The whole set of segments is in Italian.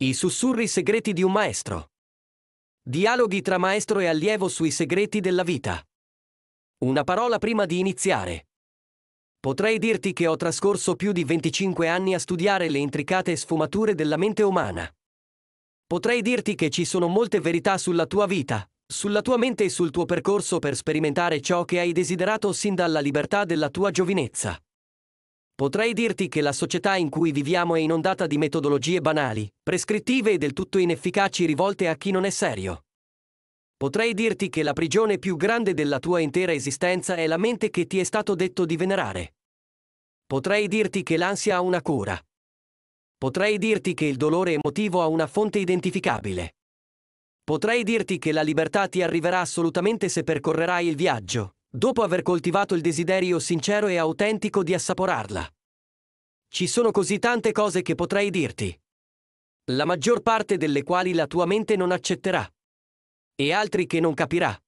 I sussurri segreti di un maestro. Dialoghi tra maestro e allievo sui segreti della vita. Una parola prima di iniziare. Potrei dirti che ho trascorso più di 25 anni a studiare le intricate sfumature della mente umana. Potrei dirti che ci sono molte verità sulla tua vita, sulla tua mente e sul tuo percorso per sperimentare ciò che hai desiderato sin dalla libertà della tua giovinezza. Potrei dirti che la società in cui viviamo è inondata di metodologie banali, prescrittive e del tutto inefficaci rivolte a chi non è serio. Potrei dirti che la prigione più grande della tua intera esistenza è la mente che ti è stato detto di venerare. Potrei dirti che l'ansia ha una cura. Potrei dirti che il dolore emotivo ha una fonte identificabile. Potrei dirti che la libertà ti arriverà assolutamente se percorrerai il viaggio, dopo aver coltivato il desiderio sincero e autentico di assaporarla. Ci sono così tante cose che potrei dirti. La maggior parte delle quali la tua mente non accetterà. E altri che non capirà.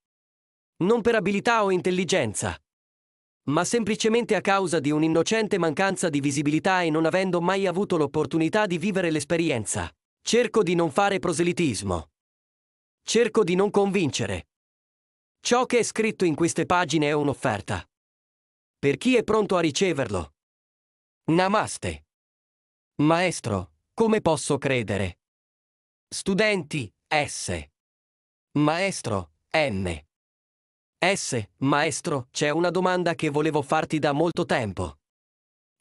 Non per abilità o intelligenza. Ma semplicemente a causa di un'innocente mancanza di visibilità e non avendo mai avuto l'opportunità di vivere l'esperienza. Cerco di non fare proselitismo. Cerco di non convincere. Ciò che è scritto in queste pagine è un'offerta. Per chi è pronto a riceverlo. Namaste. Maestro, come posso credere? Studenti, S. Maestro, N. S. Maestro, c'è una domanda che volevo farti da molto tempo.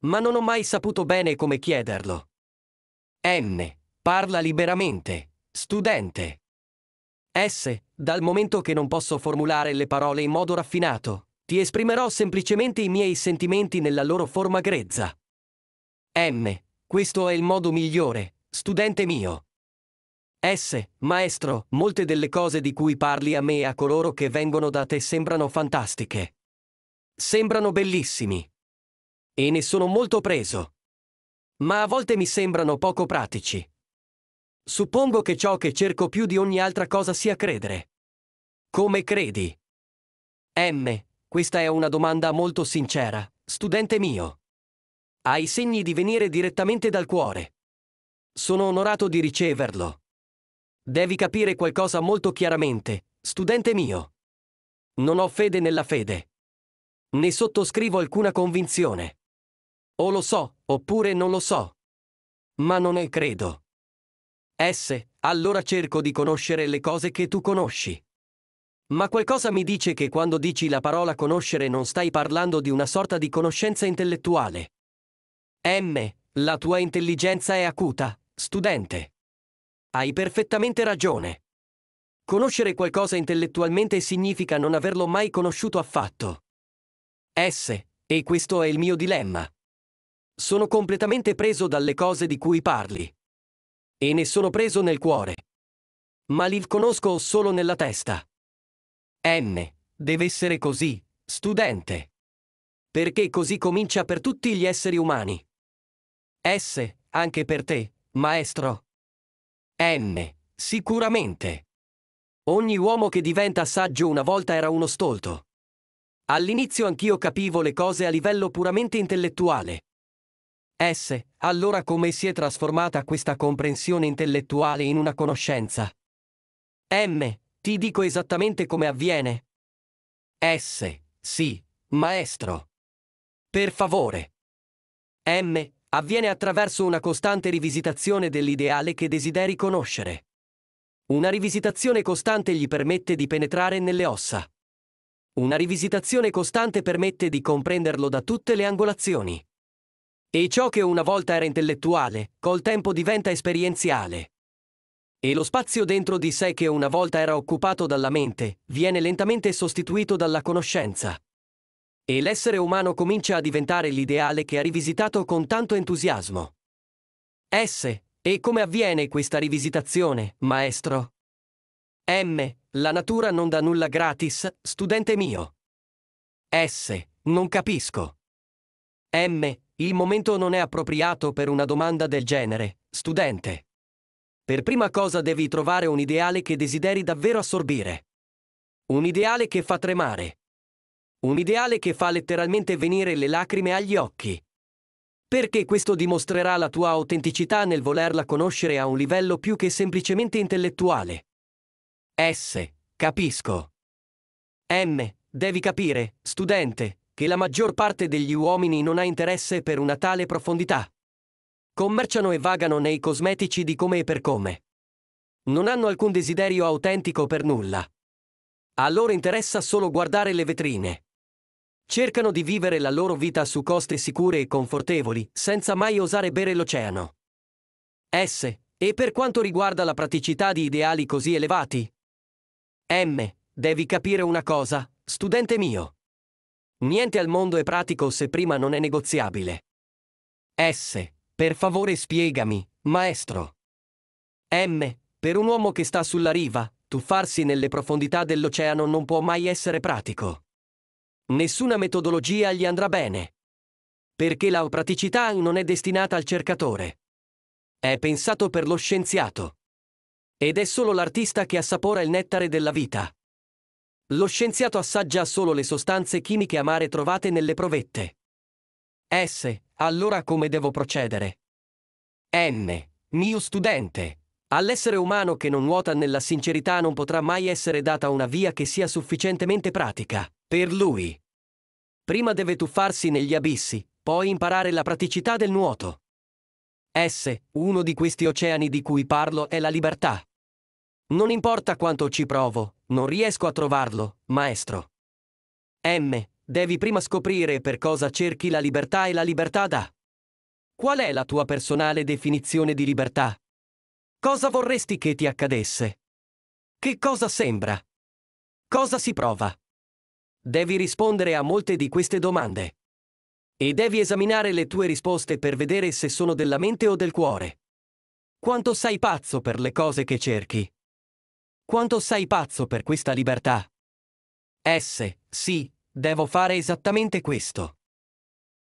Ma non ho mai saputo bene come chiederlo. N. Parla liberamente. Studente. S. Dal momento che non posso formulare le parole in modo raffinato, ti esprimerò semplicemente i miei sentimenti nella loro forma grezza. M. Questo è il modo migliore, studente mio. S. Maestro, molte delle cose di cui parli a me e a coloro che vengono da te sembrano fantastiche. Sembrano bellissimi. E ne sono molto preso. Ma a volte mi sembrano poco pratici. Suppongo che ciò che cerco più di ogni altra cosa sia credere. Come credi? M. Questa è una domanda molto sincera, studente mio ha i segni di venire direttamente dal cuore. Sono onorato di riceverlo. Devi capire qualcosa molto chiaramente, studente mio. Non ho fede nella fede. Ne sottoscrivo alcuna convinzione. O lo so, oppure non lo so. Ma non ne credo. S, allora cerco di conoscere le cose che tu conosci. Ma qualcosa mi dice che quando dici la parola conoscere non stai parlando di una sorta di conoscenza intellettuale. M. La tua intelligenza è acuta, studente. Hai perfettamente ragione. Conoscere qualcosa intellettualmente significa non averlo mai conosciuto affatto. S. E questo è il mio dilemma. Sono completamente preso dalle cose di cui parli. E ne sono preso nel cuore. Ma li conosco solo nella testa. N. Deve essere così, studente. Perché così comincia per tutti gli esseri umani. S, anche per te, maestro. N, sicuramente. Ogni uomo che diventa saggio una volta era uno stolto. All'inizio anch'io capivo le cose a livello puramente intellettuale. S, allora come si è trasformata questa comprensione intellettuale in una conoscenza? M, ti dico esattamente come avviene. S, sì, maestro. Per favore. M, avviene attraverso una costante rivisitazione dell'ideale che desideri conoscere. Una rivisitazione costante gli permette di penetrare nelle ossa. Una rivisitazione costante permette di comprenderlo da tutte le angolazioni. E ciò che una volta era intellettuale, col tempo diventa esperienziale. E lo spazio dentro di sé che una volta era occupato dalla mente, viene lentamente sostituito dalla conoscenza e l'essere umano comincia a diventare l'ideale che ha rivisitato con tanto entusiasmo. S. E come avviene questa rivisitazione, maestro? M. La natura non dà nulla gratis, studente mio. S. Non capisco. M. Il momento non è appropriato per una domanda del genere, studente. Per prima cosa devi trovare un ideale che desideri davvero assorbire. Un ideale che fa tremare. Un ideale che fa letteralmente venire le lacrime agli occhi. Perché questo dimostrerà la tua autenticità nel volerla conoscere a un livello più che semplicemente intellettuale. S. Capisco. M. Devi capire, studente, che la maggior parte degli uomini non ha interesse per una tale profondità. Commerciano e vagano nei cosmetici di come e per come. Non hanno alcun desiderio autentico per nulla. A loro interessa solo guardare le vetrine. Cercano di vivere la loro vita su coste sicure e confortevoli, senza mai osare bere l'oceano. S. E per quanto riguarda la praticità di ideali così elevati? M. Devi capire una cosa, studente mio. Niente al mondo è pratico se prima non è negoziabile. S. Per favore spiegami, maestro. M. Per un uomo che sta sulla riva, tuffarsi nelle profondità dell'oceano non può mai essere pratico nessuna metodologia gli andrà bene. Perché la praticità non è destinata al cercatore. È pensato per lo scienziato. Ed è solo l'artista che assapora il nettare della vita. Lo scienziato assaggia solo le sostanze chimiche amare trovate nelle provette. S. Allora come devo procedere? N. Mio studente. All'essere umano che non nuota nella sincerità non potrà mai essere data una via che sia sufficientemente pratica per lui. Prima deve tuffarsi negli abissi, poi imparare la praticità del nuoto. S, uno di questi oceani di cui parlo è la libertà. Non importa quanto ci provo, non riesco a trovarlo, maestro. M, devi prima scoprire per cosa cerchi la libertà e la libertà da. Qual è la tua personale definizione di libertà? Cosa vorresti che ti accadesse? Che cosa sembra? Cosa si prova? Devi rispondere a molte di queste domande. E devi esaminare le tue risposte per vedere se sono della mente o del cuore. Quanto sei pazzo per le cose che cerchi? Quanto sei pazzo per questa libertà? S. Sì, devo fare esattamente questo.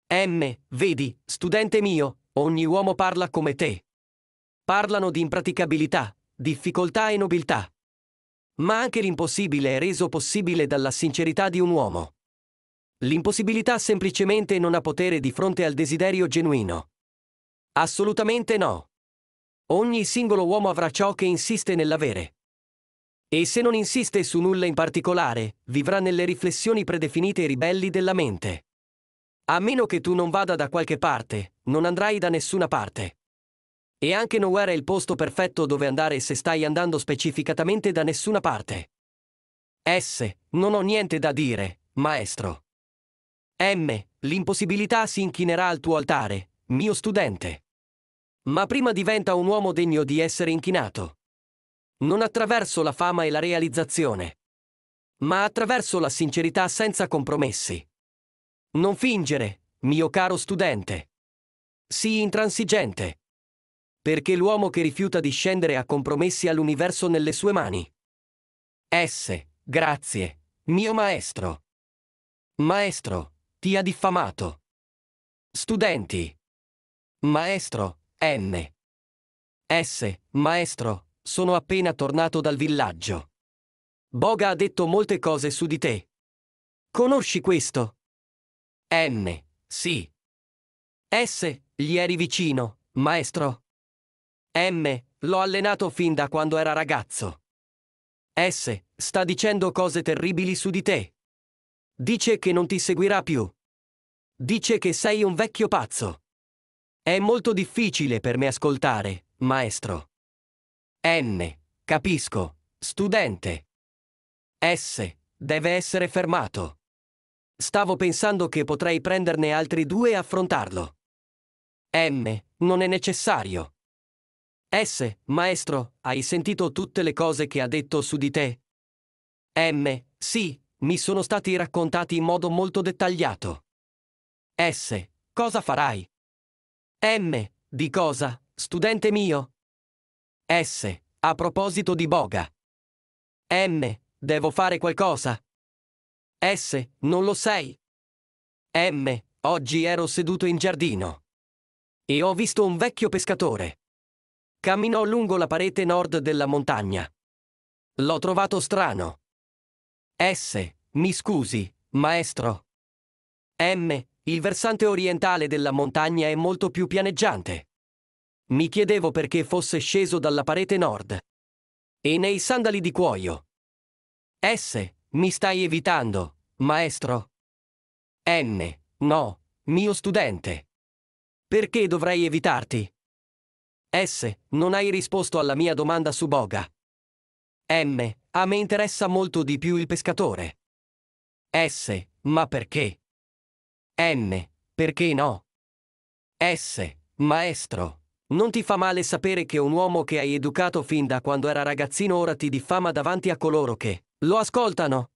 M. Vedi, studente mio, ogni uomo parla come te. Parlano di impraticabilità, difficoltà e nobiltà ma anche l'impossibile è reso possibile dalla sincerità di un uomo. L'impossibilità semplicemente non ha potere di fronte al desiderio genuino. Assolutamente no. Ogni singolo uomo avrà ciò che insiste nell'avere. E se non insiste su nulla in particolare, vivrà nelle riflessioni predefinite e ribelli della mente. A meno che tu non vada da qualche parte, non andrai da nessuna parte. E anche Nowhere è il posto perfetto dove andare se stai andando specificatamente da nessuna parte. S. Non ho niente da dire, maestro. M. L'impossibilità si inchinerà al tuo altare, mio studente. Ma prima diventa un uomo degno di essere inchinato. Non attraverso la fama e la realizzazione. Ma attraverso la sincerità senza compromessi. Non fingere, mio caro studente. Sii intransigente perché l'uomo che rifiuta di scendere ha compromessi all'universo nelle sue mani. S. Grazie, mio maestro. Maestro, ti ha diffamato. Studenti. Maestro, N. S. Maestro, sono appena tornato dal villaggio. Boga ha detto molte cose su di te. Conosci questo? N. Sì. S. Gli eri vicino, maestro. M. L'ho allenato fin da quando era ragazzo. S. Sta dicendo cose terribili su di te. Dice che non ti seguirà più. Dice che sei un vecchio pazzo. È molto difficile per me ascoltare, maestro. N. Capisco. Studente. S. Deve essere fermato. Stavo pensando che potrei prenderne altri due e affrontarlo. M. Non è necessario. S. Maestro, hai sentito tutte le cose che ha detto su di te? M. Sì, mi sono stati raccontati in modo molto dettagliato. S. Cosa farai? M. Di cosa, studente mio? S. A proposito di Boga. M. Devo fare qualcosa. S. Non lo sei? M. Oggi ero seduto in giardino. E ho visto un vecchio pescatore. Camminò lungo la parete nord della montagna. L'ho trovato strano. S. Mi scusi, maestro. M. Il versante orientale della montagna è molto più pianeggiante. Mi chiedevo perché fosse sceso dalla parete nord. E nei sandali di cuoio. S. Mi stai evitando, maestro. N. No, mio studente. Perché dovrei evitarti? S. Non hai risposto alla mia domanda su Boga. M. A me interessa molto di più il pescatore. S. Ma perché? M. Perché no? S. Maestro. Non ti fa male sapere che un uomo che hai educato fin da quando era ragazzino ora ti diffama davanti a coloro che lo ascoltano?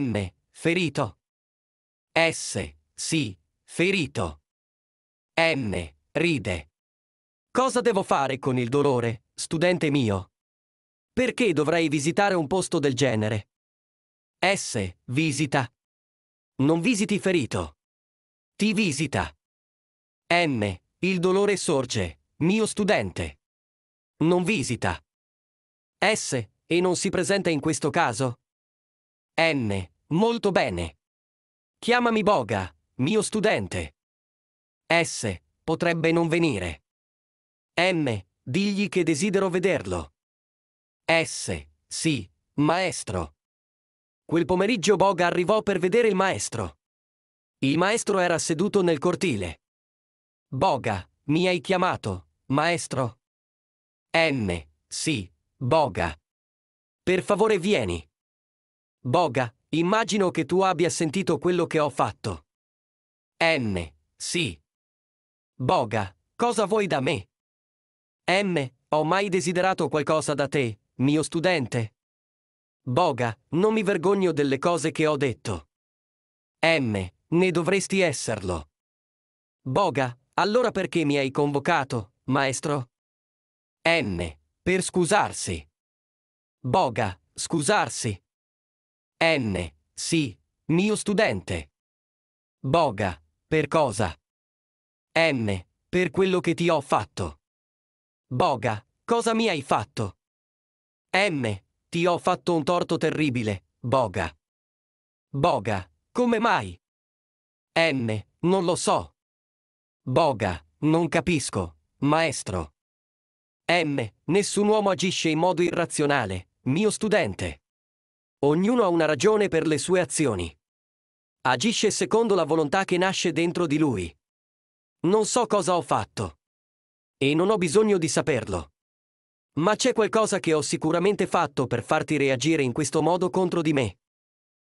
M. Ferito. S. Sì, ferito. M. Ride. Cosa devo fare con il dolore, studente mio? Perché dovrei visitare un posto del genere? S. Visita. Non visiti ferito. Ti visita. M. Il dolore sorge, mio studente. Non visita. S. E non si presenta in questo caso? N. Molto bene. Chiamami Boga, mio studente. S. Potrebbe non venire. M. Digli che desidero vederlo. S. Sì, maestro. Quel pomeriggio Boga arrivò per vedere il maestro. Il maestro era seduto nel cortile. Boga, mi hai chiamato, maestro? M. Sì, Boga. Per favore vieni. Boga, immagino che tu abbia sentito quello che ho fatto. N. Sì. Boga, cosa vuoi da me? M. Ho mai desiderato qualcosa da te, mio studente? Boga, non mi vergogno delle cose che ho detto. M. Ne dovresti esserlo. Boga, allora perché mi hai convocato, maestro? M. Per scusarsi. Boga, scusarsi. M. Sì, mio studente. Boga, per cosa? M. Per quello che ti ho fatto. Boga, cosa mi hai fatto? M, ti ho fatto un torto terribile, Boga. Boga, come mai? M, non lo so. Boga, non capisco, maestro. M, nessun uomo agisce in modo irrazionale, mio studente. Ognuno ha una ragione per le sue azioni. Agisce secondo la volontà che nasce dentro di lui. Non so cosa ho fatto. E non ho bisogno di saperlo. Ma c'è qualcosa che ho sicuramente fatto per farti reagire in questo modo contro di me.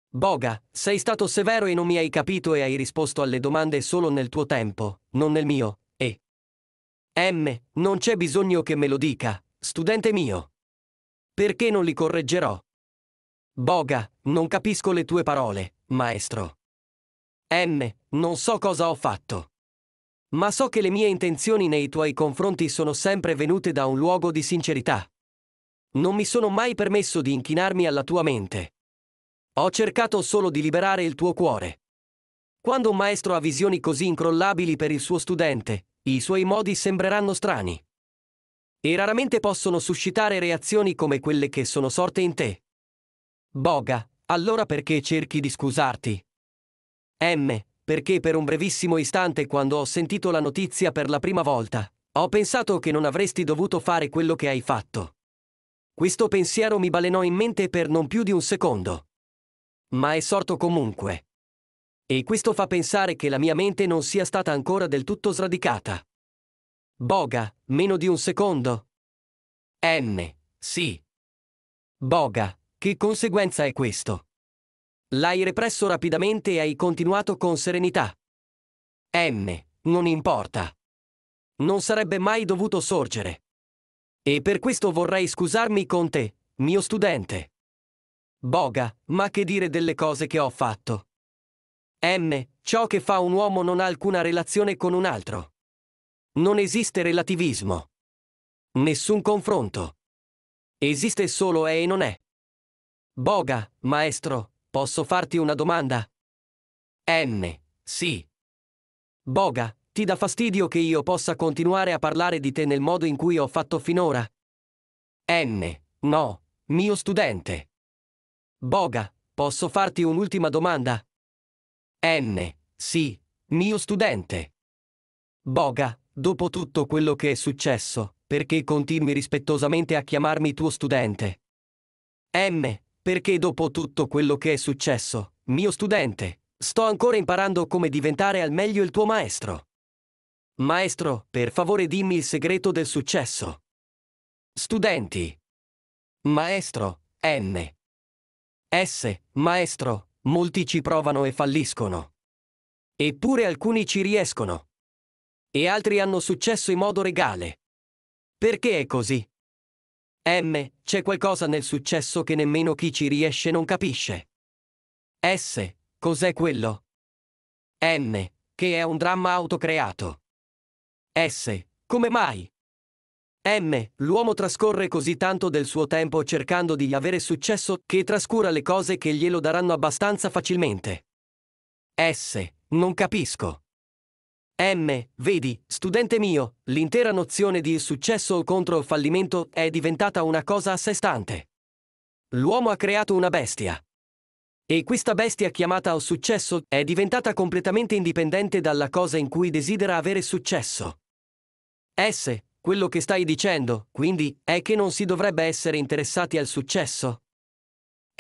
Boga, sei stato severo e non mi hai capito e hai risposto alle domande solo nel tuo tempo, non nel mio, e. M, non c'è bisogno che me lo dica, studente mio. Perché non li correggerò? Boga, non capisco le tue parole, maestro. M, non so cosa ho fatto ma so che le mie intenzioni nei tuoi confronti sono sempre venute da un luogo di sincerità. Non mi sono mai permesso di inchinarmi alla tua mente. Ho cercato solo di liberare il tuo cuore. Quando un maestro ha visioni così incrollabili per il suo studente, i suoi modi sembreranno strani. E raramente possono suscitare reazioni come quelle che sono sorte in te. Boga, allora perché cerchi di scusarti? M perché per un brevissimo istante quando ho sentito la notizia per la prima volta, ho pensato che non avresti dovuto fare quello che hai fatto. Questo pensiero mi balenò in mente per non più di un secondo. Ma è sorto comunque. E questo fa pensare che la mia mente non sia stata ancora del tutto sradicata. Boga, meno di un secondo. N, sì. Boga, che conseguenza è questo? L'hai represso rapidamente e hai continuato con serenità. M. Non importa. Non sarebbe mai dovuto sorgere. E per questo vorrei scusarmi con te, mio studente. Boga, ma che dire delle cose che ho fatto. M. Ciò che fa un uomo non ha alcuna relazione con un altro. Non esiste relativismo. Nessun confronto. Esiste solo è e non è. Boga, maestro, Posso farti una domanda? N. Sì. Boga, ti dà fastidio che io possa continuare a parlare di te nel modo in cui ho fatto finora? N. No, mio studente. Boga, posso farti un'ultima domanda? N. Sì, mio studente. Boga, dopo tutto quello che è successo, perché continui rispettosamente a chiamarmi tuo studente? M perché dopo tutto quello che è successo, mio studente, sto ancora imparando come diventare al meglio il tuo maestro. Maestro, per favore dimmi il segreto del successo. Studenti. Maestro, N. S. Maestro, molti ci provano e falliscono. Eppure alcuni ci riescono. E altri hanno successo in modo regale. Perché è così? M. C'è qualcosa nel successo che nemmeno chi ci riesce non capisce. S. Cos'è quello? N. Che è un dramma autocreato. S. Come mai? M. L'uomo trascorre così tanto del suo tempo cercando di avere successo che trascura le cose che glielo daranno abbastanza facilmente. S. Non capisco. M. Vedi, studente mio, l'intera nozione di successo o contro fallimento è diventata una cosa a sé stante. L'uomo ha creato una bestia. E questa bestia chiamata o successo è diventata completamente indipendente dalla cosa in cui desidera avere successo. S. Quello che stai dicendo, quindi, è che non si dovrebbe essere interessati al successo?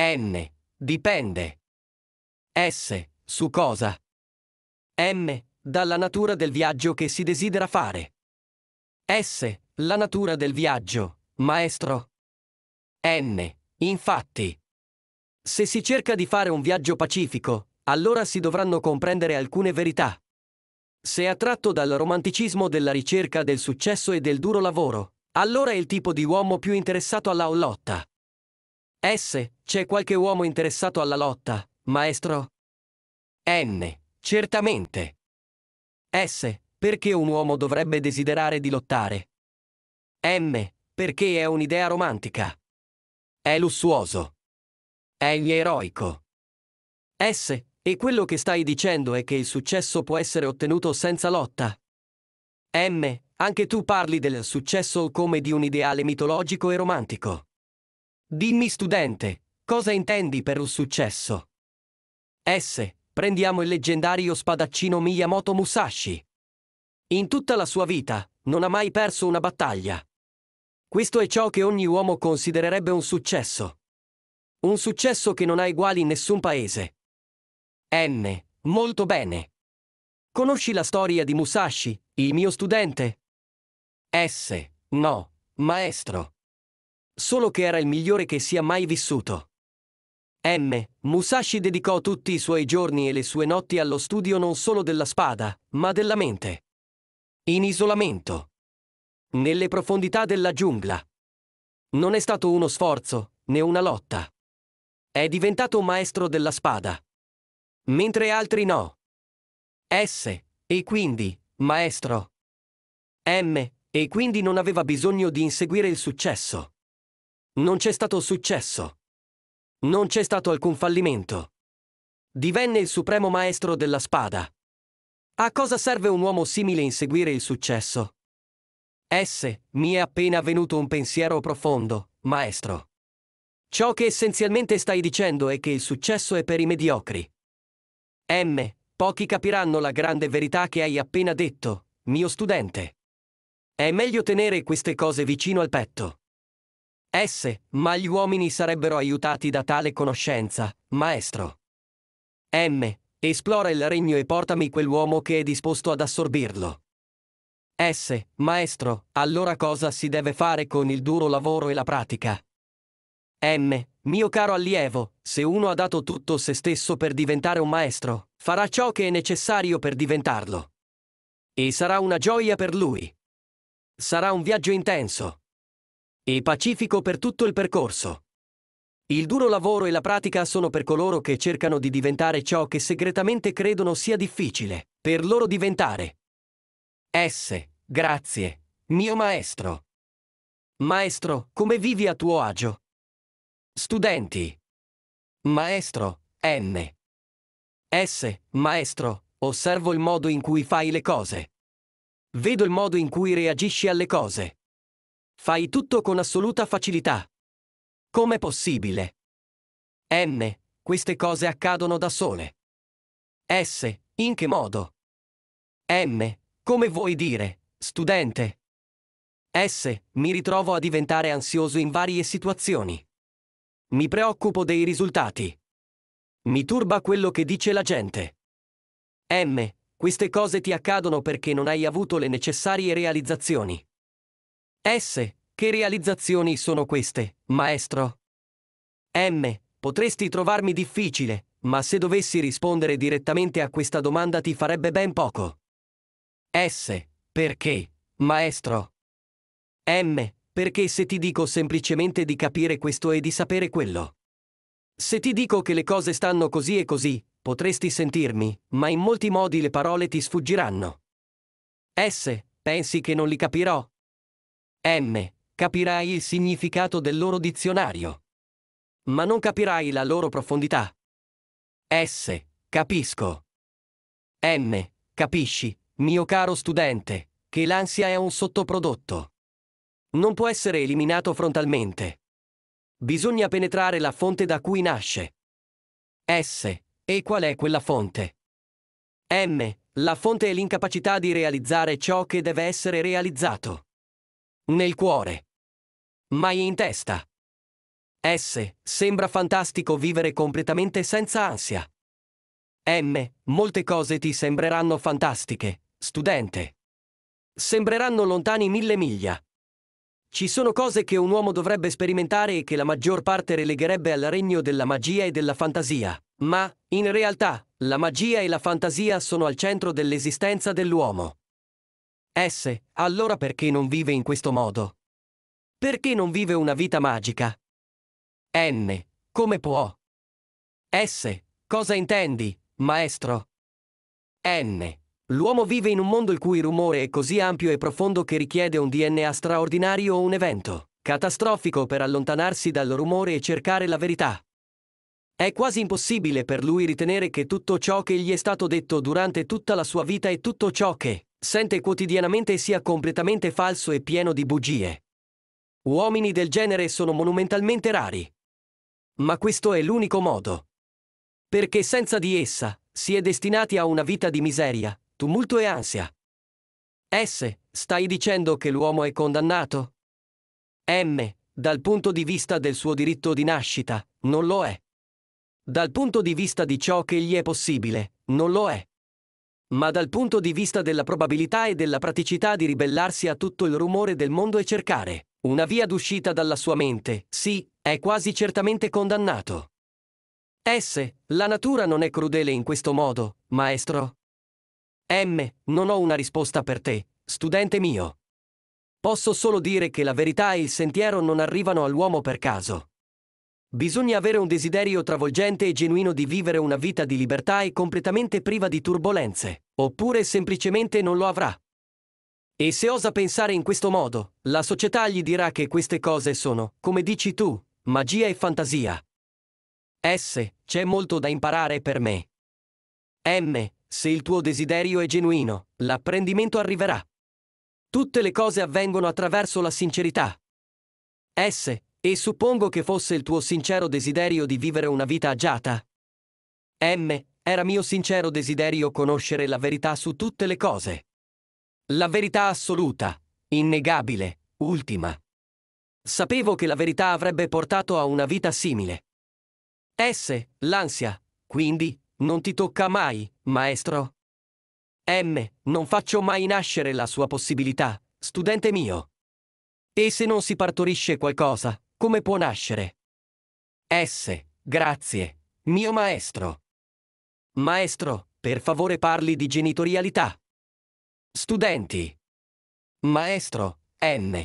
N. Dipende. S. Su cosa? M dalla natura del viaggio che si desidera fare. S. La natura del viaggio, maestro. N. Infatti. Se si cerca di fare un viaggio pacifico, allora si dovranno comprendere alcune verità. Se attratto dal romanticismo della ricerca del successo e del duro lavoro, allora è il tipo di uomo più interessato alla lotta. S. C'è qualche uomo interessato alla lotta, maestro? N. Certamente. S. Perché un uomo dovrebbe desiderare di lottare? M. Perché è un'idea romantica. È lussuoso. È eroico. S. E quello che stai dicendo è che il successo può essere ottenuto senza lotta. M. Anche tu parli del successo come di un ideale mitologico e romantico. Dimmi studente, cosa intendi per un successo? S prendiamo il leggendario spadaccino Miyamoto Musashi. In tutta la sua vita, non ha mai perso una battaglia. Questo è ciò che ogni uomo considererebbe un successo. Un successo che non ha uguali in nessun paese. N. Molto bene. Conosci la storia di Musashi, il mio studente? S. No, maestro. Solo che era il migliore che sia mai vissuto. M. Musashi dedicò tutti i suoi giorni e le sue notti allo studio non solo della spada, ma della mente. In isolamento. Nelle profondità della giungla. Non è stato uno sforzo, né una lotta. È diventato maestro della spada. Mentre altri no. S. E quindi, maestro. M. E quindi non aveva bisogno di inseguire il successo. Non c'è stato successo. Non c'è stato alcun fallimento. Divenne il supremo maestro della spada. A cosa serve un uomo simile inseguire il successo? S. Mi è appena venuto un pensiero profondo, maestro. Ciò che essenzialmente stai dicendo è che il successo è per i mediocri. M. Pochi capiranno la grande verità che hai appena detto, mio studente. È meglio tenere queste cose vicino al petto. Esse, ma gli uomini sarebbero aiutati da tale conoscenza, maestro. M. Esplora il regno e portami quell'uomo che è disposto ad assorbirlo. S. Maestro, allora cosa si deve fare con il duro lavoro e la pratica? M. Mio caro allievo, se uno ha dato tutto se stesso per diventare un maestro, farà ciò che è necessario per diventarlo. E sarà una gioia per lui. Sarà un viaggio intenso e pacifico per tutto il percorso. Il duro lavoro e la pratica sono per coloro che cercano di diventare ciò che segretamente credono sia difficile, per loro diventare. S. Grazie, mio maestro. Maestro, come vivi a tuo agio? Studenti. Maestro, N. S. Maestro, osservo il modo in cui fai le cose. Vedo il modo in cui reagisci alle cose. Fai tutto con assoluta facilità. Com'è possibile? N. Queste cose accadono da sole. S. In che modo? M. Come vuoi dire, studente? S. Mi ritrovo a diventare ansioso in varie situazioni. Mi preoccupo dei risultati. Mi turba quello che dice la gente. M. Queste cose ti accadono perché non hai avuto le necessarie realizzazioni. S. Che realizzazioni sono queste, maestro? M. Potresti trovarmi difficile, ma se dovessi rispondere direttamente a questa domanda ti farebbe ben poco. S. Perché, maestro? M. Perché se ti dico semplicemente di capire questo e di sapere quello. Se ti dico che le cose stanno così e così, potresti sentirmi, ma in molti modi le parole ti sfuggiranno. S. Pensi che non li capirò? M. Capirai il significato del loro dizionario. Ma non capirai la loro profondità. S. Capisco. M. Capisci, mio caro studente, che l'ansia è un sottoprodotto. Non può essere eliminato frontalmente. Bisogna penetrare la fonte da cui nasce. S. E qual è quella fonte? M. La fonte è l'incapacità di realizzare ciò che deve essere realizzato. Nel cuore. Mai in testa. S. Sembra fantastico vivere completamente senza ansia. M. Molte cose ti sembreranno fantastiche, studente. Sembreranno lontani mille miglia. Ci sono cose che un uomo dovrebbe sperimentare e che la maggior parte relegherebbe al regno della magia e della fantasia. Ma, in realtà, la magia e la fantasia sono al centro dell'esistenza dell'uomo. S, allora perché non vive in questo modo? Perché non vive una vita magica? N, come può? S, cosa intendi, maestro? N. L'uomo vive in un mondo il cui rumore è così ampio e profondo che richiede un DNA straordinario o un evento catastrofico per allontanarsi dal rumore e cercare la verità. È quasi impossibile per lui ritenere che tutto ciò che gli è stato detto durante tutta la sua vita e tutto ciò che sente quotidianamente sia completamente falso e pieno di bugie. Uomini del genere sono monumentalmente rari. Ma questo è l'unico modo. Perché senza di essa si è destinati a una vita di miseria, tumulto e ansia. S. Stai dicendo che l'uomo è condannato? M. Dal punto di vista del suo diritto di nascita, non lo è. Dal punto di vista di ciò che gli è possibile, non lo è ma dal punto di vista della probabilità e della praticità di ribellarsi a tutto il rumore del mondo e cercare una via d'uscita dalla sua mente, sì, è quasi certamente condannato. S. La natura non è crudele in questo modo, maestro. M. Non ho una risposta per te, studente mio. Posso solo dire che la verità e il sentiero non arrivano all'uomo per caso. Bisogna avere un desiderio travolgente e genuino di vivere una vita di libertà e completamente priva di turbolenze, oppure semplicemente non lo avrà. E se osa pensare in questo modo, la società gli dirà che queste cose sono, come dici tu, magia e fantasia. S. C'è molto da imparare per me. M. Se il tuo desiderio è genuino, l'apprendimento arriverà. Tutte le cose avvengono attraverso la sincerità. S. E suppongo che fosse il tuo sincero desiderio di vivere una vita agiata. M. Era mio sincero desiderio conoscere la verità su tutte le cose. La verità assoluta, innegabile, ultima. Sapevo che la verità avrebbe portato a una vita simile. S. L'ansia. Quindi, non ti tocca mai, maestro. M. Non faccio mai nascere la sua possibilità, studente mio. E se non si partorisce qualcosa, come può nascere? S. Grazie, mio maestro. Maestro, per favore parli di genitorialità. Studenti. Maestro, N.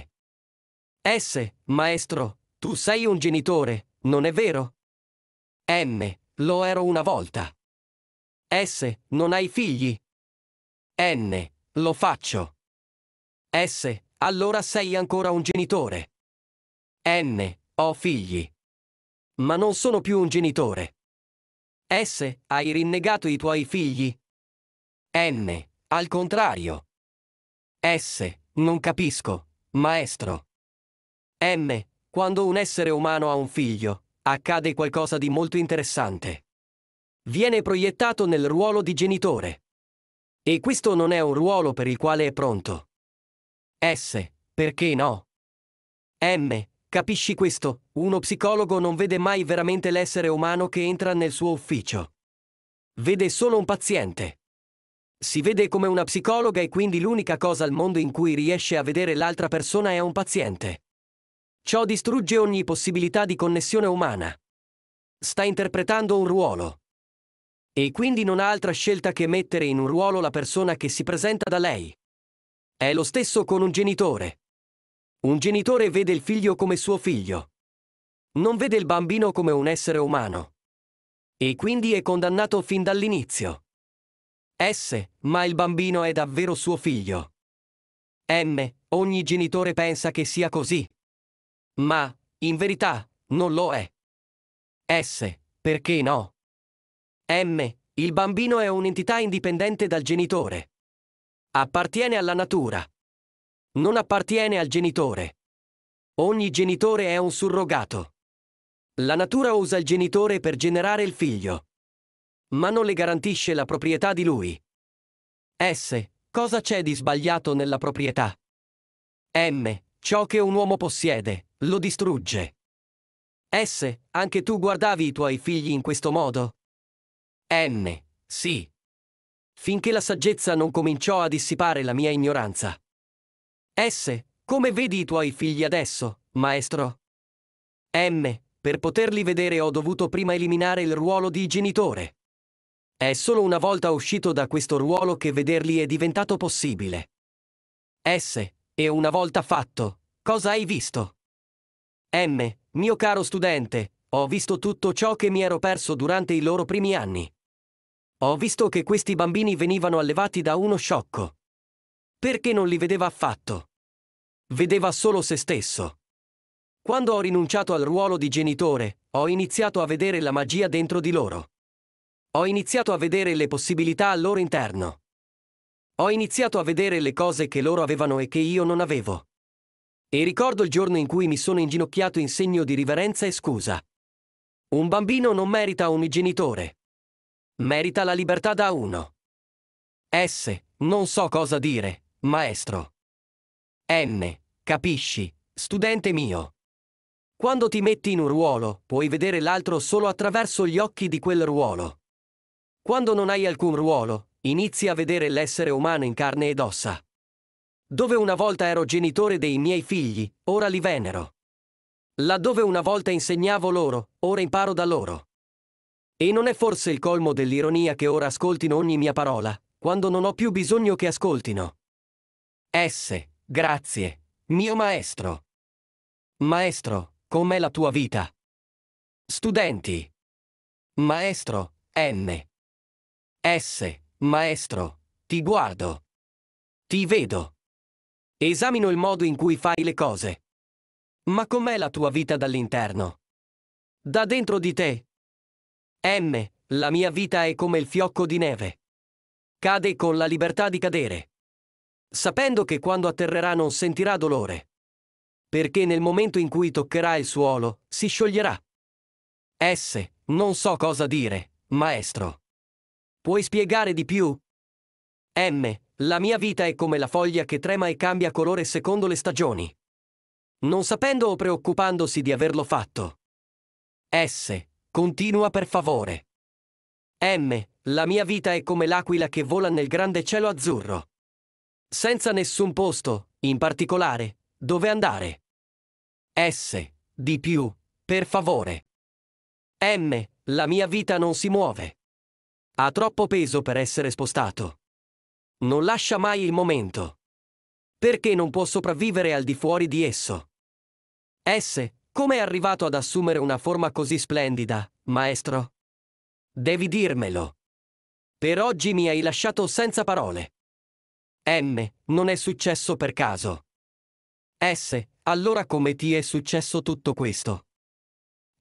S. Maestro, tu sei un genitore, non è vero? M. Lo ero una volta. S. Non hai figli. N. Lo faccio. S. Allora sei ancora un genitore. N. Ho figli. Ma non sono più un genitore. S. Hai rinnegato i tuoi figli. N. Al contrario. S. Non capisco, maestro. M. Quando un essere umano ha un figlio, accade qualcosa di molto interessante. Viene proiettato nel ruolo di genitore. E questo non è un ruolo per il quale è pronto. S. Perché no? M. Capisci questo? Uno psicologo non vede mai veramente l'essere umano che entra nel suo ufficio. Vede solo un paziente. Si vede come una psicologa e quindi l'unica cosa al mondo in cui riesce a vedere l'altra persona è un paziente. Ciò distrugge ogni possibilità di connessione umana. Sta interpretando un ruolo. E quindi non ha altra scelta che mettere in un ruolo la persona che si presenta da lei. È lo stesso con un genitore. Un genitore vede il figlio come suo figlio. Non vede il bambino come un essere umano. E quindi è condannato fin dall'inizio. S. Ma il bambino è davvero suo figlio. M. Ogni genitore pensa che sia così. Ma, in verità, non lo è. S. Perché no? M. Il bambino è un'entità indipendente dal genitore. Appartiene alla natura non appartiene al genitore. Ogni genitore è un surrogato. La natura usa il genitore per generare il figlio, ma non le garantisce la proprietà di lui. S. Cosa c'è di sbagliato nella proprietà? M. Ciò che un uomo possiede, lo distrugge. S. Anche tu guardavi i tuoi figli in questo modo? N. Sì. Finché la saggezza non cominciò a dissipare la mia ignoranza. S. Come vedi i tuoi figli adesso, maestro? M. Per poterli vedere ho dovuto prima eliminare il ruolo di genitore. È solo una volta uscito da questo ruolo che vederli è diventato possibile. S. E una volta fatto, cosa hai visto? M. Mio caro studente, ho visto tutto ciò che mi ero perso durante i loro primi anni. Ho visto che questi bambini venivano allevati da uno sciocco. Perché non li vedeva affatto? vedeva solo se stesso. Quando ho rinunciato al ruolo di genitore, ho iniziato a vedere la magia dentro di loro. Ho iniziato a vedere le possibilità al loro interno. Ho iniziato a vedere le cose che loro avevano e che io non avevo. E ricordo il giorno in cui mi sono inginocchiato in segno di riverenza e scusa. Un bambino non merita un genitore. Merita la libertà da uno. S, non so cosa dire, maestro. N. Capisci, studente mio? Quando ti metti in un ruolo, puoi vedere l'altro solo attraverso gli occhi di quel ruolo. Quando non hai alcun ruolo, inizi a vedere l'essere umano in carne ed ossa. Dove una volta ero genitore dei miei figli, ora li venero. Laddove una volta insegnavo loro, ora imparo da loro. E non è forse il colmo dell'ironia che ora ascoltino ogni mia parola, quando non ho più bisogno che ascoltino. S. Grazie, mio maestro. Maestro, com'è la tua vita? Studenti. Maestro, N. S. Maestro, ti guardo. Ti vedo. Esamino il modo in cui fai le cose. Ma com'è la tua vita dall'interno? Da dentro di te. M. La mia vita è come il fiocco di neve. Cade con la libertà di cadere sapendo che quando atterrerà non sentirà dolore. Perché nel momento in cui toccherà il suolo, si scioglierà. S. Non so cosa dire, maestro. Puoi spiegare di più? M. La mia vita è come la foglia che trema e cambia colore secondo le stagioni. Non sapendo o preoccupandosi di averlo fatto. S. Continua per favore. M. La mia vita è come l'aquila che vola nel grande cielo azzurro. Senza nessun posto, in particolare, dove andare. S. Di più, per favore. M. La mia vita non si muove. Ha troppo peso per essere spostato. Non lascia mai il momento. Perché non può sopravvivere al di fuori di esso. S. Come è arrivato ad assumere una forma così splendida, maestro? Devi dirmelo. Per oggi mi hai lasciato senza parole. M, Non è successo per caso. S. Allora come ti è successo tutto questo?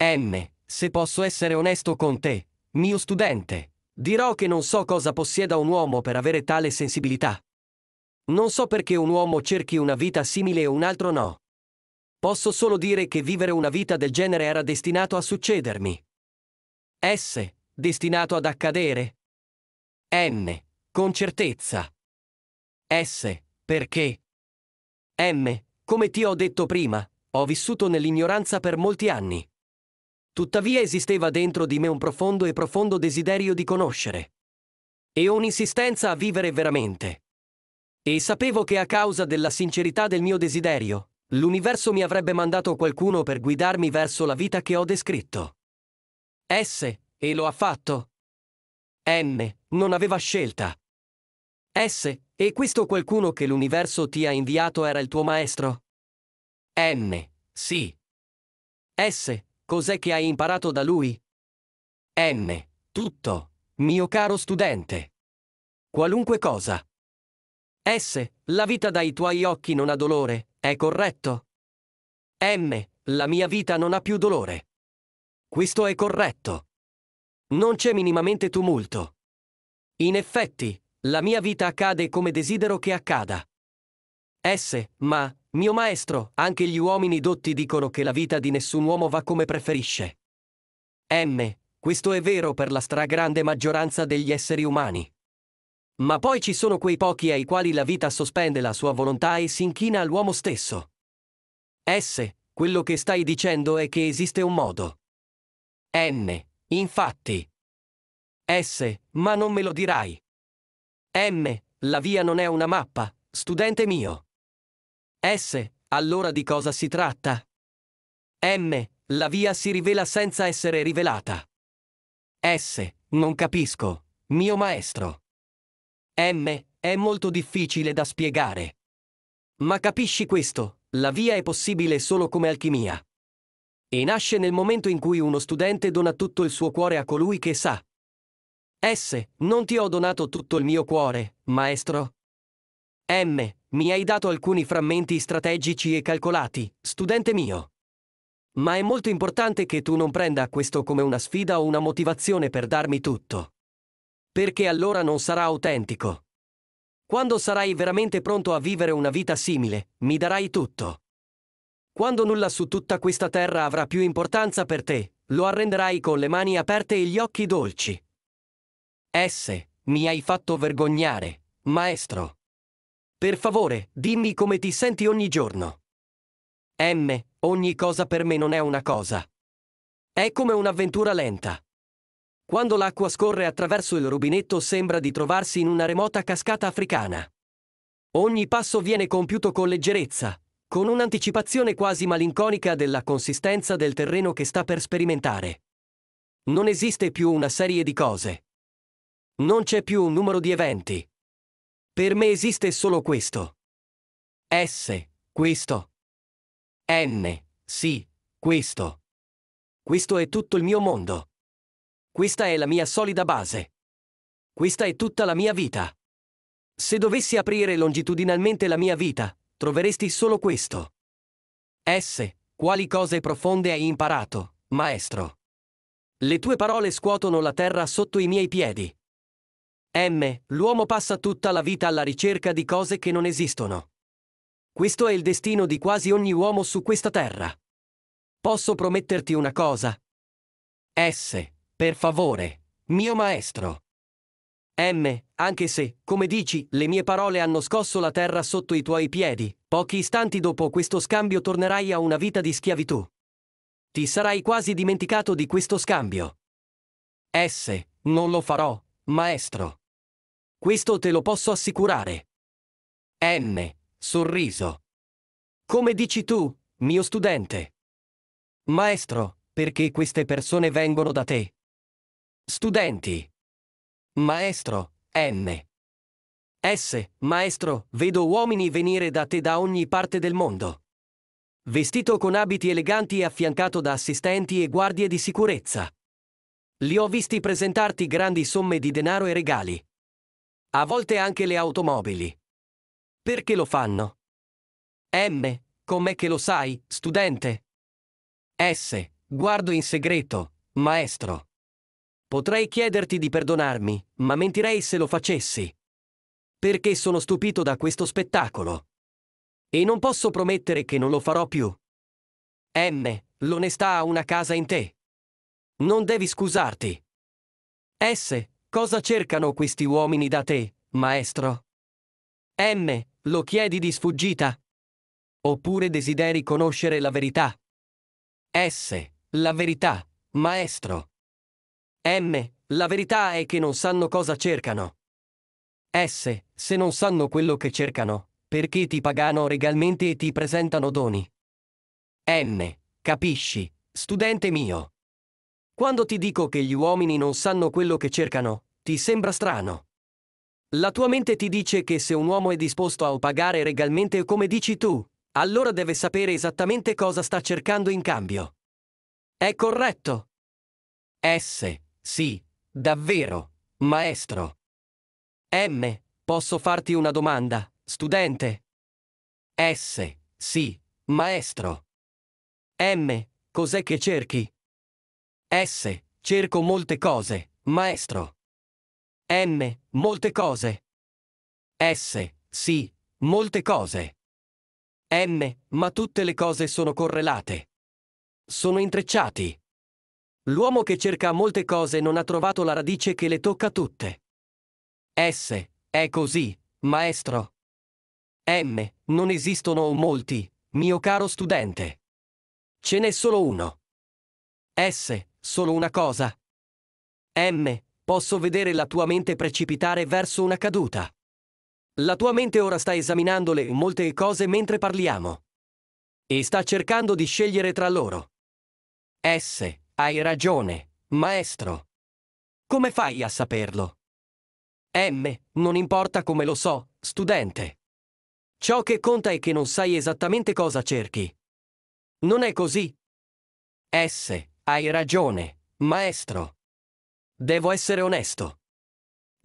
M, Se posso essere onesto con te, mio studente, dirò che non so cosa possieda un uomo per avere tale sensibilità. Non so perché un uomo cerchi una vita simile e un altro no. Posso solo dire che vivere una vita del genere era destinato a succedermi. S. Destinato ad accadere? N. Con certezza. S. Perché? M. Come ti ho detto prima, ho vissuto nell'ignoranza per molti anni. Tuttavia esisteva dentro di me un profondo e profondo desiderio di conoscere. E un'insistenza a vivere veramente. E sapevo che a causa della sincerità del mio desiderio, l'universo mi avrebbe mandato qualcuno per guidarmi verso la vita che ho descritto. S. E lo ha fatto. M. Non aveva scelta. S. E questo qualcuno che l'universo ti ha inviato era il tuo maestro? N. Sì. S. Cos'è che hai imparato da lui? N. Tutto, mio caro studente. Qualunque cosa. S. La vita dai tuoi occhi non ha dolore, è corretto? M. La mia vita non ha più dolore. Questo è corretto. Non c'è minimamente tumulto. In effetti, la mia vita accade come desidero che accada. S. Ma, mio maestro, anche gli uomini dotti dicono che la vita di nessun uomo va come preferisce. M. Questo è vero per la stragrande maggioranza degli esseri umani. Ma poi ci sono quei pochi ai quali la vita sospende la sua volontà e si inchina all'uomo stesso. S. Quello che stai dicendo è che esiste un modo. N. Infatti. S. Ma non me lo dirai. M. La via non è una mappa, studente mio. S. Allora di cosa si tratta? M. La via si rivela senza essere rivelata. S. Non capisco, mio maestro. M. È molto difficile da spiegare. Ma capisci questo, la via è possibile solo come alchimia. E nasce nel momento in cui uno studente dona tutto il suo cuore a colui che sa, S. Non ti ho donato tutto il mio cuore, maestro. M. Mi hai dato alcuni frammenti strategici e calcolati, studente mio. Ma è molto importante che tu non prenda questo come una sfida o una motivazione per darmi tutto. Perché allora non sarà autentico. Quando sarai veramente pronto a vivere una vita simile, mi darai tutto. Quando nulla su tutta questa terra avrà più importanza per te, lo arrenderai con le mani aperte e gli occhi dolci, S. Mi hai fatto vergognare, maestro. Per favore, dimmi come ti senti ogni giorno. M. Ogni cosa per me non è una cosa. È come un'avventura lenta. Quando l'acqua scorre attraverso il rubinetto sembra di trovarsi in una remota cascata africana. Ogni passo viene compiuto con leggerezza, con un'anticipazione quasi malinconica della consistenza del terreno che sta per sperimentare. Non esiste più una serie di cose. Non c'è più un numero di eventi. Per me esiste solo questo. S, questo. N, sì, questo. Questo è tutto il mio mondo. Questa è la mia solida base. Questa è tutta la mia vita. Se dovessi aprire longitudinalmente la mia vita, troveresti solo questo. S. Quali cose profonde hai imparato, maestro? Le tue parole scuotono la terra sotto i miei piedi. M. L'uomo passa tutta la vita alla ricerca di cose che non esistono. Questo è il destino di quasi ogni uomo su questa terra. Posso prometterti una cosa? S. Per favore, mio maestro. M. Anche se, come dici, le mie parole hanno scosso la terra sotto i tuoi piedi, pochi istanti dopo questo scambio tornerai a una vita di schiavitù. Ti sarai quasi dimenticato di questo scambio. S. Non lo farò, maestro. Questo te lo posso assicurare. N. Sorriso. Come dici tu, mio studente? Maestro, perché queste persone vengono da te? Studenti. Maestro, N. S. Maestro, vedo uomini venire da te da ogni parte del mondo. Vestito con abiti eleganti e affiancato da assistenti e guardie di sicurezza. Li ho visti presentarti grandi somme di denaro e regali. A volte anche le automobili. Perché lo fanno? M, com'è che lo sai, studente? S, guardo in segreto, maestro. Potrei chiederti di perdonarmi, ma mentirei se lo facessi. Perché sono stupito da questo spettacolo. E non posso promettere che non lo farò più. M, l'onestà ha una casa in te. Non devi scusarti. S. Cosa cercano questi uomini da te, maestro? M. Lo chiedi di sfuggita? Oppure desideri conoscere la verità? S. La verità, maestro. M. La verità è che non sanno cosa cercano. S. Se non sanno quello che cercano, perché ti pagano regalmente e ti presentano doni? M. Capisci, studente mio. Quando ti dico che gli uomini non sanno quello che cercano, ti sembra strano. La tua mente ti dice che se un uomo è disposto a pagare regalmente come dici tu, allora deve sapere esattamente cosa sta cercando in cambio. È corretto. S. Sì, davvero, maestro. M. Posso farti una domanda, studente? S. Sì, maestro. M. Cos'è che cerchi? S. Cerco molte cose, maestro. M. Molte cose. S. Sì, molte cose. M. Ma tutte le cose sono correlate. Sono intrecciati. L'uomo che cerca molte cose non ha trovato la radice che le tocca tutte. S. È così, maestro. M. Non esistono molti, mio caro studente. Ce n'è solo uno. S solo una cosa. M, posso vedere la tua mente precipitare verso una caduta. La tua mente ora sta esaminando le molte cose mentre parliamo. E sta cercando di scegliere tra loro. S, hai ragione, maestro. Come fai a saperlo? M, non importa come lo so, studente. Ciò che conta è che non sai esattamente cosa cerchi. Non è così. S, hai ragione, maestro. Devo essere onesto.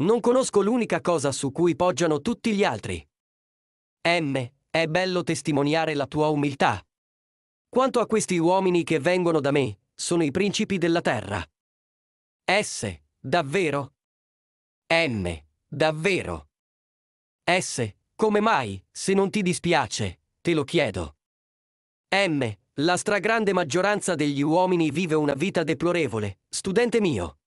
Non conosco l'unica cosa su cui poggiano tutti gli altri. M, è bello testimoniare la tua umiltà. Quanto a questi uomini che vengono da me, sono i principi della terra. S, davvero? M, davvero? S, come mai, se non ti dispiace, te lo chiedo. M, la stragrande maggioranza degli uomini vive una vita deplorevole, studente mio.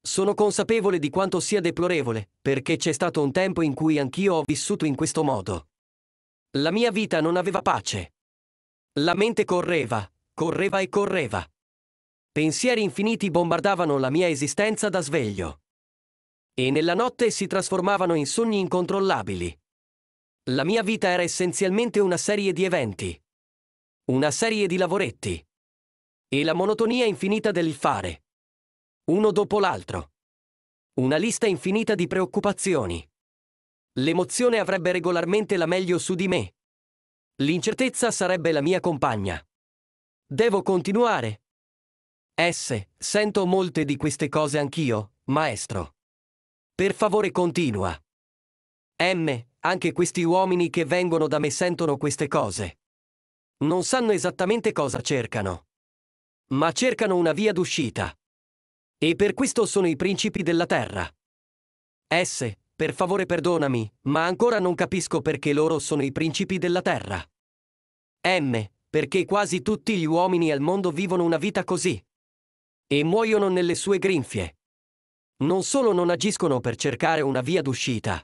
Sono consapevole di quanto sia deplorevole, perché c'è stato un tempo in cui anch'io ho vissuto in questo modo. La mia vita non aveva pace. La mente correva, correva e correva. Pensieri infiniti bombardavano la mia esistenza da sveglio. E nella notte si trasformavano in sogni incontrollabili. La mia vita era essenzialmente una serie di eventi una serie di lavoretti. E la monotonia infinita del fare. Uno dopo l'altro. Una lista infinita di preoccupazioni. L'emozione avrebbe regolarmente la meglio su di me. L'incertezza sarebbe la mia compagna. Devo continuare. S. Sento molte di queste cose anch'io, maestro. Per favore continua. M. Anche questi uomini che vengono da me sentono queste cose. Non sanno esattamente cosa cercano. Ma cercano una via d'uscita. E per questo sono i principi della terra. S, per favore perdonami, ma ancora non capisco perché loro sono i principi della terra. M, perché quasi tutti gli uomini al mondo vivono una vita così. E muoiono nelle sue grinfie. Non solo non agiscono per cercare una via d'uscita.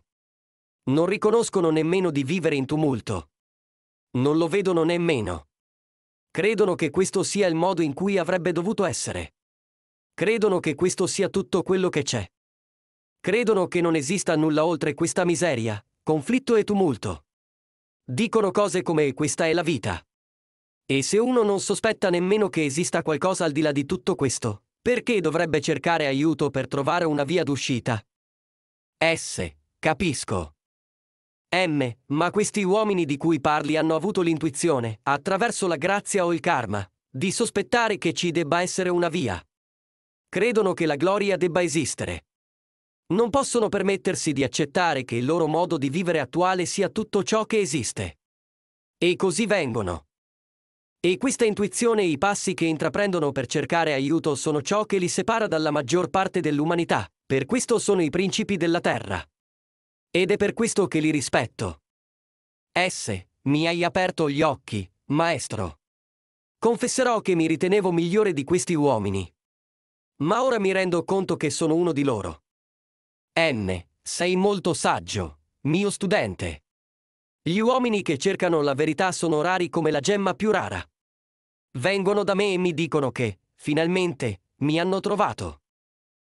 Non riconoscono nemmeno di vivere in tumulto non lo vedono nemmeno. Credono che questo sia il modo in cui avrebbe dovuto essere. Credono che questo sia tutto quello che c'è. Credono che non esista nulla oltre questa miseria, conflitto e tumulto. Dicono cose come questa è la vita. E se uno non sospetta nemmeno che esista qualcosa al di là di tutto questo, perché dovrebbe cercare aiuto per trovare una via d'uscita? S. Capisco. M. Ma questi uomini di cui parli hanno avuto l'intuizione, attraverso la grazia o il karma, di sospettare che ci debba essere una via. Credono che la gloria debba esistere. Non possono permettersi di accettare che il loro modo di vivere attuale sia tutto ciò che esiste. E così vengono. E questa intuizione e i passi che intraprendono per cercare aiuto sono ciò che li separa dalla maggior parte dell'umanità, per questo sono i principi della terra. Ed è per questo che li rispetto. S. Mi hai aperto gli occhi, maestro. Confesserò che mi ritenevo migliore di questi uomini. Ma ora mi rendo conto che sono uno di loro. N. Sei molto saggio, mio studente. Gli uomini che cercano la verità sono rari come la gemma più rara. Vengono da me e mi dicono che, finalmente, mi hanno trovato.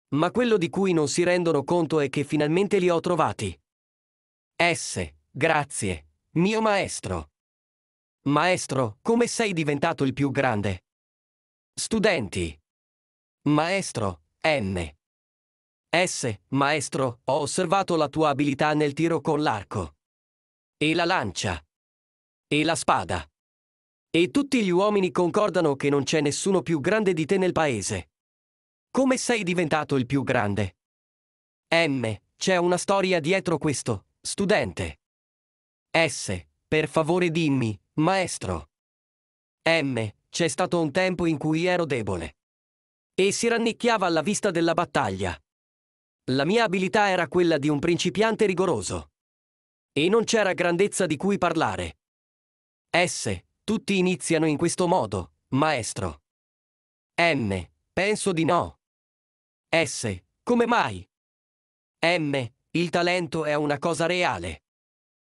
Ma quello di cui non si rendono conto è che finalmente li ho trovati. S. Grazie, mio maestro. Maestro, come sei diventato il più grande? Studenti. Maestro, M. S. Maestro, ho osservato la tua abilità nel tiro con l'arco. E la lancia. E la spada. E tutti gli uomini concordano che non c'è nessuno più grande di te nel paese. Come sei diventato il più grande? M. C'è una storia dietro questo, studente. S, per favore dimmi, maestro. M, c'è stato un tempo in cui ero debole. E si rannicchiava alla vista della battaglia. La mia abilità era quella di un principiante rigoroso. E non c'era grandezza di cui parlare. S. Tutti iniziano in questo modo, maestro. M. Penso di no. S. Come mai? M. Il talento è una cosa reale.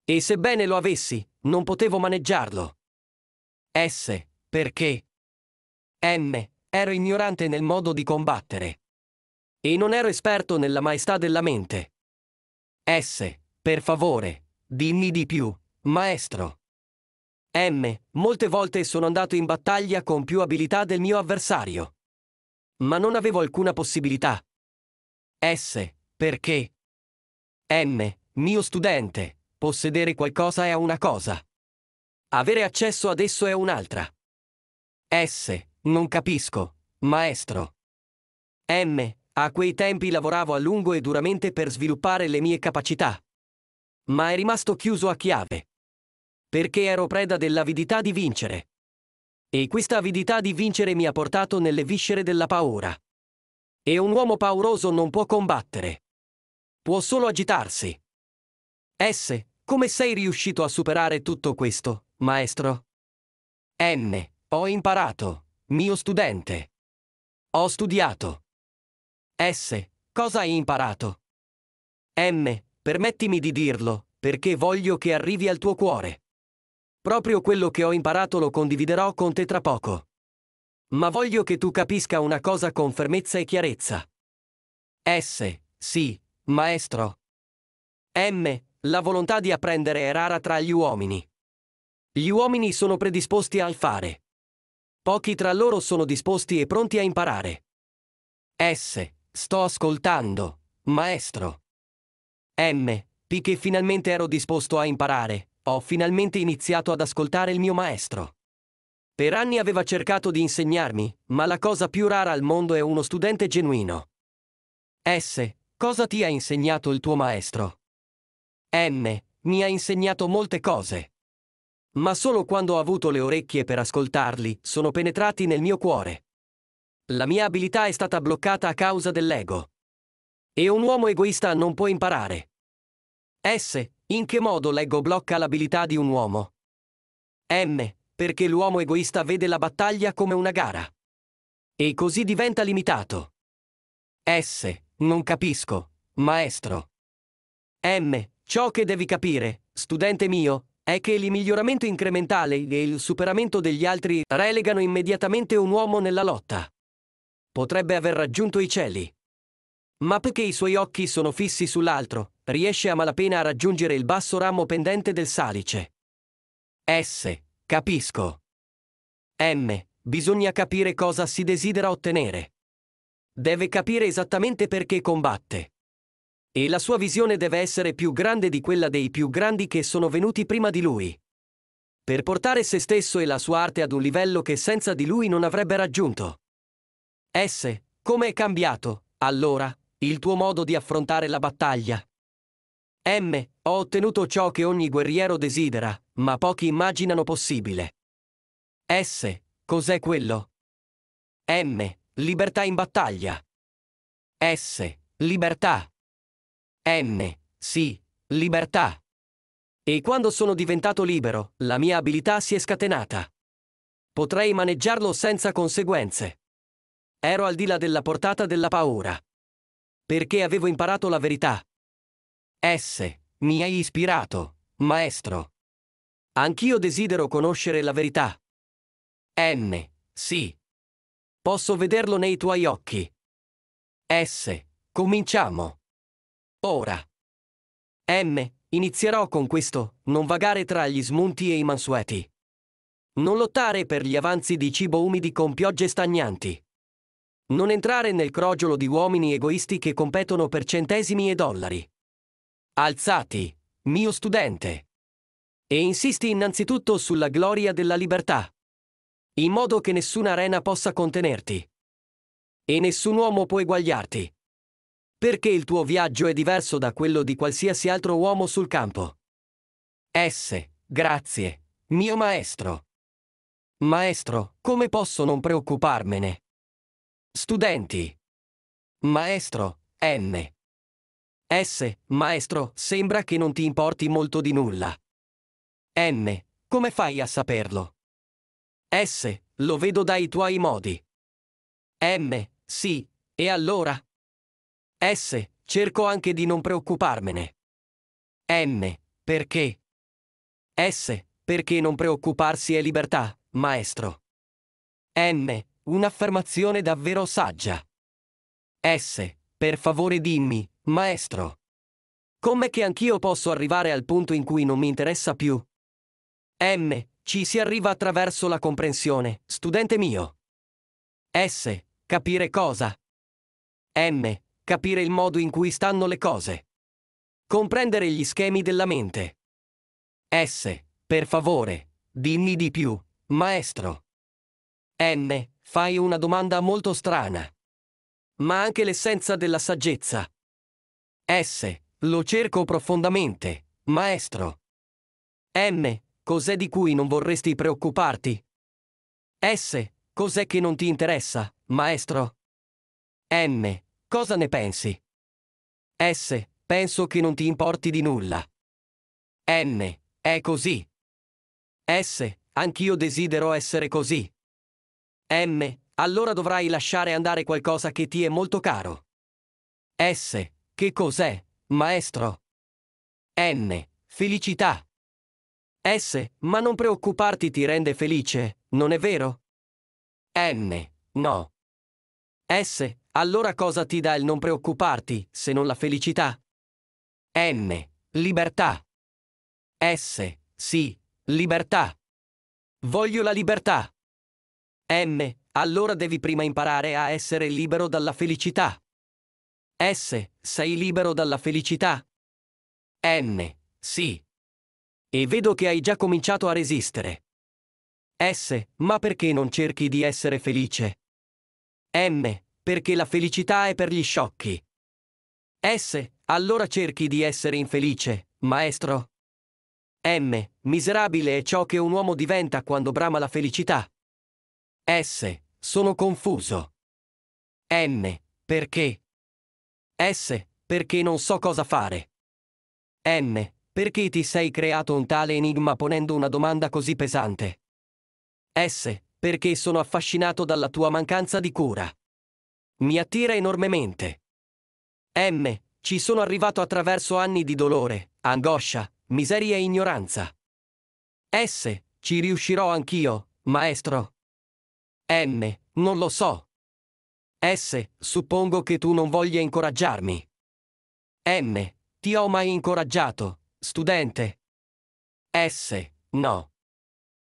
E sebbene lo avessi, non potevo maneggiarlo. S. Perché? M. Ero ignorante nel modo di combattere. E non ero esperto nella maestà della mente. S. Per favore, dimmi di più, maestro. M. Molte volte sono andato in battaglia con più abilità del mio avversario. Ma non avevo alcuna possibilità. S. Perché? M. Mio studente. Possedere qualcosa è una cosa. Avere accesso ad esso è un'altra. S. Non capisco. Maestro. M. A quei tempi lavoravo a lungo e duramente per sviluppare le mie capacità. Ma è rimasto chiuso a chiave. Perché ero preda dell'avidità di vincere. E questa avidità di vincere mi ha portato nelle viscere della paura. E un uomo pauroso non può combattere può solo agitarsi. S. Come sei riuscito a superare tutto questo, maestro? N. Ho imparato, mio studente. Ho studiato. S. Cosa hai imparato? M. Permettimi di dirlo, perché voglio che arrivi al tuo cuore. Proprio quello che ho imparato lo condividerò con te tra poco. Ma voglio che tu capisca una cosa con fermezza e chiarezza. S. Sì, Maestro. M. La volontà di apprendere è rara tra gli uomini. Gli uomini sono predisposti al fare. Pochi tra loro sono disposti e pronti a imparare. S. Sto ascoltando, maestro. M. P. Che finalmente ero disposto a imparare, ho finalmente iniziato ad ascoltare il mio maestro. Per anni aveva cercato di insegnarmi, ma la cosa più rara al mondo è uno studente genuino. S. Cosa ti ha insegnato il tuo maestro? M. Mi ha insegnato molte cose. Ma solo quando ho avuto le orecchie per ascoltarli, sono penetrati nel mio cuore. La mia abilità è stata bloccata a causa dell'ego. E un uomo egoista non può imparare. S. In che modo l'ego blocca l'abilità di un uomo? M. Perché l'uomo egoista vede la battaglia come una gara. E così diventa limitato. S non capisco, maestro. M. Ciò che devi capire, studente mio, è che il miglioramento incrementale e il superamento degli altri relegano immediatamente un uomo nella lotta. Potrebbe aver raggiunto i cieli. Ma perché i suoi occhi sono fissi sull'altro, riesce a malapena a raggiungere il basso ramo pendente del salice. S. Capisco. M. Bisogna capire cosa si desidera ottenere deve capire esattamente perché combatte. E la sua visione deve essere più grande di quella dei più grandi che sono venuti prima di lui. Per portare se stesso e la sua arte ad un livello che senza di lui non avrebbe raggiunto. S. Come è cambiato, allora, il tuo modo di affrontare la battaglia? M. Ho ottenuto ciò che ogni guerriero desidera, ma pochi immaginano possibile. S. Cos'è quello? M. Libertà in battaglia. S. Libertà. N. Sì, libertà. E quando sono diventato libero, la mia abilità si è scatenata. Potrei maneggiarlo senza conseguenze. Ero al di là della portata della paura. Perché avevo imparato la verità. S. Mi hai ispirato, maestro. Anch'io desidero conoscere la verità. N. Sì, Posso vederlo nei tuoi occhi. S. Cominciamo. Ora. M. Inizierò con questo, non vagare tra gli smunti e i mansueti. Non lottare per gli avanzi di cibo umidi con piogge stagnanti. Non entrare nel crogiolo di uomini egoisti che competono per centesimi e dollari. Alzati, mio studente. E insisti innanzitutto sulla gloria della libertà in modo che nessuna arena possa contenerti. E nessun uomo può eguagliarti. Perché il tuo viaggio è diverso da quello di qualsiasi altro uomo sul campo. S. Grazie, mio maestro. Maestro, come posso non preoccuparmene? Studenti. Maestro, M. S. Maestro, sembra che non ti importi molto di nulla. M. Come fai a saperlo? S, lo vedo dai tuoi modi. M, sì, e allora? S, cerco anche di non preoccuparmene. M, perché? S, perché non preoccuparsi è libertà, maestro. M, un'affermazione davvero saggia. S, per favore dimmi, maestro. Com'è che anch'io posso arrivare al punto in cui non mi interessa più? M, ci si arriva attraverso la comprensione, studente mio. S. Capire cosa. M. Capire il modo in cui stanno le cose. Comprendere gli schemi della mente. S. Per favore, dimmi di più, maestro. N. Fai una domanda molto strana. Ma anche l'essenza della saggezza. S. Lo cerco profondamente, maestro. M. Cos'è di cui non vorresti preoccuparti? S. Cos'è che non ti interessa, maestro? N. Cosa ne pensi? S. Penso che non ti importi di nulla. N. È così. S. Anch'io desidero essere così. M. Allora dovrai lasciare andare qualcosa che ti è molto caro. S. Che cos'è, maestro? N. Felicità. S. Ma non preoccuparti ti rende felice, non è vero? N. No. S. Allora cosa ti dà il non preoccuparti, se non la felicità? N. Libertà. S. Sì. Libertà. Voglio la libertà. M. Allora devi prima imparare a essere libero dalla felicità. S. Sei libero dalla felicità. N. Sì. E vedo che hai già cominciato a resistere. S. Ma perché non cerchi di essere felice? M. Perché la felicità è per gli sciocchi. S. Allora cerchi di essere infelice, maestro. M. Miserabile è ciò che un uomo diventa quando brama la felicità. S. Sono confuso. M. Perché? S. Perché non so cosa fare. M. Perché ti sei creato un tale enigma ponendo una domanda così pesante? S. Perché sono affascinato dalla tua mancanza di cura. Mi attira enormemente. M. Ci sono arrivato attraverso anni di dolore, angoscia, miseria e ignoranza. S. Ci riuscirò anch'io, maestro. M. Non lo so. S. Suppongo che tu non voglia incoraggiarmi. M. Ti ho mai incoraggiato, studente. S, no.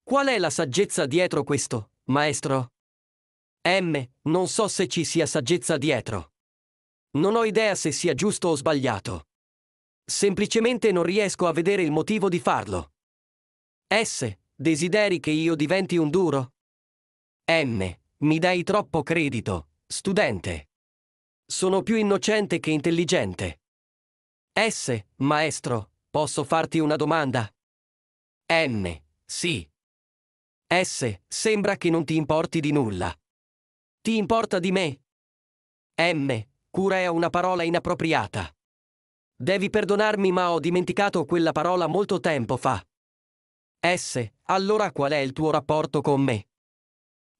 Qual è la saggezza dietro questo, maestro? M, non so se ci sia saggezza dietro. Non ho idea se sia giusto o sbagliato. Semplicemente non riesco a vedere il motivo di farlo. S, desideri che io diventi un duro? M, mi dai troppo credito, studente. Sono più innocente che intelligente. S, maestro, Posso farti una domanda? N. Sì. S. Sembra che non ti importi di nulla. Ti importa di me? M. Cura è una parola inappropriata. Devi perdonarmi ma ho dimenticato quella parola molto tempo fa. S. Allora qual è il tuo rapporto con me?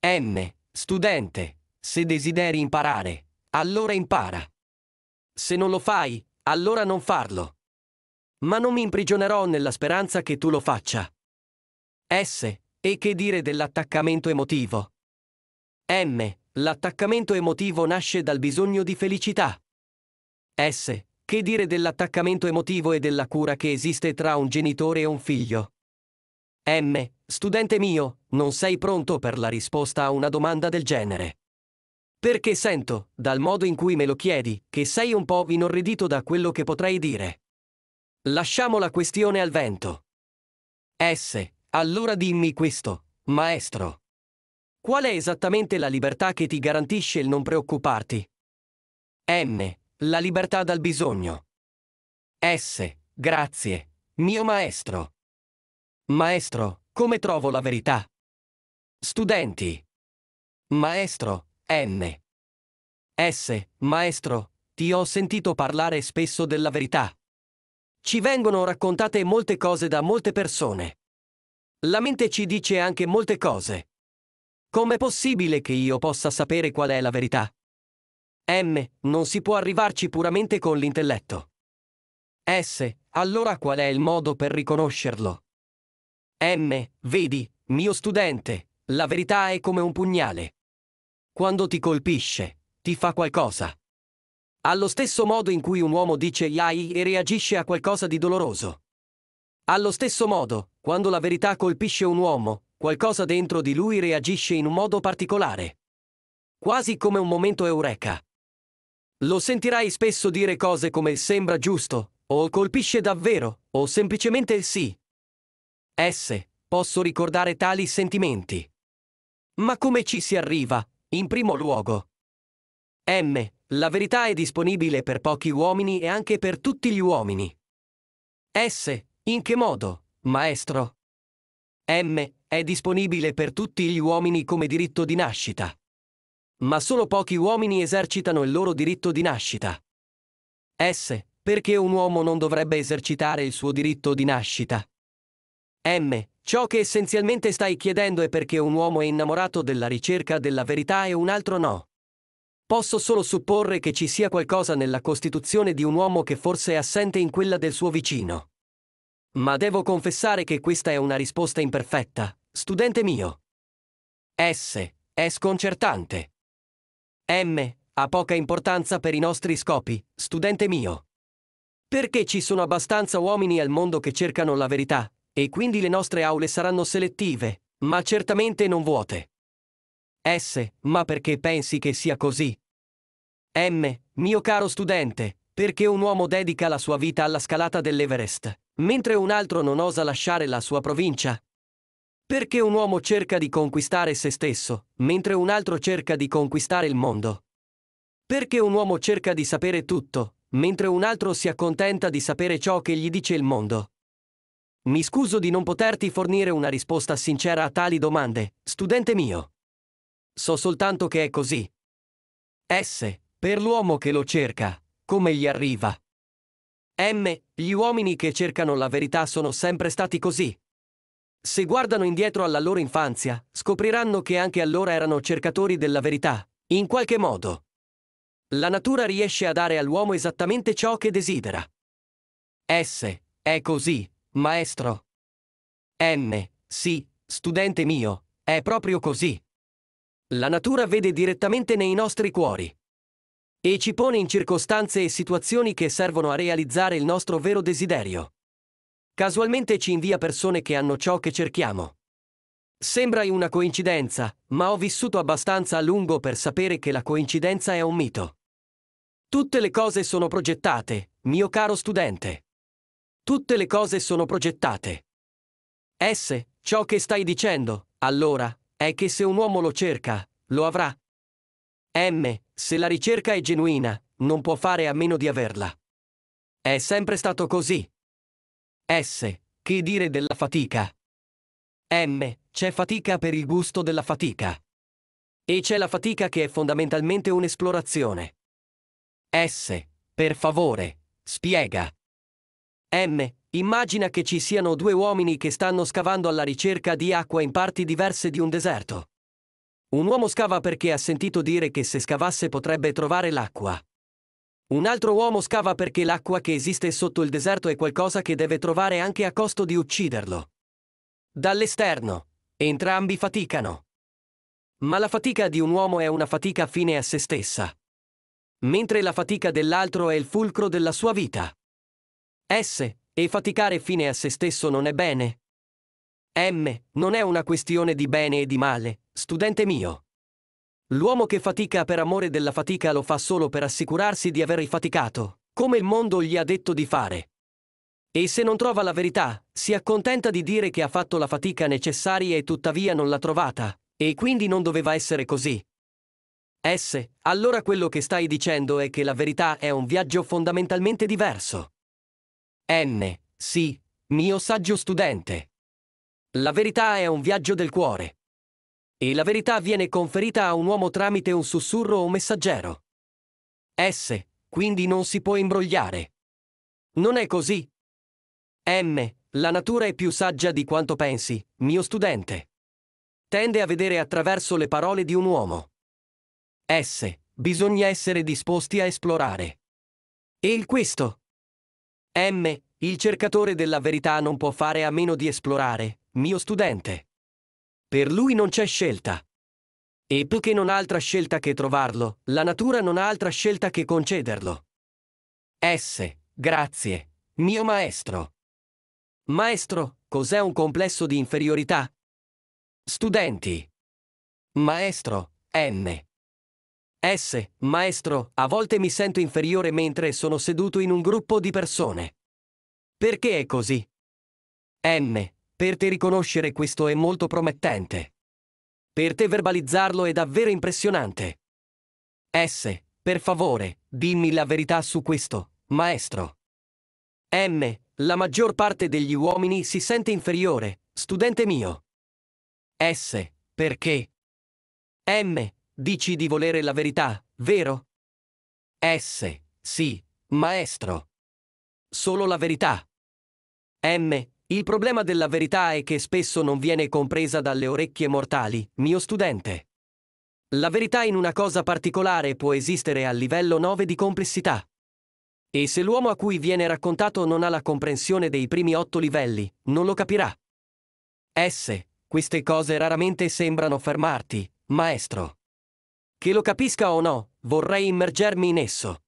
N. Studente, se desideri imparare, allora impara. Se non lo fai, allora non farlo ma non mi imprigionerò nella speranza che tu lo faccia. S. E che dire dell'attaccamento emotivo? M. L'attaccamento emotivo nasce dal bisogno di felicità. S. Che dire dell'attaccamento emotivo e della cura che esiste tra un genitore e un figlio? M. Studente mio, non sei pronto per la risposta a una domanda del genere. Perché sento, dal modo in cui me lo chiedi, che sei un po' inorridito da quello che potrei dire. Lasciamo la questione al vento. S. Allora dimmi questo, maestro. Qual è esattamente la libertà che ti garantisce il non preoccuparti? M. La libertà dal bisogno. S. Grazie, mio maestro. Maestro, come trovo la verità? Studenti. Maestro, M. S. Maestro, ti ho sentito parlare spesso della verità. Ci vengono raccontate molte cose da molte persone. La mente ci dice anche molte cose. Com'è possibile che io possa sapere qual è la verità? M. Non si può arrivarci puramente con l'intelletto. S. Allora qual è il modo per riconoscerlo? M. Vedi, mio studente, la verità è come un pugnale. Quando ti colpisce, ti fa qualcosa. Allo stesso modo in cui un uomo dice yai e reagisce a qualcosa di doloroso. Allo stesso modo, quando la verità colpisce un uomo, qualcosa dentro di lui reagisce in un modo particolare. Quasi come un momento eureka. Lo sentirai spesso dire cose come sembra giusto, o colpisce davvero, o semplicemente sì. S. Posso ricordare tali sentimenti. Ma come ci si arriva, in primo luogo? M. La verità è disponibile per pochi uomini e anche per tutti gli uomini. S. In che modo, maestro? M. È disponibile per tutti gli uomini come diritto di nascita. Ma solo pochi uomini esercitano il loro diritto di nascita. S. Perché un uomo non dovrebbe esercitare il suo diritto di nascita? M. Ciò che essenzialmente stai chiedendo è perché un uomo è innamorato della ricerca della verità e un altro no. Posso solo supporre che ci sia qualcosa nella costituzione di un uomo che forse è assente in quella del suo vicino. Ma devo confessare che questa è una risposta imperfetta, studente mio. S. È sconcertante. M. Ha poca importanza per i nostri scopi, studente mio. Perché ci sono abbastanza uomini al mondo che cercano la verità, e quindi le nostre aule saranno selettive, ma certamente non vuote. S. Ma perché pensi che sia così? M. Mio caro studente, perché un uomo dedica la sua vita alla scalata dell'Everest, mentre un altro non osa lasciare la sua provincia? Perché un uomo cerca di conquistare se stesso, mentre un altro cerca di conquistare il mondo? Perché un uomo cerca di sapere tutto, mentre un altro si accontenta di sapere ciò che gli dice il mondo? Mi scuso di non poterti fornire una risposta sincera a tali domande, studente mio. So soltanto che è così. S. Per l'uomo che lo cerca, come gli arriva. M. Gli uomini che cercano la verità sono sempre stati così. Se guardano indietro alla loro infanzia, scopriranno che anche allora erano cercatori della verità, in qualche modo. La natura riesce a dare all'uomo esattamente ciò che desidera. S. È così, maestro. M. Sì, studente mio, è proprio così. La natura vede direttamente nei nostri cuori e ci pone in circostanze e situazioni che servono a realizzare il nostro vero desiderio. Casualmente ci invia persone che hanno ciò che cerchiamo. Sembra una coincidenza, ma ho vissuto abbastanza a lungo per sapere che la coincidenza è un mito. Tutte le cose sono progettate, mio caro studente. Tutte le cose sono progettate. S, ciò che stai dicendo, allora, è che se un uomo lo cerca, lo avrà. M, se la ricerca è genuina, non può fare a meno di averla. È sempre stato così. S, che dire della fatica? M, c'è fatica per il gusto della fatica. E c'è la fatica che è fondamentalmente un'esplorazione. S, per favore, spiega. M, Immagina che ci siano due uomini che stanno scavando alla ricerca di acqua in parti diverse di un deserto. Un uomo scava perché ha sentito dire che se scavasse potrebbe trovare l'acqua. Un altro uomo scava perché l'acqua che esiste sotto il deserto è qualcosa che deve trovare anche a costo di ucciderlo. Dall'esterno, entrambi faticano. Ma la fatica di un uomo è una fatica fine a se stessa. Mentre la fatica dell'altro è il fulcro della sua vita. S. E faticare fine a se stesso non è bene. M. Non è una questione di bene e di male, studente mio. L'uomo che fatica per amore della fatica lo fa solo per assicurarsi di aver faticato, come il mondo gli ha detto di fare. E se non trova la verità, si accontenta di dire che ha fatto la fatica necessaria e tuttavia non l'ha trovata, e quindi non doveva essere così. S. Allora quello che stai dicendo è che la verità è un viaggio fondamentalmente diverso. N. Sì, mio saggio studente. La verità è un viaggio del cuore. E la verità viene conferita a un uomo tramite un sussurro o messaggero. S. Quindi non si può imbrogliare. Non è così. M. La natura è più saggia di quanto pensi, mio studente. Tende a vedere attraverso le parole di un uomo. S. Bisogna essere disposti a esplorare. E il questo? M. Il cercatore della verità non può fare a meno di esplorare, mio studente. Per lui non c'è scelta. E poiché non ha altra scelta che trovarlo, la natura non ha altra scelta che concederlo. S. Grazie, mio maestro. Maestro, cos'è un complesso di inferiorità? Studenti. Maestro, M. S. Maestro, a volte mi sento inferiore mentre sono seduto in un gruppo di persone. Perché è così? M. Per te riconoscere questo è molto promettente. Per te verbalizzarlo è davvero impressionante. S. Per favore, dimmi la verità su questo, maestro. M. La maggior parte degli uomini si sente inferiore, studente mio. S. Perché? M. Dici di volere la verità, vero? S. Sì, maestro. Solo la verità. M. Il problema della verità è che spesso non viene compresa dalle orecchie mortali, mio studente. La verità in una cosa particolare può esistere al livello 9 di complessità. E se l'uomo a cui viene raccontato non ha la comprensione dei primi otto livelli, non lo capirà. S. Queste cose raramente sembrano fermarti, maestro. Che lo capisca o no, vorrei immergermi in esso.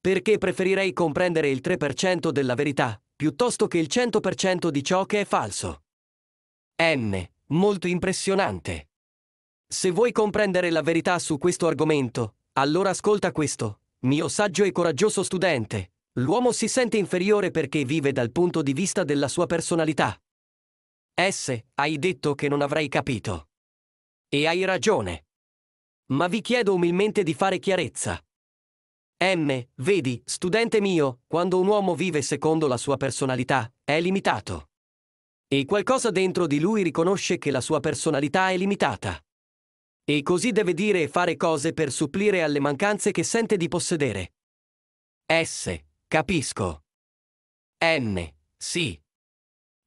Perché preferirei comprendere il 3% della verità, piuttosto che il 100% di ciò che è falso. N. Molto impressionante. Se vuoi comprendere la verità su questo argomento, allora ascolta questo, mio saggio e coraggioso studente. L'uomo si sente inferiore perché vive dal punto di vista della sua personalità. S. Hai detto che non avrei capito. E hai ragione ma vi chiedo umilmente di fare chiarezza. M, vedi, studente mio, quando un uomo vive secondo la sua personalità, è limitato. E qualcosa dentro di lui riconosce che la sua personalità è limitata. E così deve dire e fare cose per supplire alle mancanze che sente di possedere. S, capisco. N, sì.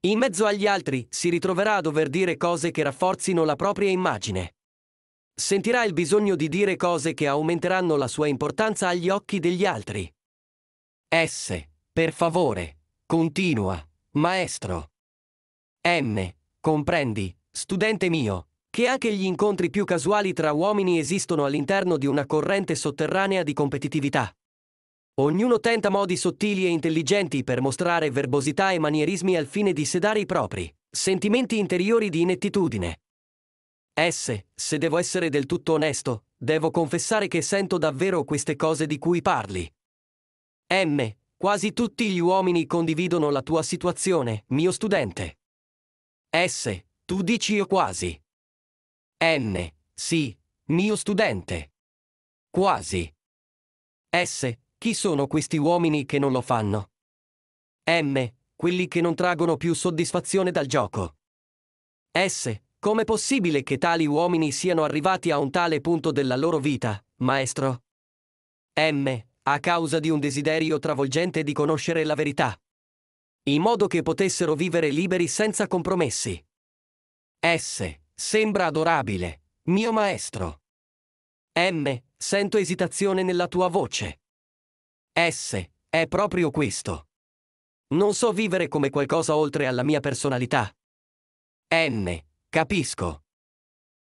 In mezzo agli altri si ritroverà a dover dire cose che rafforzino la propria immagine sentirà il bisogno di dire cose che aumenteranno la sua importanza agli occhi degli altri. S. Per favore, continua, maestro. M. Comprendi, studente mio, che anche gli incontri più casuali tra uomini esistono all'interno di una corrente sotterranea di competitività. Ognuno tenta modi sottili e intelligenti per mostrare verbosità e manierismi al fine di sedare i propri sentimenti interiori di inettitudine. S, se devo essere del tutto onesto, devo confessare che sento davvero queste cose di cui parli. M, quasi tutti gli uomini condividono la tua situazione, mio studente. S, tu dici io quasi. N, sì, mio studente. Quasi. S, chi sono questi uomini che non lo fanno? M, quelli che non traggono più soddisfazione dal gioco. S, Com'è possibile che tali uomini siano arrivati a un tale punto della loro vita, maestro? M. A causa di un desiderio travolgente di conoscere la verità. In modo che potessero vivere liberi senza compromessi. S. Sembra adorabile, mio maestro. M. Sento esitazione nella tua voce. S. È proprio questo. Non so vivere come qualcosa oltre alla mia personalità. N Capisco.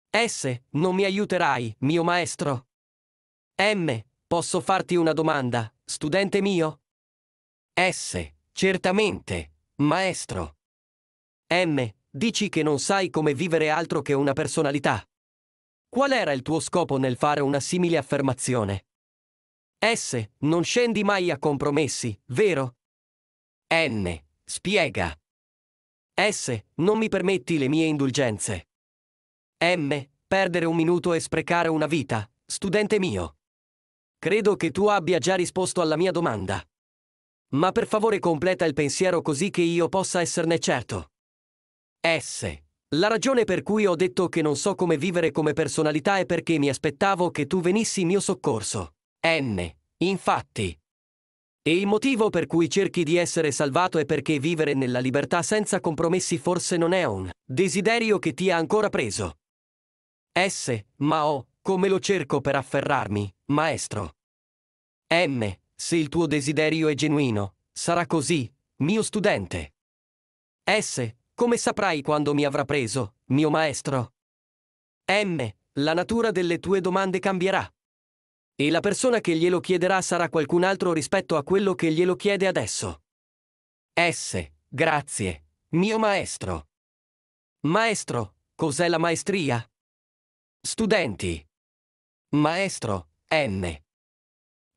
S. Non mi aiuterai, mio maestro. M. Posso farti una domanda, studente mio? S. Certamente, maestro. M. Dici che non sai come vivere altro che una personalità. Qual era il tuo scopo nel fare una simile affermazione? S. Non scendi mai a compromessi, vero? N. Spiega. S. Non mi permetti le mie indulgenze. M. Perdere un minuto e sprecare una vita, studente mio. Credo che tu abbia già risposto alla mia domanda. Ma per favore completa il pensiero così che io possa esserne certo. S. La ragione per cui ho detto che non so come vivere come personalità è perché mi aspettavo che tu venissi in mio soccorso. N. Infatti, e il motivo per cui cerchi di essere salvato è perché vivere nella libertà senza compromessi forse non è un desiderio che ti ha ancora preso. S. Ma O. come lo cerco per afferrarmi, maestro. M. Se il tuo desiderio è genuino, sarà così, mio studente. S. Come saprai quando mi avrà preso, mio maestro? M. La natura delle tue domande cambierà. E la persona che glielo chiederà sarà qualcun altro rispetto a quello che glielo chiede adesso. S. Grazie, mio maestro. Maestro, cos'è la maestria? Studenti. Maestro, N.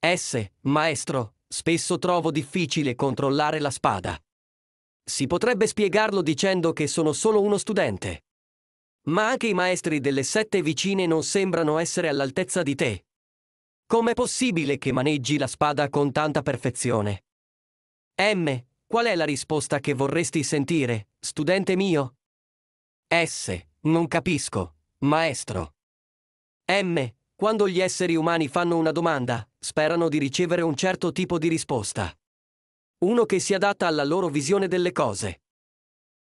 S. Maestro, spesso trovo difficile controllare la spada. Si potrebbe spiegarlo dicendo che sono solo uno studente. Ma anche i maestri delle sette vicine non sembrano essere all'altezza di te. Com'è possibile che maneggi la spada con tanta perfezione? M. Qual è la risposta che vorresti sentire, studente mio? S. Non capisco, maestro. M. Quando gli esseri umani fanno una domanda, sperano di ricevere un certo tipo di risposta. Uno che si adatta alla loro visione delle cose.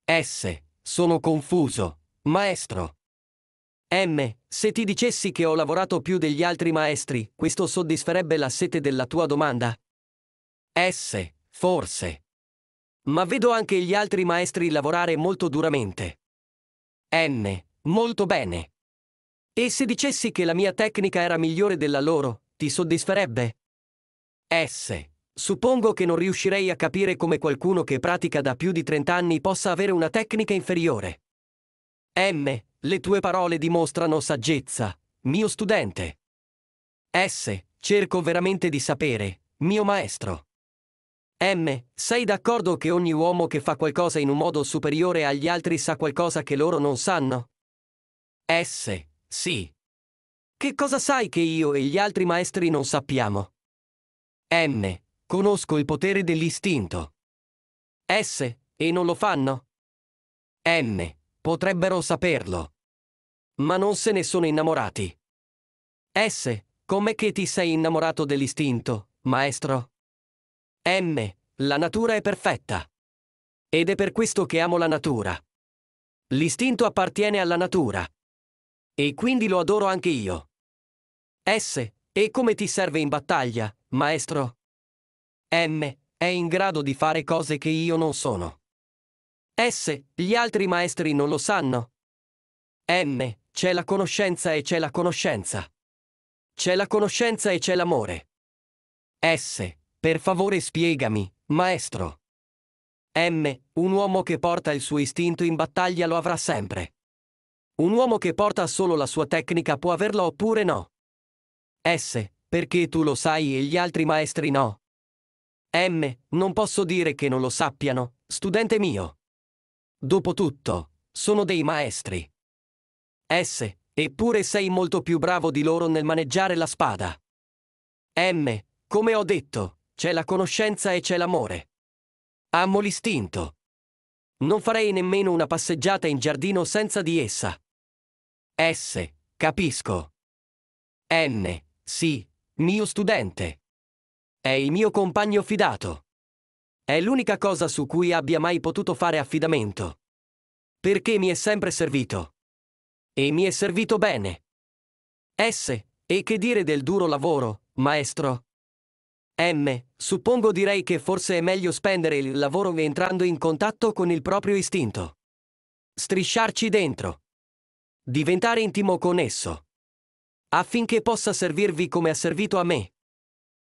S. Sono confuso, maestro. M. Se ti dicessi che ho lavorato più degli altri maestri, questo soddisferebbe la sete della tua domanda? S. Forse. Ma vedo anche gli altri maestri lavorare molto duramente. N. Molto bene. E se dicessi che la mia tecnica era migliore della loro, ti soddisferebbe? S. Suppongo che non riuscirei a capire come qualcuno che pratica da più di 30 anni possa avere una tecnica inferiore. M. Le tue parole dimostrano saggezza, mio studente. S. Cerco veramente di sapere, mio maestro. M. Sei d'accordo che ogni uomo che fa qualcosa in un modo superiore agli altri sa qualcosa che loro non sanno? S. Sì. Che cosa sai che io e gli altri maestri non sappiamo? M. Conosco il potere dell'istinto. S. E non lo fanno? M potrebbero saperlo. Ma non se ne sono innamorati. S. Com'è che ti sei innamorato dell'istinto, maestro? M. La natura è perfetta. Ed è per questo che amo la natura. L'istinto appartiene alla natura. E quindi lo adoro anche io. S. E come ti serve in battaglia, maestro? M. È in grado di fare cose che io non sono. S. Gli altri maestri non lo sanno. M. C'è la conoscenza e c'è la conoscenza. C'è la conoscenza e c'è l'amore. S. Per favore spiegami, maestro. M. Un uomo che porta il suo istinto in battaglia lo avrà sempre. Un uomo che porta solo la sua tecnica può averla oppure no. S. Perché tu lo sai e gli altri maestri no. M. Non posso dire che non lo sappiano, studente mio. Dopotutto, sono dei maestri. S, eppure sei molto più bravo di loro nel maneggiare la spada. M, come ho detto, c'è la conoscenza e c'è l'amore. Amo l'istinto. Non farei nemmeno una passeggiata in giardino senza di essa. S, capisco. N, sì, mio studente. È il mio compagno fidato. È l'unica cosa su cui abbia mai potuto fare affidamento. Perché mi è sempre servito. E mi è servito bene. S. E che dire del duro lavoro, maestro? M. Suppongo direi che forse è meglio spendere il lavoro entrando in contatto con il proprio istinto. Strisciarci dentro. Diventare intimo con esso. Affinché possa servirvi come ha servito a me.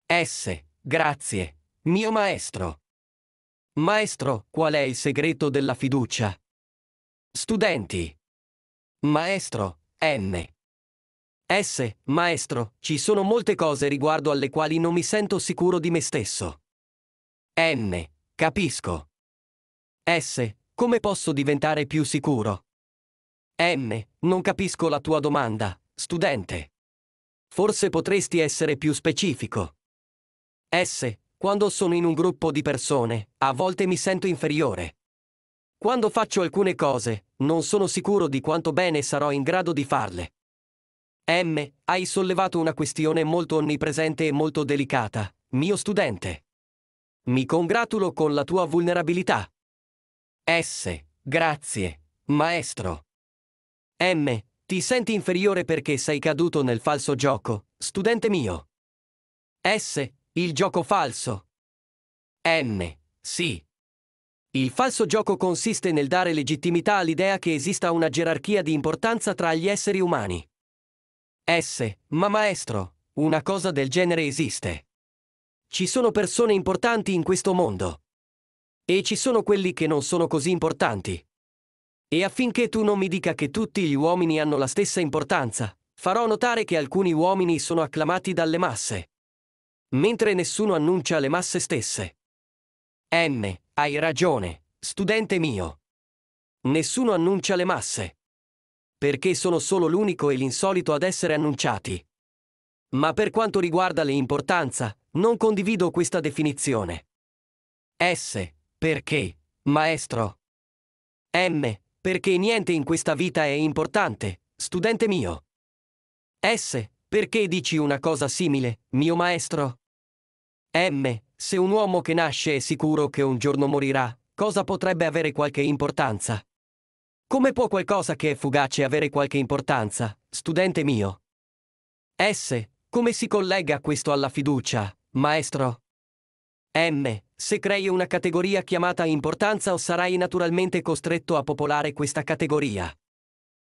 S. Grazie, mio maestro. Maestro, qual è il segreto della fiducia? Studenti. Maestro, N. S. Maestro, ci sono molte cose riguardo alle quali non mi sento sicuro di me stesso. N. Capisco. S. Come posso diventare più sicuro? N. Non capisco la tua domanda, studente. Forse potresti essere più specifico. S. Quando sono in un gruppo di persone, a volte mi sento inferiore. Quando faccio alcune cose, non sono sicuro di quanto bene sarò in grado di farle. M, hai sollevato una questione molto onnipresente e molto delicata, mio studente. Mi congratulo con la tua vulnerabilità. S, grazie, maestro. M, ti senti inferiore perché sei caduto nel falso gioco, studente mio. S, il gioco falso. N. Sì. Il falso gioco consiste nel dare legittimità all'idea che esista una gerarchia di importanza tra gli esseri umani. S. Ma maestro, una cosa del genere esiste. Ci sono persone importanti in questo mondo. E ci sono quelli che non sono così importanti. E affinché tu non mi dica che tutti gli uomini hanno la stessa importanza, farò notare che alcuni uomini sono acclamati dalle masse mentre nessuno annuncia le masse stesse. N, hai ragione, studente mio. Nessuno annuncia le masse. Perché sono solo l'unico e l'insolito ad essere annunciati. Ma per quanto riguarda l'importanza, non condivido questa definizione. S, perché, maestro. M, perché niente in questa vita è importante, studente mio. S, perché dici una cosa simile, mio maestro? M. Se un uomo che nasce è sicuro che un giorno morirà, cosa potrebbe avere qualche importanza? Come può qualcosa che è fugace avere qualche importanza, studente mio? S. Come si collega questo alla fiducia, maestro? M. Se crei una categoria chiamata importanza o sarai naturalmente costretto a popolare questa categoria.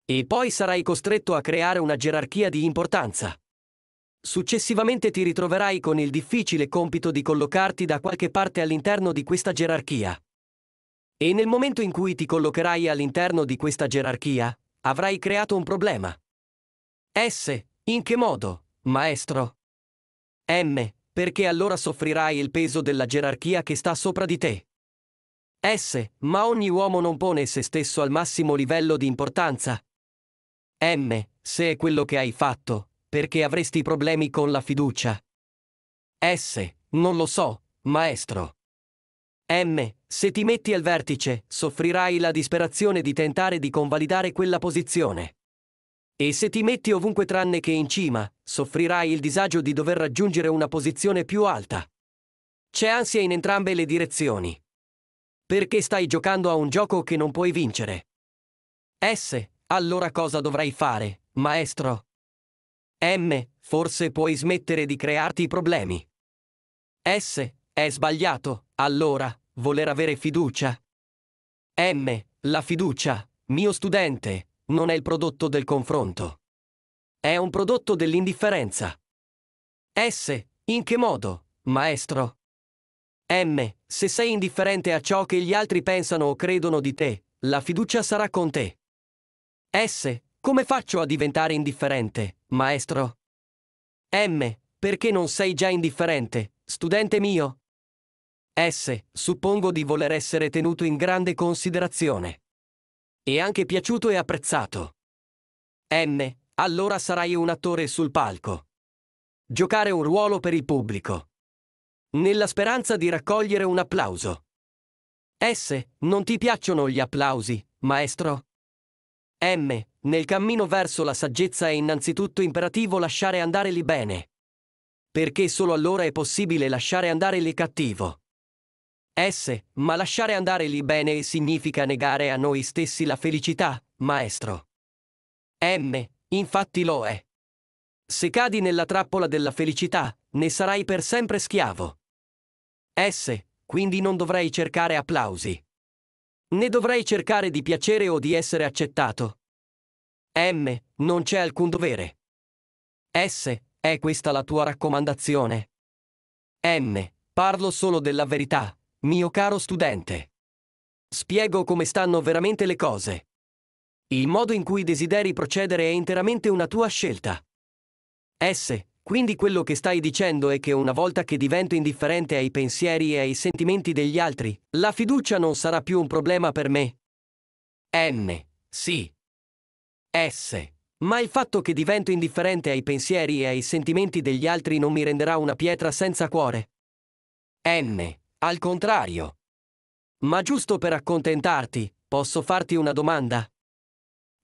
E poi sarai costretto a creare una gerarchia di importanza. Successivamente ti ritroverai con il difficile compito di collocarti da qualche parte all'interno di questa gerarchia. E nel momento in cui ti collocherai all'interno di questa gerarchia, avrai creato un problema. S. In che modo, maestro? M. Perché allora soffrirai il peso della gerarchia che sta sopra di te. S. Ma ogni uomo non pone se stesso al massimo livello di importanza. M. Se è quello che hai fatto, perché avresti problemi con la fiducia. S. Non lo so, maestro. M. Se ti metti al vertice, soffrirai la disperazione di tentare di convalidare quella posizione. E se ti metti ovunque tranne che in cima, soffrirai il disagio di dover raggiungere una posizione più alta. C'è ansia in entrambe le direzioni. Perché stai giocando a un gioco che non puoi vincere? S. Allora cosa dovrai fare, maestro? M, forse puoi smettere di crearti problemi. S, è sbagliato, allora, voler avere fiducia. M, la fiducia, mio studente, non è il prodotto del confronto. È un prodotto dell'indifferenza. S, in che modo, maestro? M, se sei indifferente a ciò che gli altri pensano o credono di te, la fiducia sarà con te. S, come faccio a diventare indifferente? maestro. M, perché non sei già indifferente, studente mio? S, suppongo di voler essere tenuto in grande considerazione. E anche piaciuto e apprezzato. M, allora sarai un attore sul palco. Giocare un ruolo per il pubblico. Nella speranza di raccogliere un applauso. S, non ti piacciono gli applausi, maestro? M, nel cammino verso la saggezza è innanzitutto imperativo lasciare andare lì bene. Perché solo allora è possibile lasciare andare lì cattivo. S. Ma lasciare andare lì bene significa negare a noi stessi la felicità, maestro. M. Infatti lo è. Se cadi nella trappola della felicità, ne sarai per sempre schiavo. S. Quindi non dovrei cercare applausi. Ne dovrei cercare di piacere o di essere accettato, M. Non c'è alcun dovere. S. È questa la tua raccomandazione. M, Parlo solo della verità, mio caro studente. Spiego come stanno veramente le cose. Il modo in cui desideri procedere è interamente una tua scelta. S. Quindi quello che stai dicendo è che una volta che divento indifferente ai pensieri e ai sentimenti degli altri, la fiducia non sarà più un problema per me. N. Sì, S. Ma il fatto che divento indifferente ai pensieri e ai sentimenti degli altri non mi renderà una pietra senza cuore. N. Al contrario. Ma giusto per accontentarti, posso farti una domanda?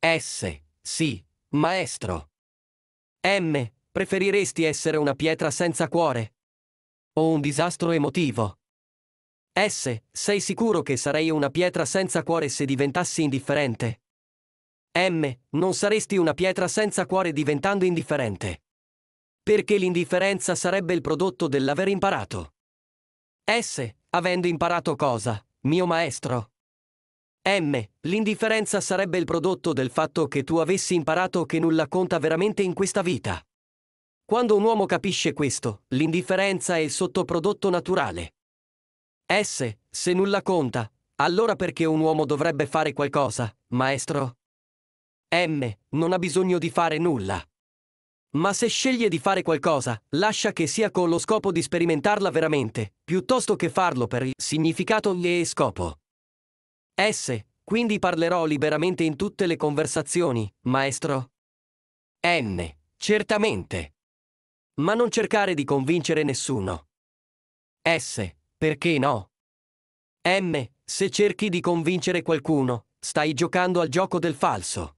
S. Sì, maestro. M. Preferiresti essere una pietra senza cuore? O un disastro emotivo? S. Sei sicuro che sarei una pietra senza cuore se diventassi indifferente? M. Non saresti una pietra senza cuore diventando indifferente. Perché l'indifferenza sarebbe il prodotto dell'aver imparato. S. Avendo imparato cosa, mio maestro? M. L'indifferenza sarebbe il prodotto del fatto che tu avessi imparato che nulla conta veramente in questa vita. Quando un uomo capisce questo, l'indifferenza è il sottoprodotto naturale. S. Se nulla conta, allora perché un uomo dovrebbe fare qualcosa, maestro? M non ha bisogno di fare nulla. Ma se sceglie di fare qualcosa, lascia che sia con lo scopo di sperimentarla veramente, piuttosto che farlo per il significato e scopo. S. Quindi parlerò liberamente in tutte le conversazioni, maestro? N. Certamente. Ma non cercare di convincere nessuno. S. Perché no? M. Se cerchi di convincere qualcuno, stai giocando al gioco del falso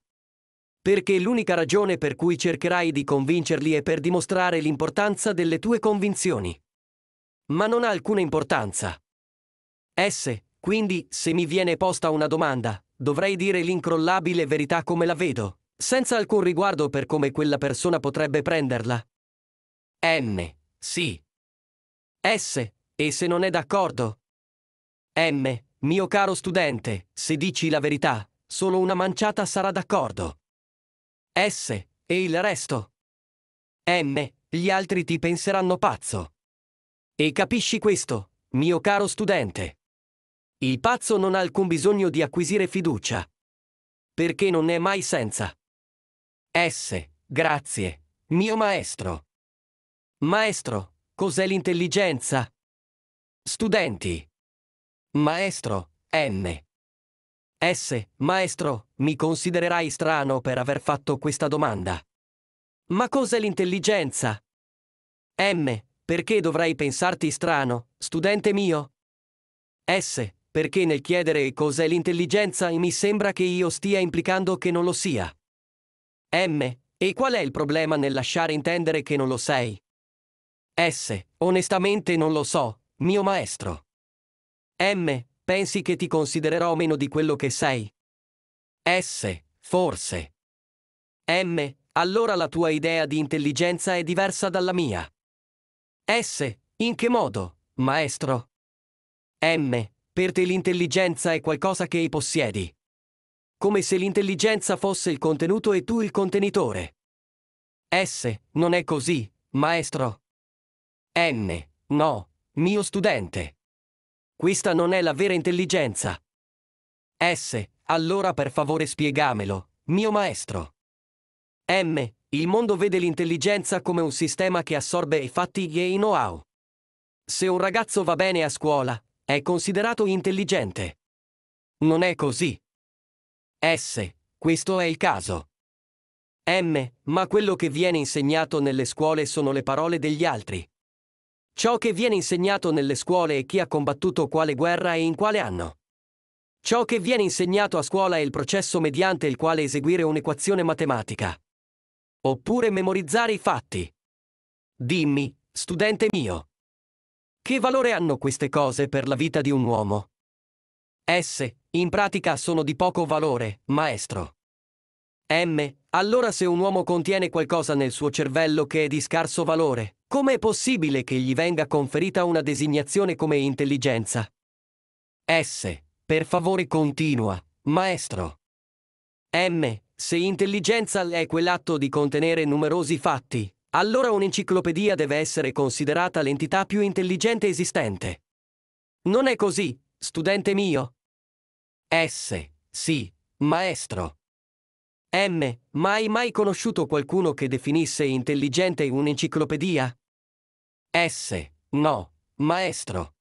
perché l'unica ragione per cui cercherai di convincerli è per dimostrare l'importanza delle tue convinzioni. Ma non ha alcuna importanza. S. Quindi, se mi viene posta una domanda, dovrei dire l'incrollabile verità come la vedo, senza alcun riguardo per come quella persona potrebbe prenderla. N. Sì. S. E se non è d'accordo? M. Mio caro studente, se dici la verità, solo una manciata sarà d'accordo. S. E il resto. M. Gli altri ti penseranno pazzo. E capisci questo, mio caro studente. Il pazzo non ha alcun bisogno di acquisire fiducia. Perché non è mai senza. S. Grazie, mio maestro. Maestro, cos'è l'intelligenza? Studenti. Maestro, N. S. Maestro, mi considererai strano per aver fatto questa domanda. Ma cos'è l'intelligenza? M. Perché dovrei pensarti strano, studente mio? S. Perché nel chiedere cos'è l'intelligenza mi sembra che io stia implicando che non lo sia. M. E qual è il problema nel lasciare intendere che non lo sei? S. Onestamente non lo so, mio maestro. M pensi che ti considererò meno di quello che sei? S, forse. M, allora la tua idea di intelligenza è diversa dalla mia. S, in che modo, maestro? M, per te l'intelligenza è qualcosa che possiedi. Come se l'intelligenza fosse il contenuto e tu il contenitore. S, non è così, maestro. N, no, mio studente. Questa non è la vera intelligenza. S. Allora per favore spiegamelo, mio maestro. M. Il mondo vede l'intelligenza come un sistema che assorbe i fatti e i know-how. Se un ragazzo va bene a scuola, è considerato intelligente. Non è così. S. Questo è il caso. M. Ma quello che viene insegnato nelle scuole sono le parole degli altri. Ciò che viene insegnato nelle scuole è chi ha combattuto quale guerra e in quale anno. Ciò che viene insegnato a scuola è il processo mediante il quale eseguire un'equazione matematica. Oppure memorizzare i fatti. Dimmi, studente mio, che valore hanno queste cose per la vita di un uomo? Esse, in pratica, sono di poco valore, maestro. M. Allora se un uomo contiene qualcosa nel suo cervello che è di scarso valore, come è possibile che gli venga conferita una designazione come intelligenza? S. Per favore continua, maestro. M. Se intelligenza è quell'atto di contenere numerosi fatti, allora un'enciclopedia deve essere considerata l'entità più intelligente esistente. Non è così, studente mio? S. Sì, maestro. M. Mai mai conosciuto qualcuno che definisse intelligente un'enciclopedia? S. No, maestro.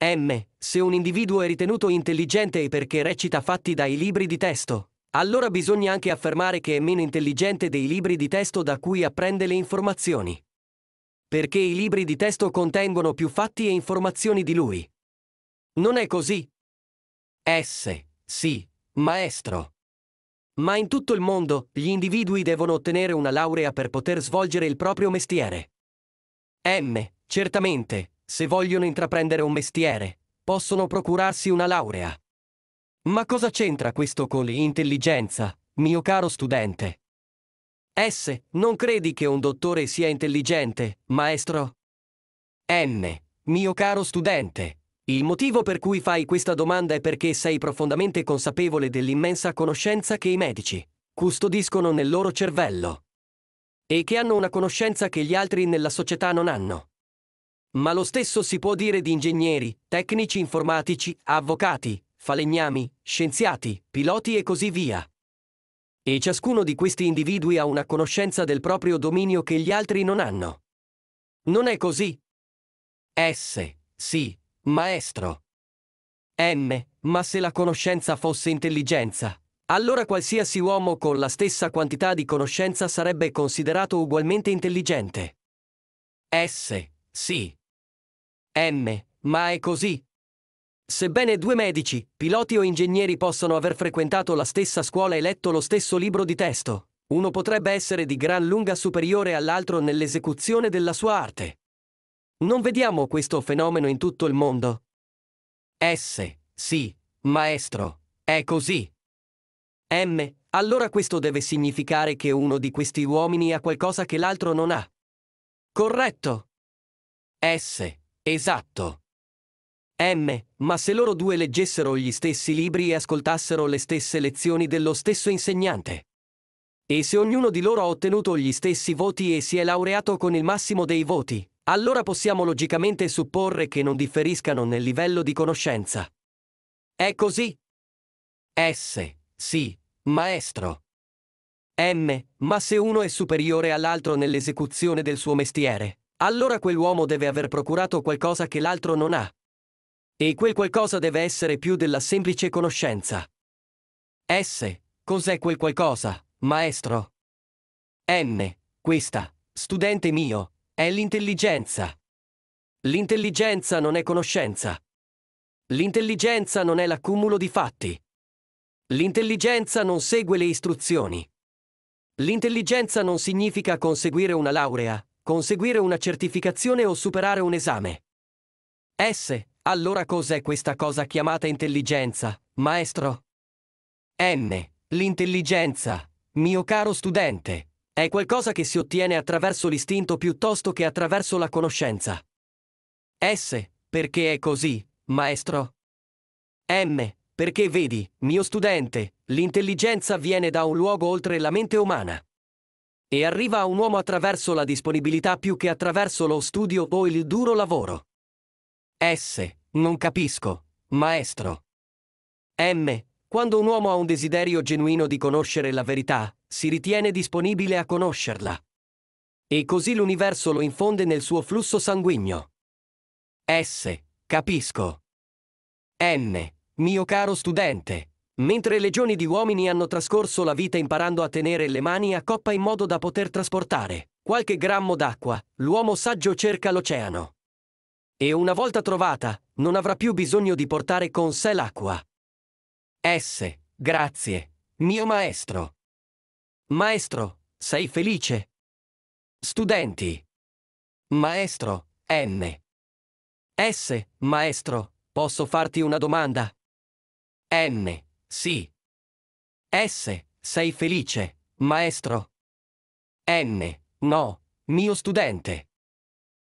M. Se un individuo è ritenuto intelligente perché recita fatti dai libri di testo, allora bisogna anche affermare che è meno intelligente dei libri di testo da cui apprende le informazioni. Perché i libri di testo contengono più fatti e informazioni di lui. Non è così? S. Sì, maestro. Ma in tutto il mondo gli individui devono ottenere una laurea per poter svolgere il proprio mestiere. M. Certamente, se vogliono intraprendere un mestiere, possono procurarsi una laurea. Ma cosa c'entra questo con l'intelligenza, mio caro studente? S. Non credi che un dottore sia intelligente, maestro? N. Mio caro studente, il motivo per cui fai questa domanda è perché sei profondamente consapevole dell'immensa conoscenza che i medici custodiscono nel loro cervello e che hanno una conoscenza che gli altri nella società non hanno. Ma lo stesso si può dire di ingegneri, tecnici informatici, avvocati, falegnami, scienziati, piloti e così via. E ciascuno di questi individui ha una conoscenza del proprio dominio che gli altri non hanno. Non è così? S. Sì, maestro. M. Ma se la conoscenza fosse intelligenza, allora qualsiasi uomo con la stessa quantità di conoscenza sarebbe considerato ugualmente intelligente. S. Sì. M. Ma è così. Sebbene due medici, piloti o ingegneri possano aver frequentato la stessa scuola e letto lo stesso libro di testo, uno potrebbe essere di gran lunga superiore all'altro nell'esecuzione della sua arte. Non vediamo questo fenomeno in tutto il mondo. S. Sì, maestro, è così. M, allora questo deve significare che uno di questi uomini ha qualcosa che l'altro non ha. Corretto. S, esatto. M, ma se loro due leggessero gli stessi libri e ascoltassero le stesse lezioni dello stesso insegnante. E se ognuno di loro ha ottenuto gli stessi voti e si è laureato con il massimo dei voti, allora possiamo logicamente supporre che non differiscano nel livello di conoscenza. È così? S. Sì, maestro. M. Ma se uno è superiore all'altro nell'esecuzione del suo mestiere, allora quell'uomo deve aver procurato qualcosa che l'altro non ha. E quel qualcosa deve essere più della semplice conoscenza. S. Cos'è quel qualcosa, maestro? N. Questa, studente mio, è l'intelligenza. L'intelligenza non è conoscenza. L'intelligenza non è l'accumulo di fatti. L'intelligenza non segue le istruzioni. L'intelligenza non significa conseguire una laurea, conseguire una certificazione o superare un esame. S. Allora cos'è questa cosa chiamata intelligenza, maestro? M. L'intelligenza, mio caro studente, è qualcosa che si ottiene attraverso l'istinto piuttosto che attraverso la conoscenza. S. Perché è così, maestro? M. Perché vedi, mio studente, l'intelligenza viene da un luogo oltre la mente umana. E arriva a un uomo attraverso la disponibilità più che attraverso lo studio o il duro lavoro. S. Non capisco, maestro. M. Quando un uomo ha un desiderio genuino di conoscere la verità, si ritiene disponibile a conoscerla. E così l'universo lo infonde nel suo flusso sanguigno. S. Capisco. N. Mio caro studente, mentre legioni di uomini hanno trascorso la vita imparando a tenere le mani a coppa in modo da poter trasportare qualche grammo d'acqua, l'uomo saggio cerca l'oceano. E una volta trovata, non avrà più bisogno di portare con sé l'acqua. S. Grazie, mio maestro. Maestro, sei felice? Studenti. Maestro, N. S. Maestro, posso farti una domanda? N. Sì. S. Sei felice, maestro? N. No, mio studente.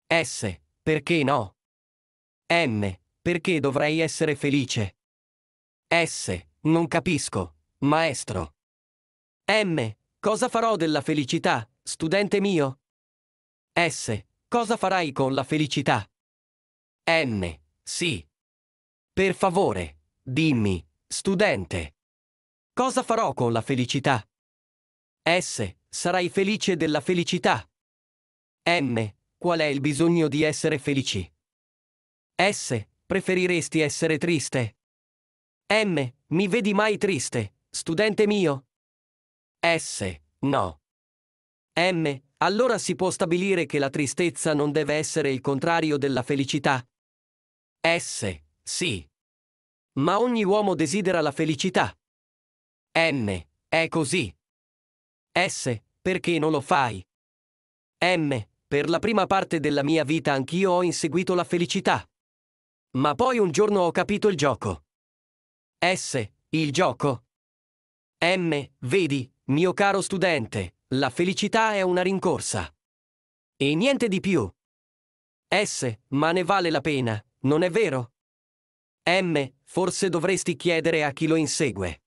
S. Perché no? N. Perché dovrei essere felice? S. Non capisco, maestro. M. Cosa farò della felicità, studente mio? S. Cosa farai con la felicità? N. Sì. Per favore. Dimmi, studente, cosa farò con la felicità? S. Sarai felice della felicità. M. Qual è il bisogno di essere felici? S. Preferiresti essere triste? M. Mi vedi mai triste, studente mio? S. No. M. Allora si può stabilire che la tristezza non deve essere il contrario della felicità? S. Sì. Ma ogni uomo desidera la felicità. M. È così. S. Perché non lo fai? M. Per la prima parte della mia vita anch'io ho inseguito la felicità. Ma poi un giorno ho capito il gioco. S. Il gioco. M. Vedi, mio caro studente, la felicità è una rincorsa. E niente di più. S. Ma ne vale la pena, non è vero? M forse dovresti chiedere a chi lo insegue.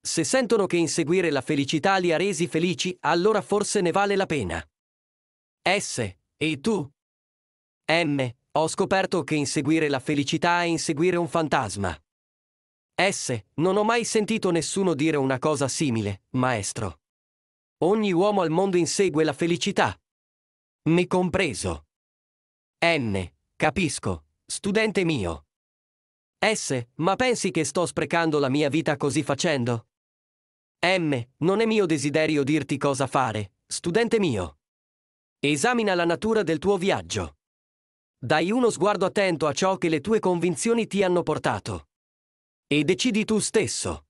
Se sentono che inseguire la felicità li ha resi felici, allora forse ne vale la pena. S. E tu? M. Ho scoperto che inseguire la felicità è inseguire un fantasma. S. Non ho mai sentito nessuno dire una cosa simile, maestro. Ogni uomo al mondo insegue la felicità. Mi compreso. N. Capisco, studente mio. S. Ma pensi che sto sprecando la mia vita così facendo? M. Non è mio desiderio dirti cosa fare, studente mio. Esamina la natura del tuo viaggio. Dai uno sguardo attento a ciò che le tue convinzioni ti hanno portato. E decidi tu stesso.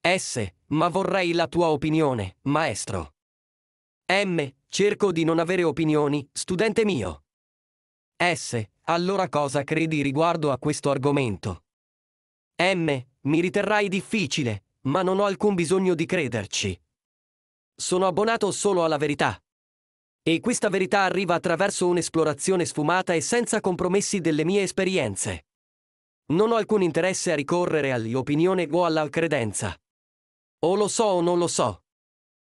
S. Ma vorrei la tua opinione, maestro. M. Cerco di non avere opinioni, studente mio. S. Allora cosa credi riguardo a questo argomento? M. Mi riterrai difficile, ma non ho alcun bisogno di crederci. Sono abbonato solo alla verità. E questa verità arriva attraverso un'esplorazione sfumata e senza compromessi delle mie esperienze. Non ho alcun interesse a ricorrere all'opinione o alla credenza. O lo so o non lo so.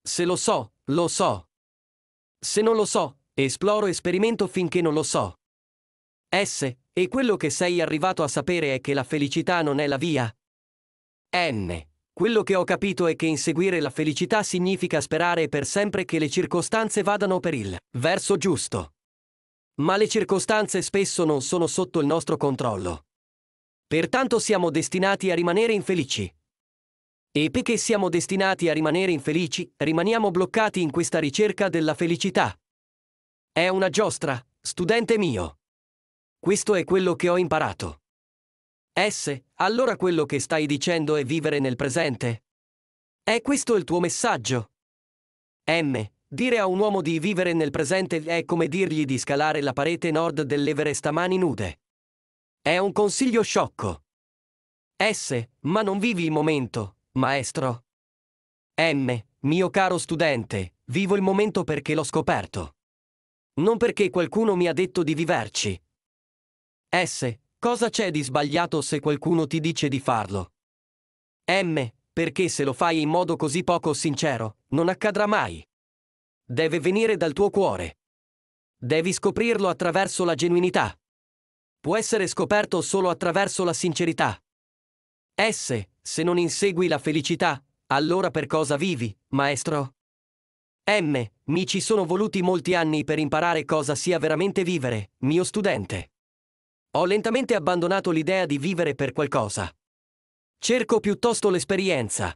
Se lo so, lo so. Se non lo so, esploro e sperimento finché non lo so. S, e quello che sei arrivato a sapere è che la felicità non è la via. N. Quello che ho capito è che inseguire la felicità significa sperare per sempre che le circostanze vadano per il verso giusto. Ma le circostanze spesso non sono sotto il nostro controllo. Pertanto siamo destinati a rimanere infelici. E perché siamo destinati a rimanere infelici, rimaniamo bloccati in questa ricerca della felicità. È una giostra, studente mio. Questo è quello che ho imparato. S, allora quello che stai dicendo è vivere nel presente? È questo il tuo messaggio? M, dire a un uomo di vivere nel presente è come dirgli di scalare la parete nord dell'Everest a mani nude. È un consiglio sciocco. S, ma non vivi il momento, maestro. M, mio caro studente, vivo il momento perché l'ho scoperto. Non perché qualcuno mi ha detto di viverci, S. Cosa c'è di sbagliato se qualcuno ti dice di farlo? M. Perché se lo fai in modo così poco sincero, non accadrà mai. Deve venire dal tuo cuore. Devi scoprirlo attraverso la genuinità. Può essere scoperto solo attraverso la sincerità. S. Se non insegui la felicità, allora per cosa vivi, maestro? M. Mi ci sono voluti molti anni per imparare cosa sia veramente vivere, mio studente. Ho lentamente abbandonato l'idea di vivere per qualcosa. Cerco piuttosto l'esperienza.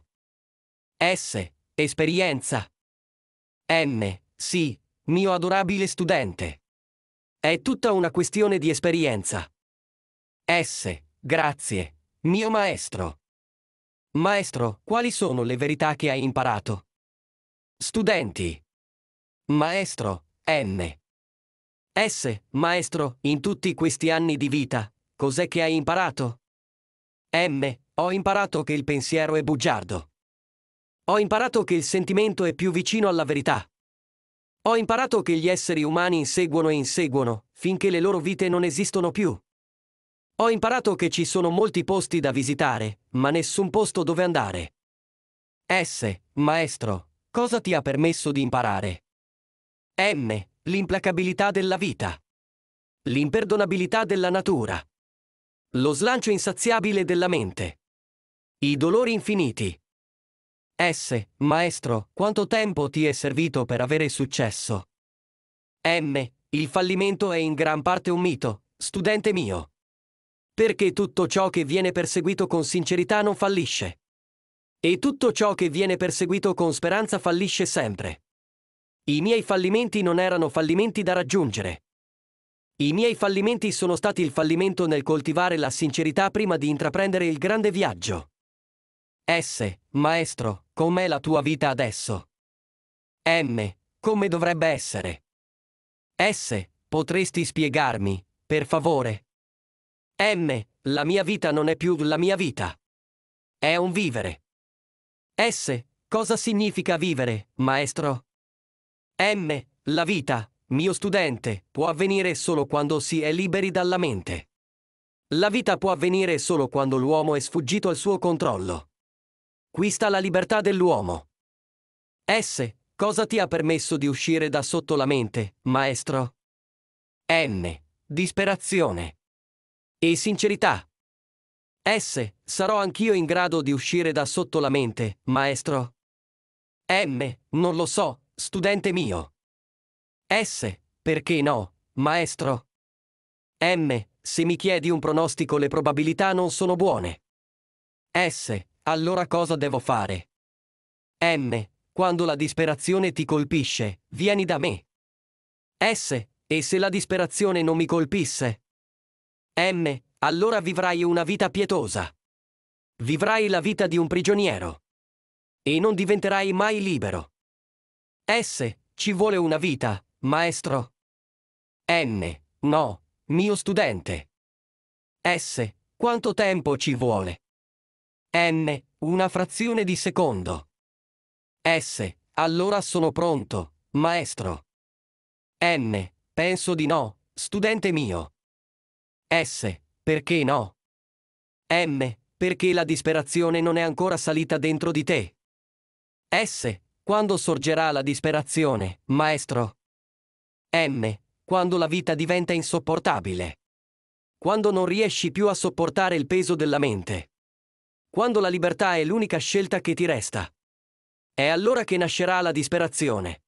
S. Esperienza. M. Sì, mio adorabile studente. È tutta una questione di esperienza. S. Grazie, mio maestro. Maestro, quali sono le verità che hai imparato? Studenti. Maestro, M. S. Maestro, in tutti questi anni di vita, cos'è che hai imparato? M. Ho imparato che il pensiero è bugiardo. Ho imparato che il sentimento è più vicino alla verità. Ho imparato che gli esseri umani inseguono e inseguono, finché le loro vite non esistono più. Ho imparato che ci sono molti posti da visitare, ma nessun posto dove andare. S. Maestro, cosa ti ha permesso di imparare? M l'implacabilità della vita, l'imperdonabilità della natura, lo slancio insaziabile della mente, i dolori infiniti. S. Maestro, quanto tempo ti è servito per avere successo? M. Il fallimento è in gran parte un mito, studente mio. Perché tutto ciò che viene perseguito con sincerità non fallisce. E tutto ciò che viene perseguito con speranza fallisce sempre. I miei fallimenti non erano fallimenti da raggiungere. I miei fallimenti sono stati il fallimento nel coltivare la sincerità prima di intraprendere il grande viaggio. S. Maestro, com'è la tua vita adesso? M. Come dovrebbe essere? S. Potresti spiegarmi, per favore? M. La mia vita non è più la mia vita. È un vivere. S. Cosa significa vivere, maestro? M. La vita, mio studente, può avvenire solo quando si è liberi dalla mente. La vita può avvenire solo quando l'uomo è sfuggito al suo controllo. Qui sta la libertà dell'uomo. S. Cosa ti ha permesso di uscire da sotto la mente, maestro? N. Disperazione. E sincerità. S. Sarò anch'io in grado di uscire da sotto la mente, maestro? M. Non lo so, studente mio. S, perché no, maestro? M, se mi chiedi un pronostico le probabilità non sono buone. S, allora cosa devo fare? M, quando la disperazione ti colpisce, vieni da me. S, e se la disperazione non mi colpisse? M, allora vivrai una vita pietosa. Vivrai la vita di un prigioniero. E non diventerai mai libero. S. Ci vuole una vita, maestro. N. No, mio studente. S. Quanto tempo ci vuole? N. Una frazione di secondo. S. Allora sono pronto, maestro. N. Penso di no, studente mio. S. Perché no? M. Perché la disperazione non è ancora salita dentro di te. S. Quando sorgerà la disperazione, maestro? M. Quando la vita diventa insopportabile. Quando non riesci più a sopportare il peso della mente. Quando la libertà è l'unica scelta che ti resta. È allora che nascerà la disperazione.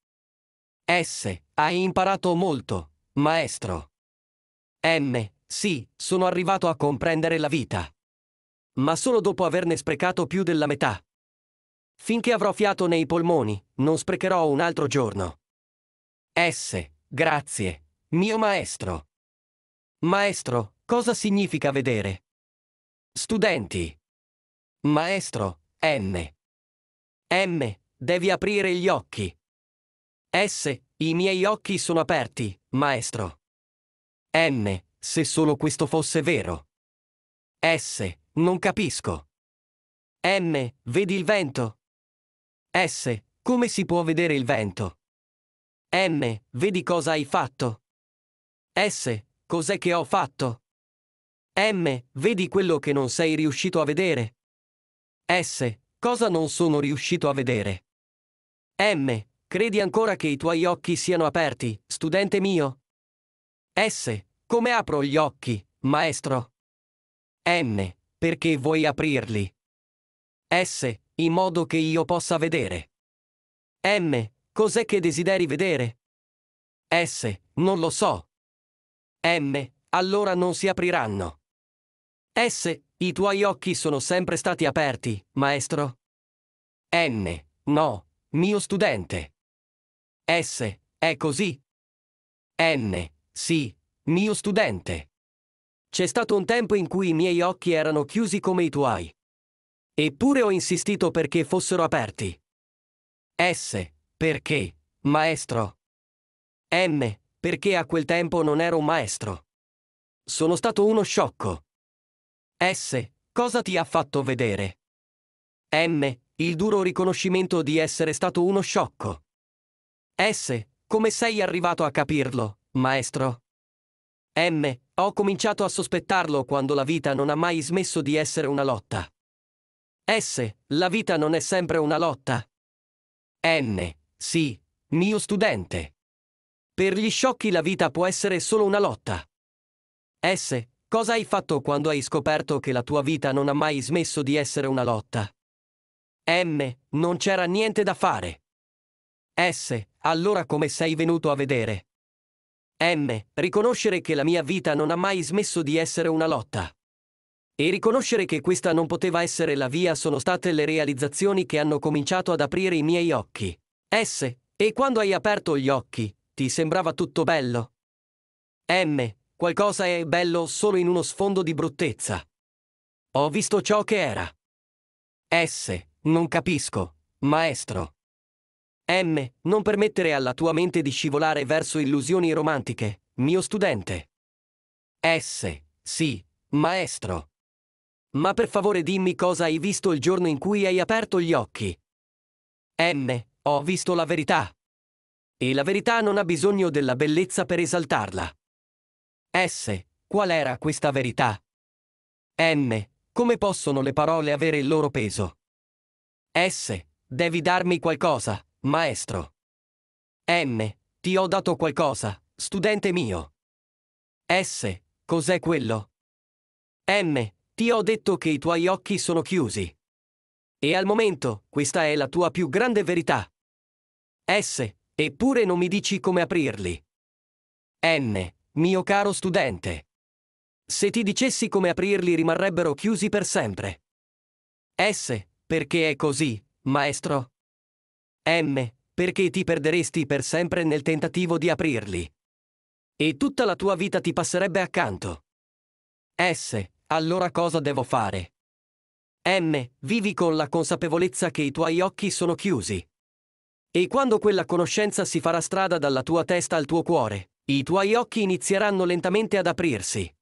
S. Hai imparato molto, maestro. M. Sì, sono arrivato a comprendere la vita. Ma solo dopo averne sprecato più della metà. Finché avrò fiato nei polmoni, non sprecherò un altro giorno. S. Grazie, mio maestro. Maestro, cosa significa vedere? Studenti. Maestro, M. M, devi aprire gli occhi. S, i miei occhi sono aperti, maestro. M, se solo questo fosse vero. S, non capisco. M, vedi il vento? S. Come si può vedere il vento? M. Vedi cosa hai fatto. S. Cos'è che ho fatto? M. Vedi quello che non sei riuscito a vedere. S. Cosa non sono riuscito a vedere? M. Credi ancora che i tuoi occhi siano aperti, studente mio? S. Come apro gli occhi, maestro? M. Perché vuoi aprirli? S in modo che io possa vedere. M, cos'è che desideri vedere? S, non lo so. M, allora non si apriranno. S, i tuoi occhi sono sempre stati aperti, maestro. N, no, mio studente. S, è così. N, sì, mio studente. C'è stato un tempo in cui i miei occhi erano chiusi come i tuoi. Eppure ho insistito perché fossero aperti. S. Perché, maestro. M. Perché a quel tempo non ero un maestro. Sono stato uno sciocco. S. Cosa ti ha fatto vedere? M. Il duro riconoscimento di essere stato uno sciocco. S. Come sei arrivato a capirlo, maestro? M. Ho cominciato a sospettarlo quando la vita non ha mai smesso di essere una lotta. S. La vita non è sempre una lotta. N. Sì, mio studente. Per gli sciocchi la vita può essere solo una lotta. S. Cosa hai fatto quando hai scoperto che la tua vita non ha mai smesso di essere una lotta? M. Non c'era niente da fare. S. Allora come sei venuto a vedere? M. Riconoscere che la mia vita non ha mai smesso di essere una lotta. E riconoscere che questa non poteva essere la via sono state le realizzazioni che hanno cominciato ad aprire i miei occhi. S. E quando hai aperto gli occhi, ti sembrava tutto bello. M. Qualcosa è bello solo in uno sfondo di bruttezza. Ho visto ciò che era. S. Non capisco, maestro. M. Non permettere alla tua mente di scivolare verso illusioni romantiche, mio studente. S. Sì, maestro. Ma per favore dimmi cosa hai visto il giorno in cui hai aperto gli occhi. N. Ho visto la verità. E la verità non ha bisogno della bellezza per esaltarla. S. Qual era questa verità? N. Come possono le parole avere il loro peso? S. Devi darmi qualcosa, maestro. N. Ti ho dato qualcosa, studente mio. S. Cos'è quello? N. Ti ho detto che i tuoi occhi sono chiusi. E al momento, questa è la tua più grande verità. S. Eppure non mi dici come aprirli. N. Mio caro studente. Se ti dicessi come aprirli rimarrebbero chiusi per sempre. S. Perché è così, maestro? M. Perché ti perderesti per sempre nel tentativo di aprirli. E tutta la tua vita ti passerebbe accanto. S. Allora cosa devo fare? M. Vivi con la consapevolezza che i tuoi occhi sono chiusi. E quando quella conoscenza si farà strada dalla tua testa al tuo cuore, i tuoi occhi inizieranno lentamente ad aprirsi.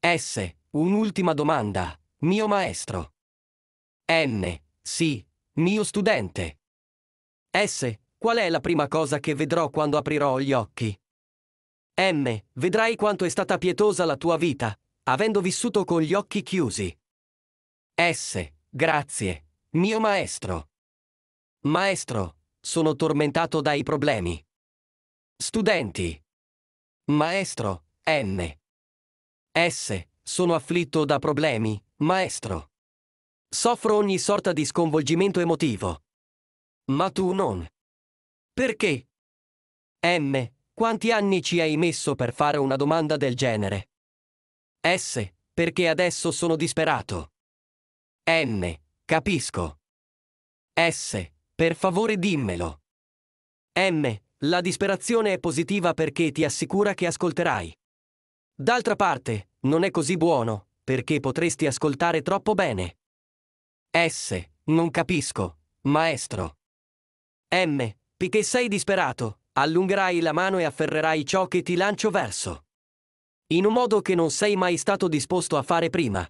S. Un'ultima domanda, mio maestro. N. Sì, mio studente. S. Qual è la prima cosa che vedrò quando aprirò gli occhi? M. Vedrai quanto è stata pietosa la tua vita, avendo vissuto con gli occhi chiusi. S. Grazie, mio maestro. Maestro, sono tormentato dai problemi. Studenti. Maestro, N. S. Sono afflitto da problemi, maestro. Soffro ogni sorta di sconvolgimento emotivo. Ma tu non. Perché? M. Quanti anni ci hai messo per fare una domanda del genere? S, perché adesso sono disperato. N, capisco. S, per favore dimmelo. M, la disperazione è positiva perché ti assicura che ascolterai. D'altra parte, non è così buono, perché potresti ascoltare troppo bene. S, non capisco, maestro. M, perché sei disperato, allungherai la mano e afferrerai ciò che ti lancio verso in un modo che non sei mai stato disposto a fare prima.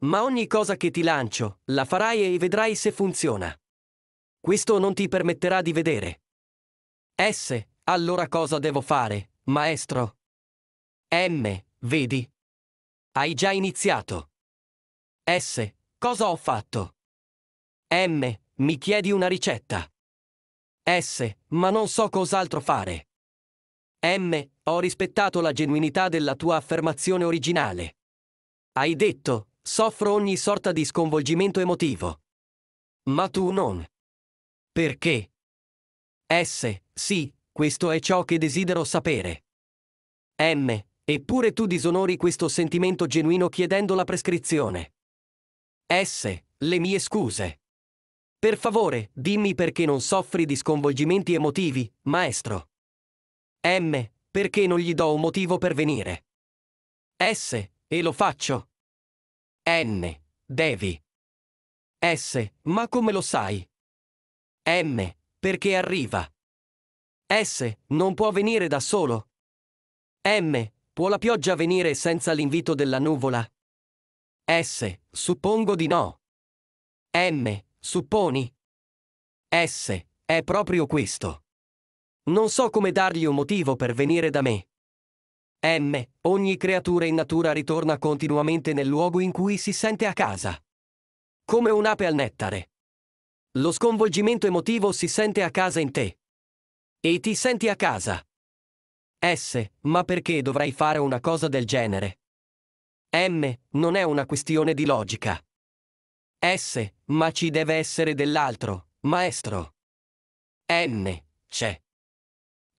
Ma ogni cosa che ti lancio, la farai e vedrai se funziona. Questo non ti permetterà di vedere. S. Allora cosa devo fare, maestro? M. Vedi. Hai già iniziato. S. Cosa ho fatto? M. Mi chiedi una ricetta. S. Ma non so cos'altro fare. M, ho rispettato la genuinità della tua affermazione originale. Hai detto, soffro ogni sorta di sconvolgimento emotivo. Ma tu non. Perché? S, sì, questo è ciò che desidero sapere. M, eppure tu disonori questo sentimento genuino chiedendo la prescrizione. S, le mie scuse. Per favore, dimmi perché non soffri di sconvolgimenti emotivi, maestro. M, perché non gli do un motivo per venire. S, e lo faccio. N, devi. S, ma come lo sai? M, perché arriva. S, non può venire da solo. M, può la pioggia venire senza l'invito della nuvola? S, suppongo di no. M, supponi? S, è proprio questo. Non so come dargli un motivo per venire da me. M. Ogni creatura in natura ritorna continuamente nel luogo in cui si sente a casa. Come un'ape al nettare. Lo sconvolgimento emotivo si sente a casa in te. E ti senti a casa. S. Ma perché dovrei fare una cosa del genere? M. Non è una questione di logica. S. Ma ci deve essere dell'altro, maestro. N. C'è.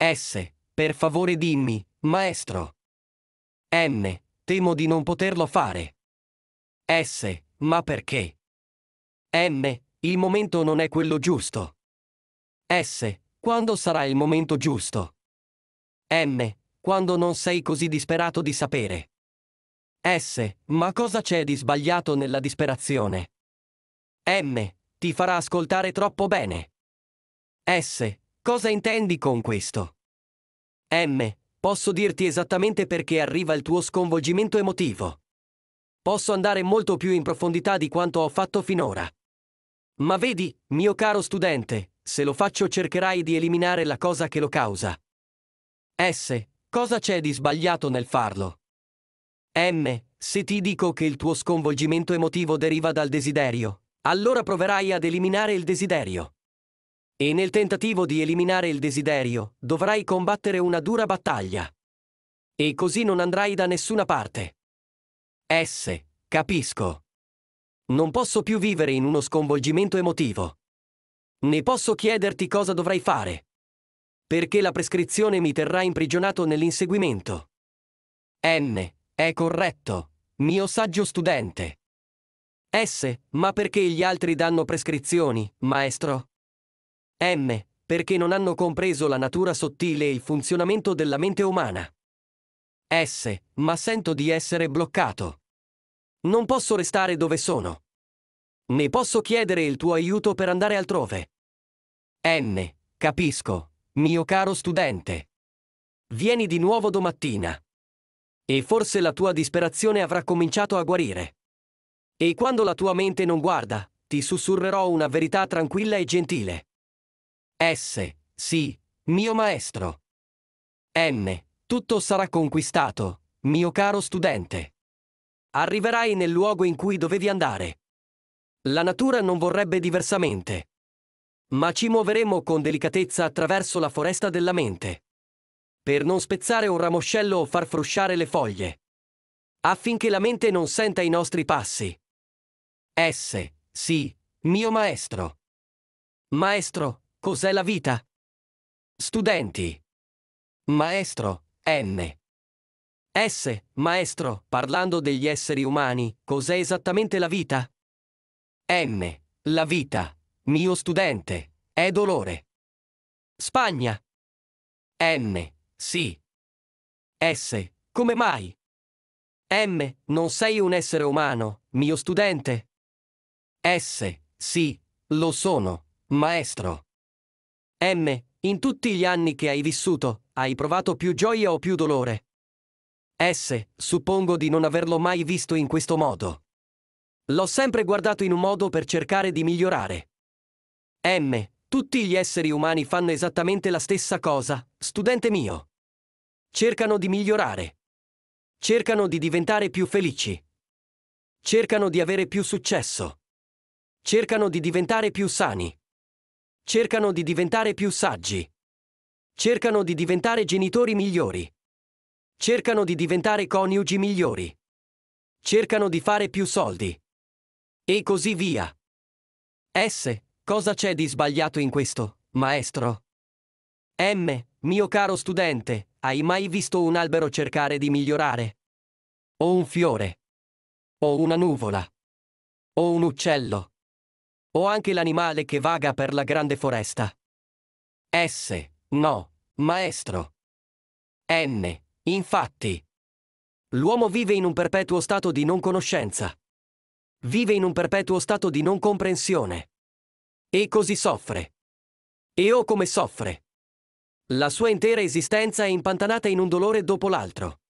S. Per favore dimmi, maestro. N. Temo di non poterlo fare. S. Ma perché? M. Il momento non è quello giusto. S. Quando sarà il momento giusto? M. Quando non sei così disperato di sapere. S. Ma cosa c'è di sbagliato nella disperazione? M. Ti farà ascoltare troppo bene. S. Cosa intendi con questo? M. Posso dirti esattamente perché arriva il tuo sconvolgimento emotivo. Posso andare molto più in profondità di quanto ho fatto finora. Ma vedi, mio caro studente, se lo faccio cercherai di eliminare la cosa che lo causa. S. Cosa c'è di sbagliato nel farlo? M. Se ti dico che il tuo sconvolgimento emotivo deriva dal desiderio, allora proverai ad eliminare il desiderio. E nel tentativo di eliminare il desiderio, dovrai combattere una dura battaglia. E così non andrai da nessuna parte. S. Capisco. Non posso più vivere in uno sconvolgimento emotivo. Ne posso chiederti cosa dovrai fare. Perché la prescrizione mi terrà imprigionato nell'inseguimento. N. È corretto, mio saggio studente. S. Ma perché gli altri danno prescrizioni, maestro? M. Perché non hanno compreso la natura sottile e il funzionamento della mente umana. S. Ma sento di essere bloccato. Non posso restare dove sono. Ne posso chiedere il tuo aiuto per andare altrove. N. Capisco, mio caro studente. Vieni di nuovo domattina. E forse la tua disperazione avrà cominciato a guarire. E quando la tua mente non guarda, ti sussurrerò una verità tranquilla e gentile. S. Sì, mio maestro. N. Tutto sarà conquistato, mio caro studente. Arriverai nel luogo in cui dovevi andare. La natura non vorrebbe diversamente. Ma ci muoveremo con delicatezza attraverso la foresta della mente. Per non spezzare un ramoscello o far frusciare le foglie. Affinché la mente non senta i nostri passi. S. Sì, mio maestro. Maestro, Cos'è la vita? Studenti. Maestro, N. S. Maestro, parlando degli esseri umani, cos'è esattamente la vita? N. La vita, mio studente, è dolore. Spagna. N. Sì. S. Come mai? M. Non sei un essere umano, mio studente. S. Sì, lo sono, maestro. M. In tutti gli anni che hai vissuto, hai provato più gioia o più dolore? S. Suppongo di non averlo mai visto in questo modo. L'ho sempre guardato in un modo per cercare di migliorare. M. Tutti gli esseri umani fanno esattamente la stessa cosa, studente mio. Cercano di migliorare. Cercano di diventare più felici. Cercano di avere più successo. Cercano di diventare più sani cercano di diventare più saggi. Cercano di diventare genitori migliori. Cercano di diventare coniugi migliori. Cercano di fare più soldi. E così via. S. Cosa c'è di sbagliato in questo, maestro? M. Mio caro studente, hai mai visto un albero cercare di migliorare? O un fiore? O una nuvola? O un uccello? o anche l'animale che vaga per la grande foresta. S. No, maestro. N. Infatti. L'uomo vive in un perpetuo stato di non conoscenza. Vive in un perpetuo stato di non comprensione. E così soffre. E o oh come soffre. La sua intera esistenza è impantanata in un dolore dopo l'altro.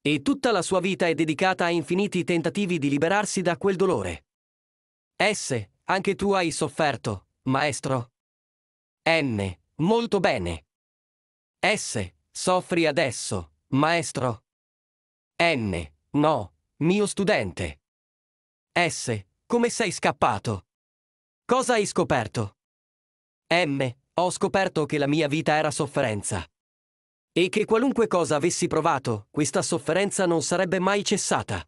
E tutta la sua vita è dedicata a infiniti tentativi di liberarsi da quel dolore. S. Anche tu hai sofferto, maestro. N. Molto bene. S. Soffri adesso, maestro. N. No, mio studente. S. Come sei scappato? Cosa hai scoperto? M. Ho scoperto che la mia vita era sofferenza. E che qualunque cosa avessi provato, questa sofferenza non sarebbe mai cessata.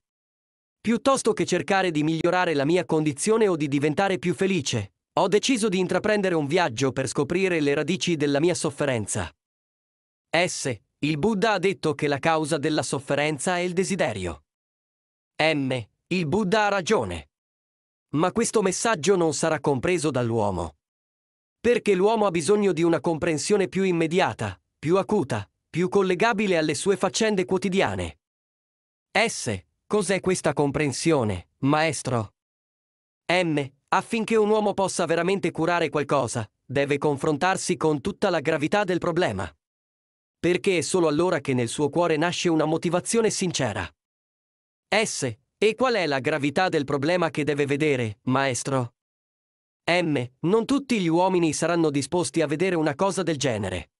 Piuttosto che cercare di migliorare la mia condizione o di diventare più felice, ho deciso di intraprendere un viaggio per scoprire le radici della mia sofferenza. S. Il Buddha ha detto che la causa della sofferenza è il desiderio. M. Il Buddha ha ragione. Ma questo messaggio non sarà compreso dall'uomo. Perché l'uomo ha bisogno di una comprensione più immediata, più acuta, più collegabile alle sue faccende quotidiane. S. Cos'è questa comprensione, maestro? M. Affinché un uomo possa veramente curare qualcosa, deve confrontarsi con tutta la gravità del problema. Perché è solo allora che nel suo cuore nasce una motivazione sincera. S. E qual è la gravità del problema che deve vedere, maestro? M. Non tutti gli uomini saranno disposti a vedere una cosa del genere.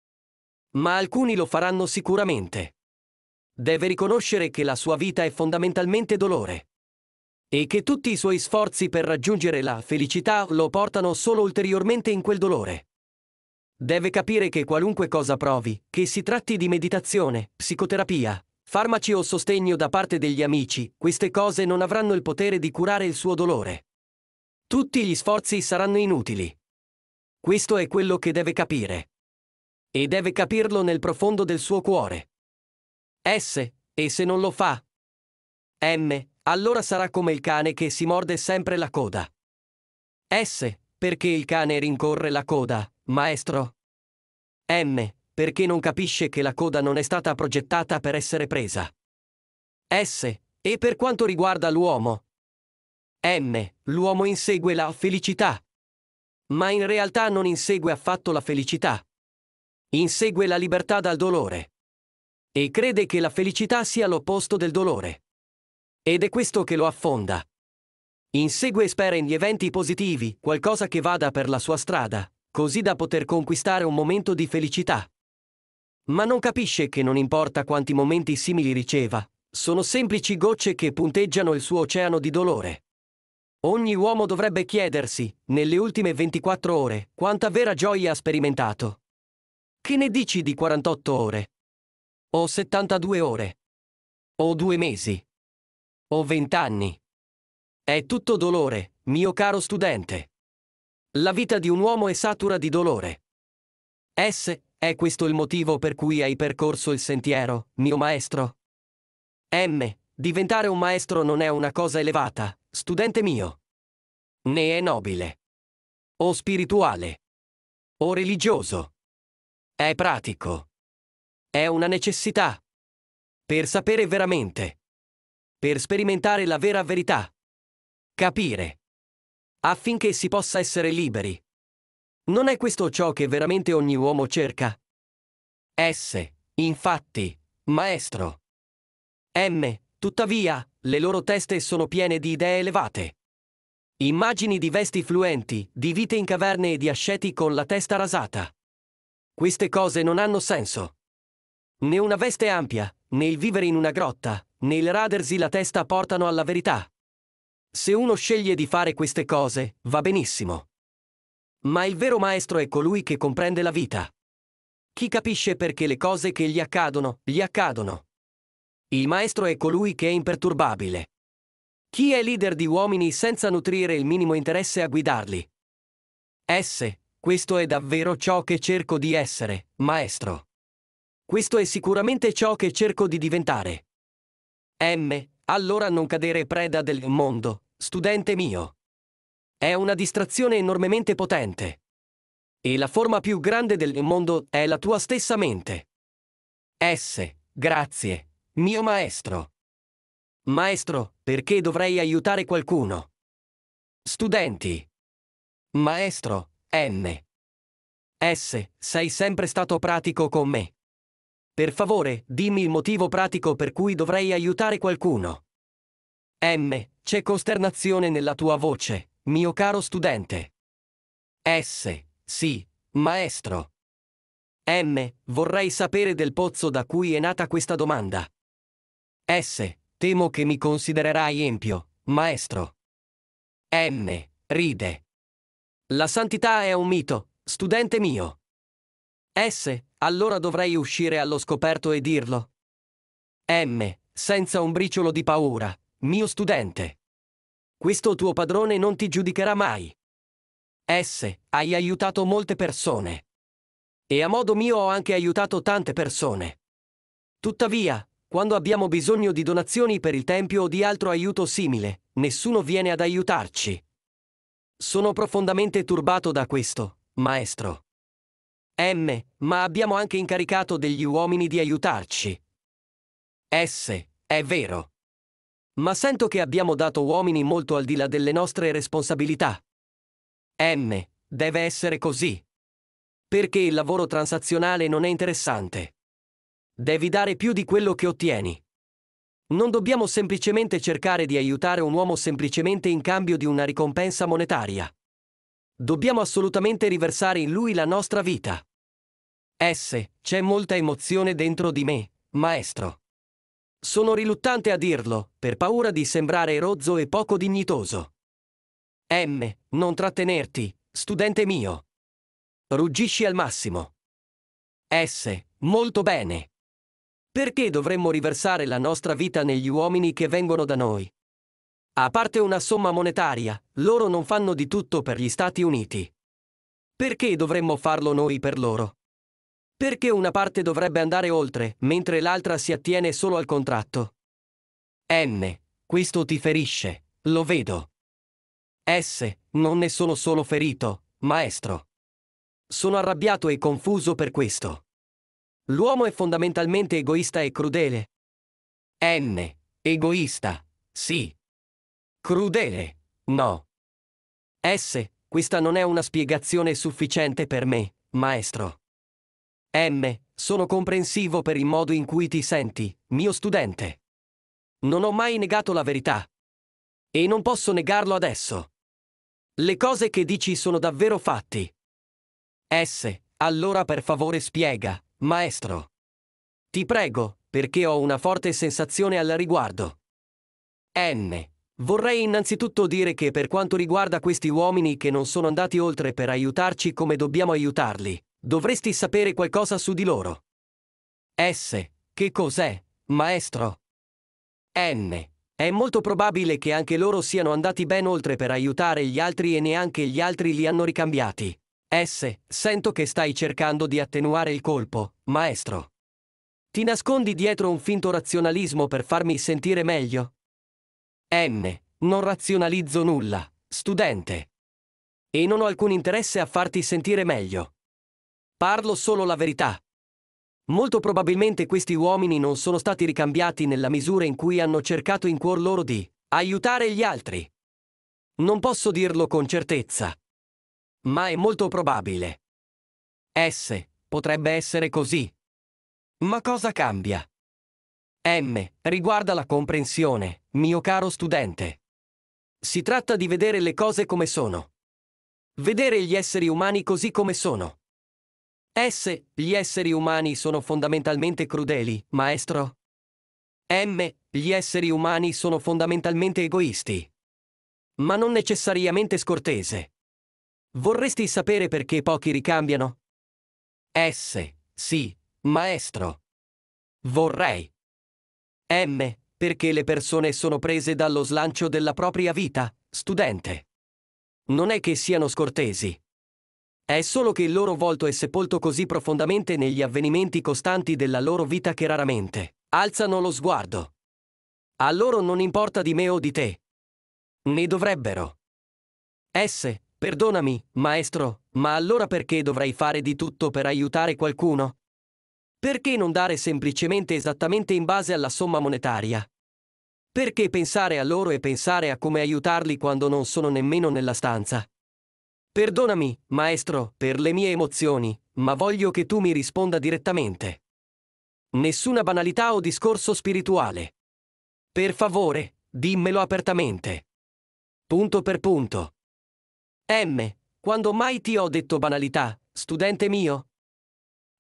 Ma alcuni lo faranno sicuramente deve riconoscere che la sua vita è fondamentalmente dolore e che tutti i suoi sforzi per raggiungere la felicità lo portano solo ulteriormente in quel dolore. Deve capire che qualunque cosa provi, che si tratti di meditazione, psicoterapia, farmaci o sostegno da parte degli amici, queste cose non avranno il potere di curare il suo dolore. Tutti gli sforzi saranno inutili. Questo è quello che deve capire. E deve capirlo nel profondo del suo cuore. S. E se non lo fa? M. Allora sarà come il cane che si morde sempre la coda. S. Perché il cane rincorre la coda, maestro? M. Perché non capisce che la coda non è stata progettata per essere presa. S. E per quanto riguarda l'uomo? M. L'uomo insegue la felicità. Ma in realtà non insegue affatto la felicità. Insegue la libertà dal dolore e crede che la felicità sia l'opposto del dolore. Ed è questo che lo affonda. Insegue e spera in gli eventi positivi, qualcosa che vada per la sua strada, così da poter conquistare un momento di felicità. Ma non capisce che non importa quanti momenti simili riceva, sono semplici gocce che punteggiano il suo oceano di dolore. Ogni uomo dovrebbe chiedersi, nelle ultime 24 ore, quanta vera gioia ha sperimentato. Che ne dici di 48 ore, ho 72 ore. Ho due mesi. Ho vent'anni. È tutto dolore, mio caro studente. La vita di un uomo è satura di dolore. S, è questo il motivo per cui hai percorso il sentiero, mio maestro? M, diventare un maestro non è una cosa elevata, studente mio. Né è nobile. O spirituale. O religioso. È pratico. È una necessità. Per sapere veramente. Per sperimentare la vera verità. Capire. Affinché si possa essere liberi. Non è questo ciò che veramente ogni uomo cerca? S, infatti, maestro. M, tuttavia, le loro teste sono piene di idee elevate. Immagini di vesti fluenti, di vite in caverne e di asceti con la testa rasata. Queste cose non hanno senso. Né una veste ampia, né il vivere in una grotta, né il radersi la testa portano alla verità. Se uno sceglie di fare queste cose, va benissimo. Ma il vero maestro è colui che comprende la vita. Chi capisce perché le cose che gli accadono, gli accadono. Il maestro è colui che è imperturbabile. Chi è leader di uomini senza nutrire il minimo interesse a guidarli? S, questo è davvero ciò che cerco di essere, maestro. Questo è sicuramente ciò che cerco di diventare. M. Allora non cadere preda del mondo, studente mio. È una distrazione enormemente potente. E la forma più grande del mondo è la tua stessa mente. S. Grazie, mio maestro. Maestro, perché dovrei aiutare qualcuno? Studenti. Maestro, M. S. Sei sempre stato pratico con me. Per favore, dimmi il motivo pratico per cui dovrei aiutare qualcuno. M. C'è costernazione nella tua voce, mio caro studente. S. Sì, maestro. M. Vorrei sapere del pozzo da cui è nata questa domanda. S. Temo che mi considererai empio, maestro. M. Ride. La santità è un mito, studente mio. S allora dovrei uscire allo scoperto e dirlo. M, senza un briciolo di paura, mio studente. Questo tuo padrone non ti giudicherà mai. S, hai aiutato molte persone. E a modo mio ho anche aiutato tante persone. Tuttavia, quando abbiamo bisogno di donazioni per il tempio o di altro aiuto simile, nessuno viene ad aiutarci. Sono profondamente turbato da questo, maestro. M, ma abbiamo anche incaricato degli uomini di aiutarci. S, è vero. Ma sento che abbiamo dato uomini molto al di là delle nostre responsabilità. M, deve essere così. Perché il lavoro transazionale non è interessante. Devi dare più di quello che ottieni. Non dobbiamo semplicemente cercare di aiutare un uomo semplicemente in cambio di una ricompensa monetaria. Dobbiamo assolutamente riversare in lui la nostra vita. S. C'è molta emozione dentro di me, maestro. Sono riluttante a dirlo, per paura di sembrare rozzo e poco dignitoso. M. Non trattenerti, studente mio. Ruggisci al massimo. S. Molto bene. Perché dovremmo riversare la nostra vita negli uomini che vengono da noi? A parte una somma monetaria, loro non fanno di tutto per gli Stati Uniti. Perché dovremmo farlo noi per loro? Perché una parte dovrebbe andare oltre, mentre l'altra si attiene solo al contratto? N. Questo ti ferisce, lo vedo. S. Non ne sono solo ferito, maestro. Sono arrabbiato e confuso per questo. L'uomo è fondamentalmente egoista e crudele. N. Egoista. Sì. Crudele. No. S. Questa non è una spiegazione sufficiente per me, maestro. M. Sono comprensivo per il modo in cui ti senti, mio studente. Non ho mai negato la verità. E non posso negarlo adesso. Le cose che dici sono davvero fatti. S. Allora per favore spiega, maestro. Ti prego, perché ho una forte sensazione al riguardo. N. Vorrei innanzitutto dire che per quanto riguarda questi uomini che non sono andati oltre per aiutarci come dobbiamo aiutarli, Dovresti sapere qualcosa su di loro. S. Che cos'è, maestro? N. È molto probabile che anche loro siano andati ben oltre per aiutare gli altri e neanche gli altri li hanno ricambiati. S. Sento che stai cercando di attenuare il colpo, maestro. Ti nascondi dietro un finto razionalismo per farmi sentire meglio? N. Non razionalizzo nulla, studente. E non ho alcun interesse a farti sentire meglio. Parlo solo la verità. Molto probabilmente questi uomini non sono stati ricambiati nella misura in cui hanno cercato in cuor loro di aiutare gli altri. Non posso dirlo con certezza. Ma è molto probabile. S. Potrebbe essere così. Ma cosa cambia? M. Riguarda la comprensione, mio caro studente. Si tratta di vedere le cose come sono. Vedere gli esseri umani così come sono. S. Gli esseri umani sono fondamentalmente crudeli, maestro. M. Gli esseri umani sono fondamentalmente egoisti. Ma non necessariamente scortese. Vorresti sapere perché pochi ricambiano? S. Sì, maestro. Vorrei. M. Perché le persone sono prese dallo slancio della propria vita, studente. Non è che siano scortesi. È solo che il loro volto è sepolto così profondamente negli avvenimenti costanti della loro vita che raramente alzano lo sguardo. A loro non importa di me o di te. Ne dovrebbero. Esse, perdonami, maestro, ma allora perché dovrei fare di tutto per aiutare qualcuno? Perché non dare semplicemente esattamente in base alla somma monetaria? Perché pensare a loro e pensare a come aiutarli quando non sono nemmeno nella stanza? Perdonami, maestro, per le mie emozioni, ma voglio che tu mi risponda direttamente. Nessuna banalità o discorso spirituale. Per favore, dimmelo apertamente. Punto per punto. M. Quando mai ti ho detto banalità, studente mio?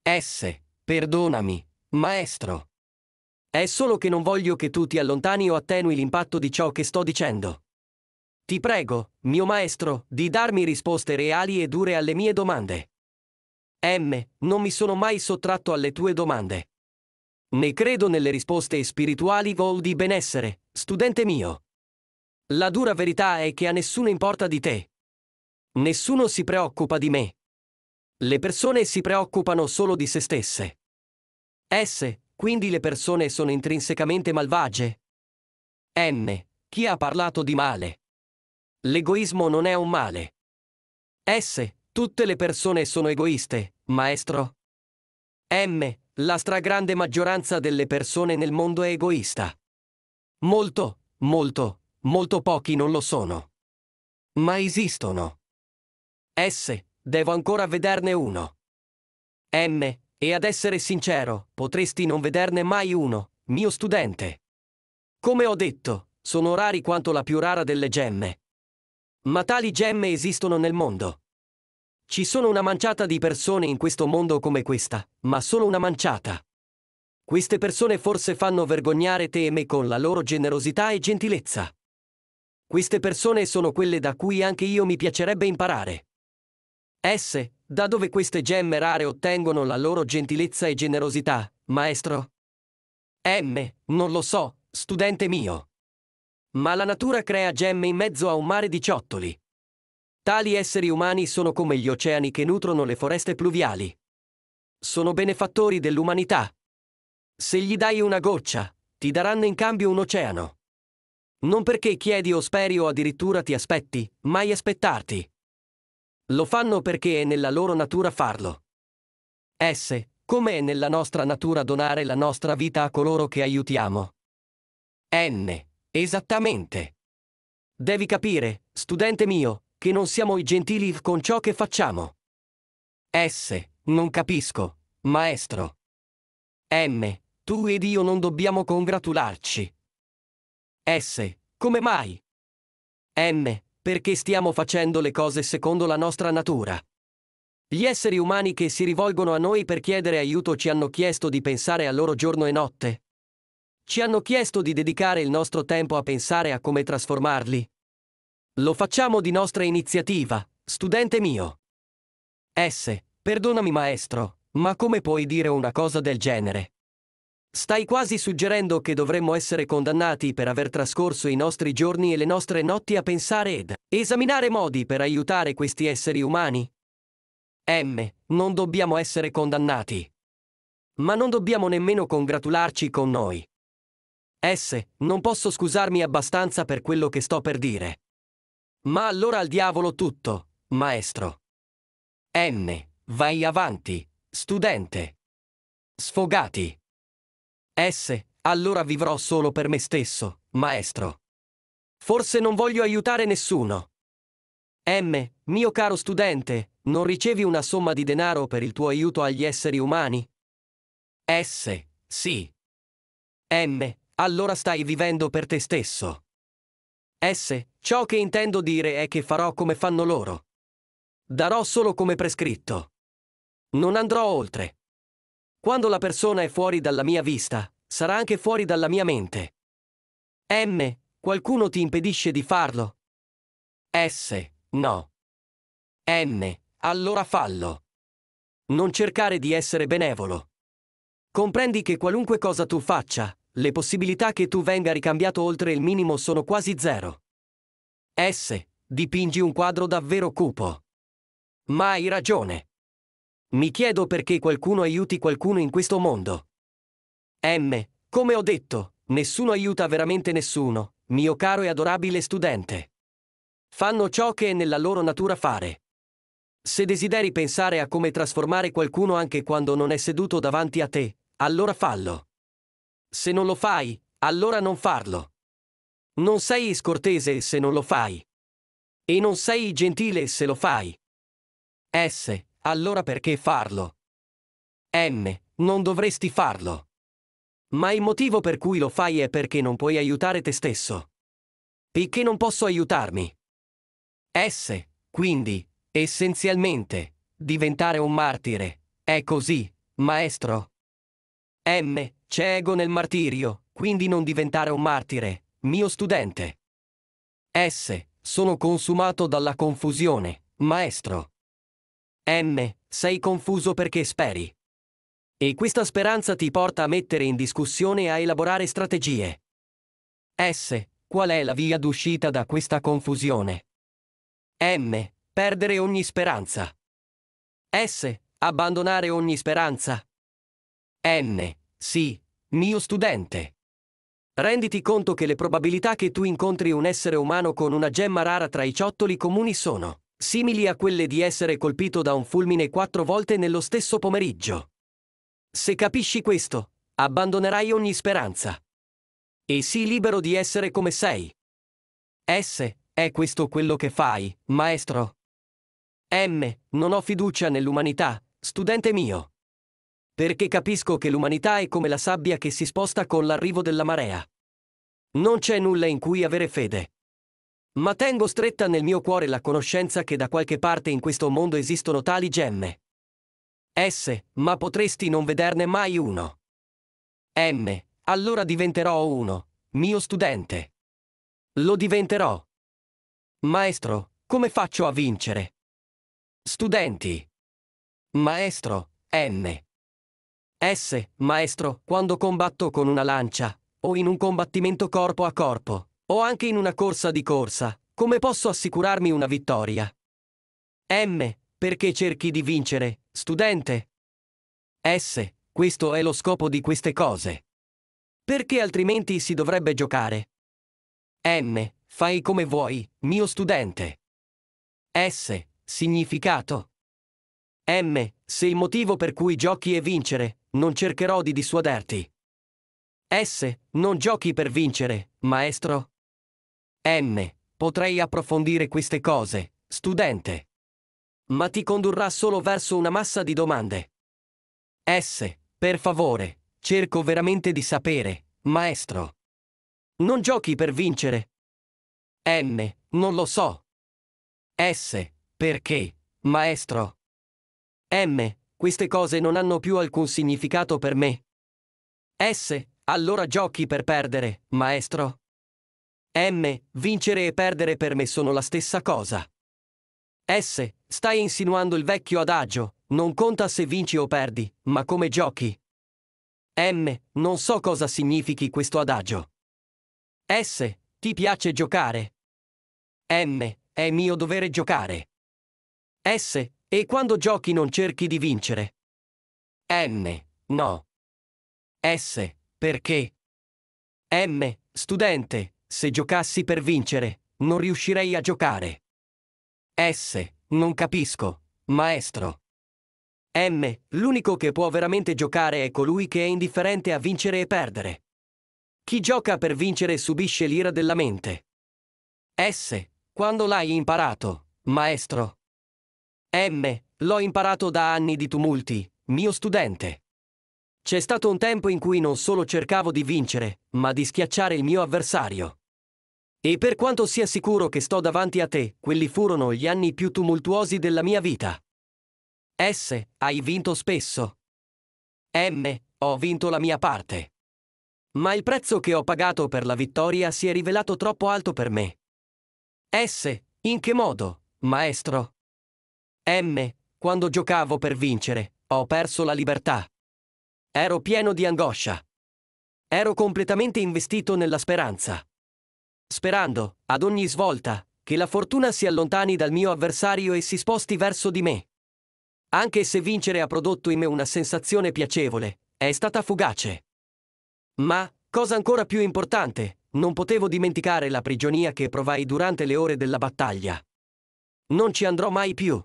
S. Perdonami, maestro. È solo che non voglio che tu ti allontani o attenui l'impatto di ciò che sto dicendo. Ti prego, mio maestro, di darmi risposte reali e dure alle mie domande. M. Non mi sono mai sottratto alle tue domande. Ne credo nelle risposte spirituali vol di benessere, studente mio. La dura verità è che a nessuno importa di te. Nessuno si preoccupa di me. Le persone si preoccupano solo di se stesse. S. Quindi le persone sono intrinsecamente malvagie? N. Chi ha parlato di male? L'egoismo non è un male. S. Tutte le persone sono egoiste, maestro. M. La stragrande maggioranza delle persone nel mondo è egoista. Molto, molto, molto pochi non lo sono. Ma esistono. S. Devo ancora vederne uno. M. E ad essere sincero, potresti non vederne mai uno, mio studente. Come ho detto, sono rari quanto la più rara delle gemme, ma tali gemme esistono nel mondo. Ci sono una manciata di persone in questo mondo come questa, ma solo una manciata. Queste persone forse fanno vergognare te e me con la loro generosità e gentilezza. Queste persone sono quelle da cui anche io mi piacerebbe imparare. Esse, da dove queste gemme rare ottengono la loro gentilezza e generosità, maestro? M, non lo so, studente mio. Ma la natura crea gemme in mezzo a un mare di ciottoli. Tali esseri umani sono come gli oceani che nutrono le foreste pluviali. Sono benefattori dell'umanità. Se gli dai una goccia, ti daranno in cambio un oceano. Non perché chiedi o speri o addirittura ti aspetti, mai aspettarti. Lo fanno perché è nella loro natura farlo. Esse, come è nella nostra natura donare la nostra vita a coloro che aiutiamo. N. Esattamente. Devi capire, studente mio, che non siamo i gentili con ciò che facciamo. S. Non capisco, maestro. M. Tu ed io non dobbiamo congratularci. S. Come mai? M. Perché stiamo facendo le cose secondo la nostra natura. Gli esseri umani che si rivolgono a noi per chiedere aiuto ci hanno chiesto di pensare a loro giorno e notte, ci hanno chiesto di dedicare il nostro tempo a pensare a come trasformarli. Lo facciamo di nostra iniziativa, studente mio. S. Perdonami maestro, ma come puoi dire una cosa del genere? Stai quasi suggerendo che dovremmo essere condannati per aver trascorso i nostri giorni e le nostre notti a pensare ed esaminare modi per aiutare questi esseri umani? M. Non dobbiamo essere condannati. Ma non dobbiamo nemmeno congratularci con noi. S, non posso scusarmi abbastanza per quello che sto per dire. Ma allora al diavolo tutto, maestro. N, vai avanti, studente. Sfogati. S, allora vivrò solo per me stesso, maestro. Forse non voglio aiutare nessuno. M, mio caro studente, non ricevi una somma di denaro per il tuo aiuto agli esseri umani? S, sì. M, allora stai vivendo per te stesso. S. Ciò che intendo dire è che farò come fanno loro. Darò solo come prescritto. Non andrò oltre. Quando la persona è fuori dalla mia vista, sarà anche fuori dalla mia mente. M. Qualcuno ti impedisce di farlo? S. No. N. Allora fallo. Non cercare di essere benevolo. Comprendi che qualunque cosa tu faccia, le possibilità che tu venga ricambiato oltre il minimo sono quasi zero. S. Dipingi un quadro davvero cupo. Ma hai ragione. Mi chiedo perché qualcuno aiuti qualcuno in questo mondo. M. Come ho detto, nessuno aiuta veramente nessuno, mio caro e adorabile studente. Fanno ciò che è nella loro natura fare. Se desideri pensare a come trasformare qualcuno anche quando non è seduto davanti a te, allora fallo. Se non lo fai, allora non farlo. Non sei scortese se non lo fai. E non sei gentile se lo fai. S. Allora perché farlo? M. Non dovresti farlo. Ma il motivo per cui lo fai è perché non puoi aiutare te stesso. E che non posso aiutarmi. S. Quindi, essenzialmente, diventare un martire. È così, maestro. M. C'è ego nel martirio, quindi non diventare un martire, mio studente. S. Sono consumato dalla confusione, maestro. M. Sei confuso perché speri. E questa speranza ti porta a mettere in discussione e a elaborare strategie. S. Qual è la via d'uscita da questa confusione? M. Perdere ogni speranza. S. Abbandonare ogni speranza. N. Sì, mio studente. Renditi conto che le probabilità che tu incontri un essere umano con una gemma rara tra i ciottoli comuni sono simili a quelle di essere colpito da un fulmine quattro volte nello stesso pomeriggio. Se capisci questo, abbandonerai ogni speranza. E sii libero di essere come sei. S. È questo quello che fai, maestro? M. Non ho fiducia nell'umanità, studente mio perché capisco che l'umanità è come la sabbia che si sposta con l'arrivo della marea. Non c'è nulla in cui avere fede. Ma tengo stretta nel mio cuore la conoscenza che da qualche parte in questo mondo esistono tali gemme. S, ma potresti non vederne mai uno. M, allora diventerò uno, mio studente. Lo diventerò. Maestro, come faccio a vincere? Studenti. Maestro, M. S. Maestro, quando combatto con una lancia, o in un combattimento corpo a corpo, o anche in una corsa di corsa, come posso assicurarmi una vittoria? M. Perché cerchi di vincere, studente? S. Questo è lo scopo di queste cose. Perché altrimenti si dovrebbe giocare? M. Fai come vuoi, mio studente. S. Significato. M. Se il motivo per cui giochi è vincere, non cercherò di dissuaderti. S. Non giochi per vincere, maestro. N. Potrei approfondire queste cose, studente. Ma ti condurrà solo verso una massa di domande. S. Per favore, cerco veramente di sapere, maestro. Non giochi per vincere. N. Non lo so. S. Perché, maestro? M queste cose non hanno più alcun significato per me. S. Allora giochi per perdere, maestro. M. Vincere e perdere per me sono la stessa cosa. S. Stai insinuando il vecchio adagio, non conta se vinci o perdi, ma come giochi. M. Non so cosa significhi questo adagio. S. Ti piace giocare. M. È mio dovere giocare. S. E quando giochi non cerchi di vincere. N. No. S. Perché? M. Studente, se giocassi per vincere, non riuscirei a giocare. S. Non capisco. Maestro. M. L'unico che può veramente giocare è colui che è indifferente a vincere e perdere. Chi gioca per vincere subisce l'ira della mente. S. Quando l'hai imparato, maestro? M. Eh l'ho imparato da anni di tumulti, mio studente. C'è stato un tempo in cui non solo cercavo di vincere, ma di schiacciare il mio avversario. E per quanto sia sicuro che sto davanti a te, quelli furono gli anni più tumultuosi della mia vita. S. Hai vinto spesso. M. Ho vinto la mia parte. Ma il prezzo che ho pagato per la vittoria si è rivelato troppo alto per me. S. In che modo, maestro? M. Quando giocavo per vincere, ho perso la libertà. Ero pieno di angoscia. Ero completamente investito nella speranza. Sperando, ad ogni svolta, che la fortuna si allontani dal mio avversario e si sposti verso di me. Anche se vincere ha prodotto in me una sensazione piacevole, è stata fugace. Ma, cosa ancora più importante, non potevo dimenticare la prigionia che provai durante le ore della battaglia. Non ci andrò mai più.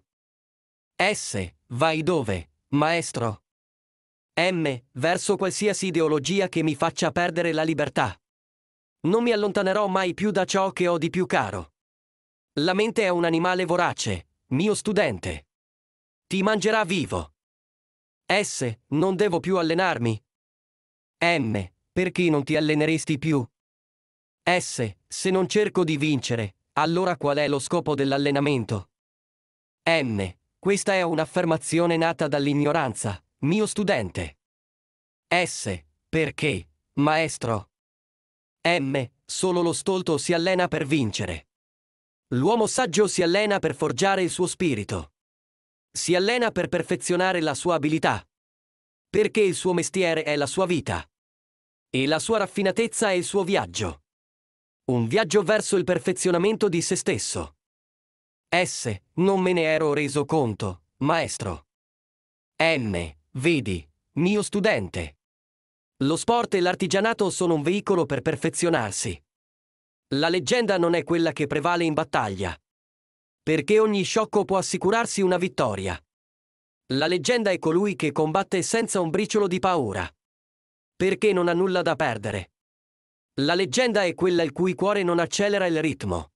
S. Vai dove, maestro? M. Verso qualsiasi ideologia che mi faccia perdere la libertà. Non mi allontanerò mai più da ciò che ho di più caro. La mente è un animale vorace, mio studente. Ti mangerà vivo. S. Non devo più allenarmi. M. Perché non ti alleneresti più? S. Se non cerco di vincere, allora qual è lo scopo dell'allenamento? M. Questa è un'affermazione nata dall'ignoranza, mio studente. S. Perché, maestro? M. Solo lo stolto si allena per vincere. L'uomo saggio si allena per forgiare il suo spirito. Si allena per perfezionare la sua abilità. Perché il suo mestiere è la sua vita. E la sua raffinatezza è il suo viaggio. Un viaggio verso il perfezionamento di se stesso. S. Non me ne ero reso conto, maestro. M. Vedi, mio studente. Lo sport e l'artigianato sono un veicolo per perfezionarsi. La leggenda non è quella che prevale in battaglia. Perché ogni sciocco può assicurarsi una vittoria. La leggenda è colui che combatte senza un briciolo di paura. Perché non ha nulla da perdere. La leggenda è quella il cui cuore non accelera il ritmo.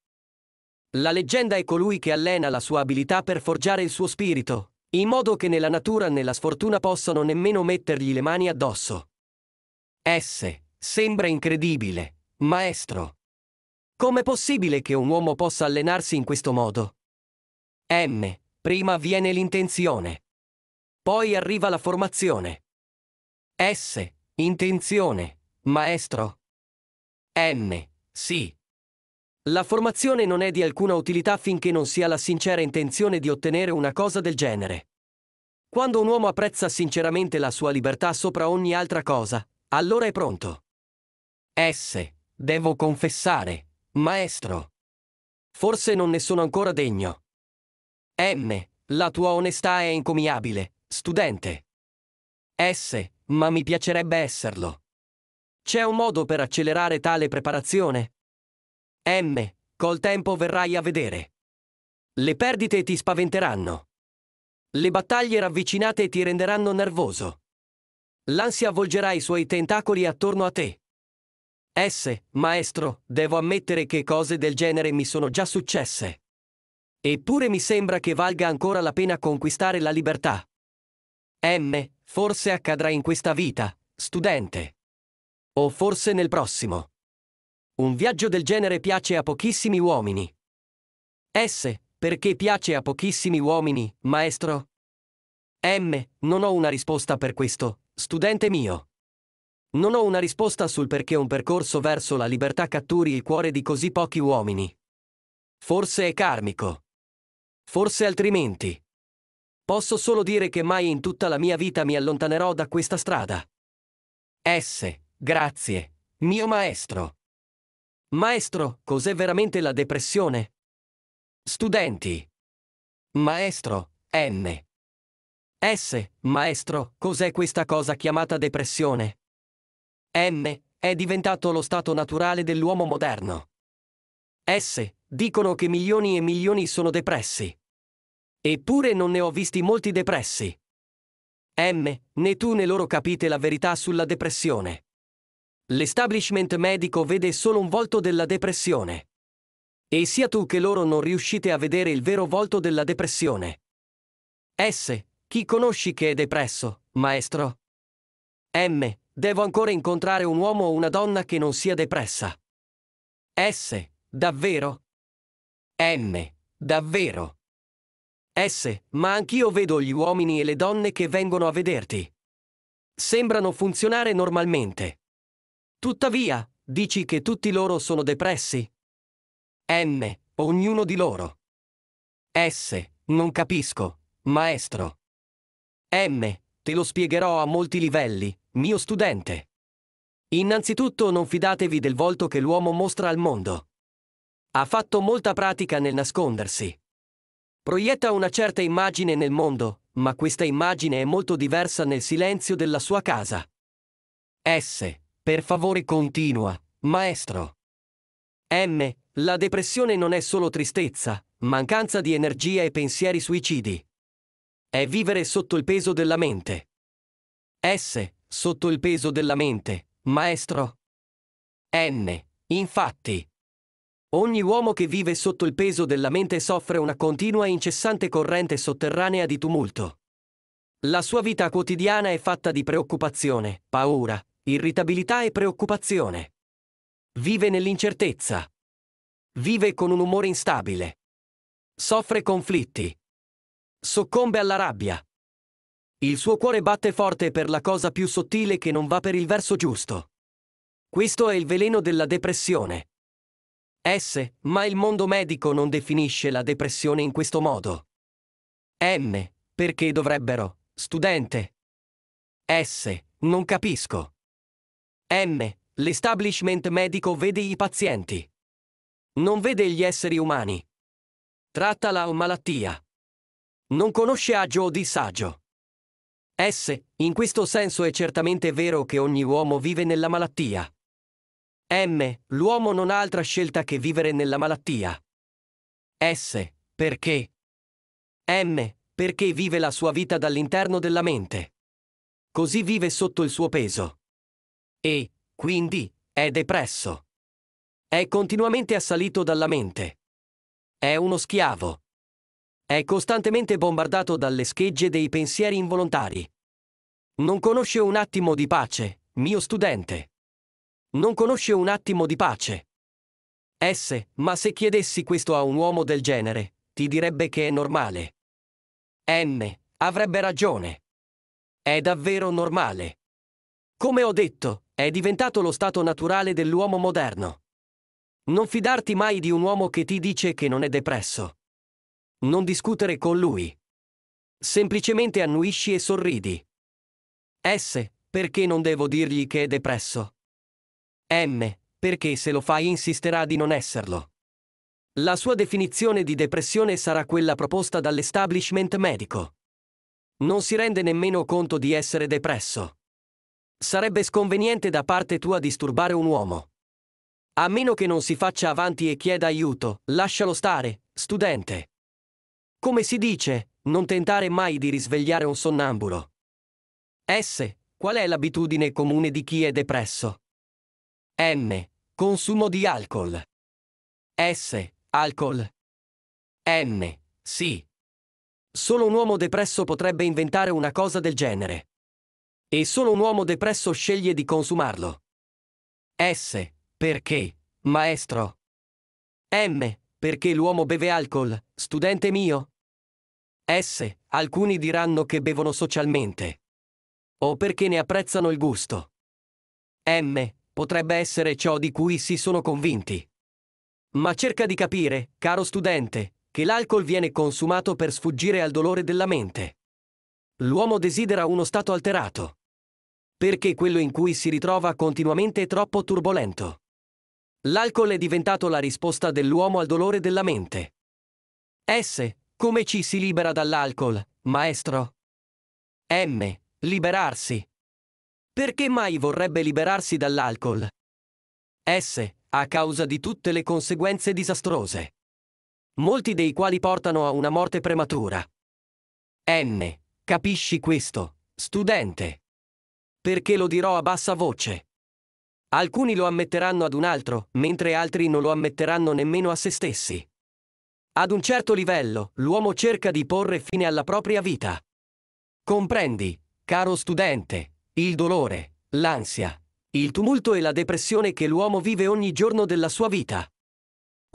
La leggenda è colui che allena la sua abilità per forgiare il suo spirito, in modo che nella natura né la sfortuna possano nemmeno mettergli le mani addosso. S. Sembra incredibile, maestro. Com'è possibile che un uomo possa allenarsi in questo modo? M. Prima viene l'intenzione. Poi arriva la formazione. S. Intenzione, maestro. M. Sì, la formazione non è di alcuna utilità finché non si ha la sincera intenzione di ottenere una cosa del genere. Quando un uomo apprezza sinceramente la sua libertà sopra ogni altra cosa, allora è pronto. S. Devo confessare, maestro. Forse non ne sono ancora degno. M. La tua onestà è encomiabile, studente. S. Ma mi piacerebbe esserlo. C'è un modo per accelerare tale preparazione? M, col tempo verrai a vedere. Le perdite ti spaventeranno. Le battaglie ravvicinate ti renderanno nervoso. L'ansia avvolgerà i suoi tentacoli attorno a te. S, maestro, devo ammettere che cose del genere mi sono già successe. Eppure mi sembra che valga ancora la pena conquistare la libertà. M, forse accadrà in questa vita, studente. O forse nel prossimo. Un viaggio del genere piace a pochissimi uomini. S. Perché piace a pochissimi uomini, maestro? M. Non ho una risposta per questo, studente mio. Non ho una risposta sul perché un percorso verso la libertà catturi il cuore di così pochi uomini. Forse è karmico. Forse altrimenti. Posso solo dire che mai in tutta la mia vita mi allontanerò da questa strada. S. Grazie, mio maestro. Maestro, cos'è veramente la depressione? Studenti. Maestro, N. S. Maestro, cos'è questa cosa chiamata depressione? M. È diventato lo stato naturale dell'uomo moderno. S. Dicono che milioni e milioni sono depressi. Eppure non ne ho visti molti depressi. M. Né tu né loro capite la verità sulla depressione. L'establishment medico vede solo un volto della depressione. E sia tu che loro non riuscite a vedere il vero volto della depressione. S. Chi conosci che è depresso, maestro? M. Devo ancora incontrare un uomo o una donna che non sia depressa. S. Davvero? M. Davvero? S. Ma anch'io vedo gli uomini e le donne che vengono a vederti. Sembrano funzionare normalmente. Tuttavia, dici che tutti loro sono depressi? N. Ognuno di loro. S. Non capisco, maestro. M. Te lo spiegherò a molti livelli, mio studente. Innanzitutto non fidatevi del volto che l'uomo mostra al mondo. Ha fatto molta pratica nel nascondersi. Proietta una certa immagine nel mondo, ma questa immagine è molto diversa nel silenzio della sua casa. S. Per favore continua, maestro. M. La depressione non è solo tristezza, mancanza di energia e pensieri suicidi. È vivere sotto il peso della mente. S. Sotto il peso della mente, maestro. N. Infatti. Ogni uomo che vive sotto il peso della mente soffre una continua e incessante corrente sotterranea di tumulto. La sua vita quotidiana è fatta di preoccupazione, paura, irritabilità e preoccupazione. Vive nell'incertezza. Vive con un umore instabile. Soffre conflitti. Soccombe alla rabbia. Il suo cuore batte forte per la cosa più sottile che non va per il verso giusto. Questo è il veleno della depressione. S, ma il mondo medico non definisce la depressione in questo modo. M, perché dovrebbero, studente. S, non capisco. M. L'establishment medico vede i pazienti. Non vede gli esseri umani. Tratta la malattia. Non conosce agio o disagio. S. In questo senso è certamente vero che ogni uomo vive nella malattia. M. L'uomo non ha altra scelta che vivere nella malattia. S. Perché? M. Perché vive la sua vita dall'interno della mente. Così vive sotto il suo peso e, quindi, è depresso. È continuamente assalito dalla mente. È uno schiavo. È costantemente bombardato dalle schegge dei pensieri involontari. Non conosce un attimo di pace, mio studente. Non conosce un attimo di pace. S, ma se chiedessi questo a un uomo del genere, ti direbbe che è normale. M, avrebbe ragione. È davvero normale. Come ho detto, è diventato lo stato naturale dell'uomo moderno. Non fidarti mai di un uomo che ti dice che non è depresso. Non discutere con lui. Semplicemente annuisci e sorridi. S. Perché non devo dirgli che è depresso? M. Perché se lo fai insisterà di non esserlo. La sua definizione di depressione sarà quella proposta dall'establishment medico. Non si rende nemmeno conto di essere depresso. Sarebbe sconveniente da parte tua disturbare un uomo. A meno che non si faccia avanti e chieda aiuto, lascialo stare, studente. Come si dice, non tentare mai di risvegliare un sonnambulo. S. Qual è l'abitudine comune di chi è depresso? M. Consumo di alcol. S. Alcol. N. Sì. Solo un uomo depresso potrebbe inventare una cosa del genere. E solo un uomo depresso sceglie di consumarlo. S. Perché, maestro? M. Perché l'uomo beve alcol, studente mio? S. Alcuni diranno che bevono socialmente. O perché ne apprezzano il gusto. M. Potrebbe essere ciò di cui si sono convinti. Ma cerca di capire, caro studente, che l'alcol viene consumato per sfuggire al dolore della mente. L'uomo desidera uno stato alterato perché quello in cui si ritrova continuamente è troppo turbolento. L'alcol è diventato la risposta dell'uomo al dolore della mente. S. Come ci si libera dall'alcol, maestro? M. Liberarsi. Perché mai vorrebbe liberarsi dall'alcol? S. A causa di tutte le conseguenze disastrose. Molti dei quali portano a una morte prematura. N. Capisci questo, studente? perché lo dirò a bassa voce. Alcuni lo ammetteranno ad un altro, mentre altri non lo ammetteranno nemmeno a se stessi. Ad un certo livello, l'uomo cerca di porre fine alla propria vita. Comprendi, caro studente, il dolore, l'ansia, il tumulto e la depressione che l'uomo vive ogni giorno della sua vita.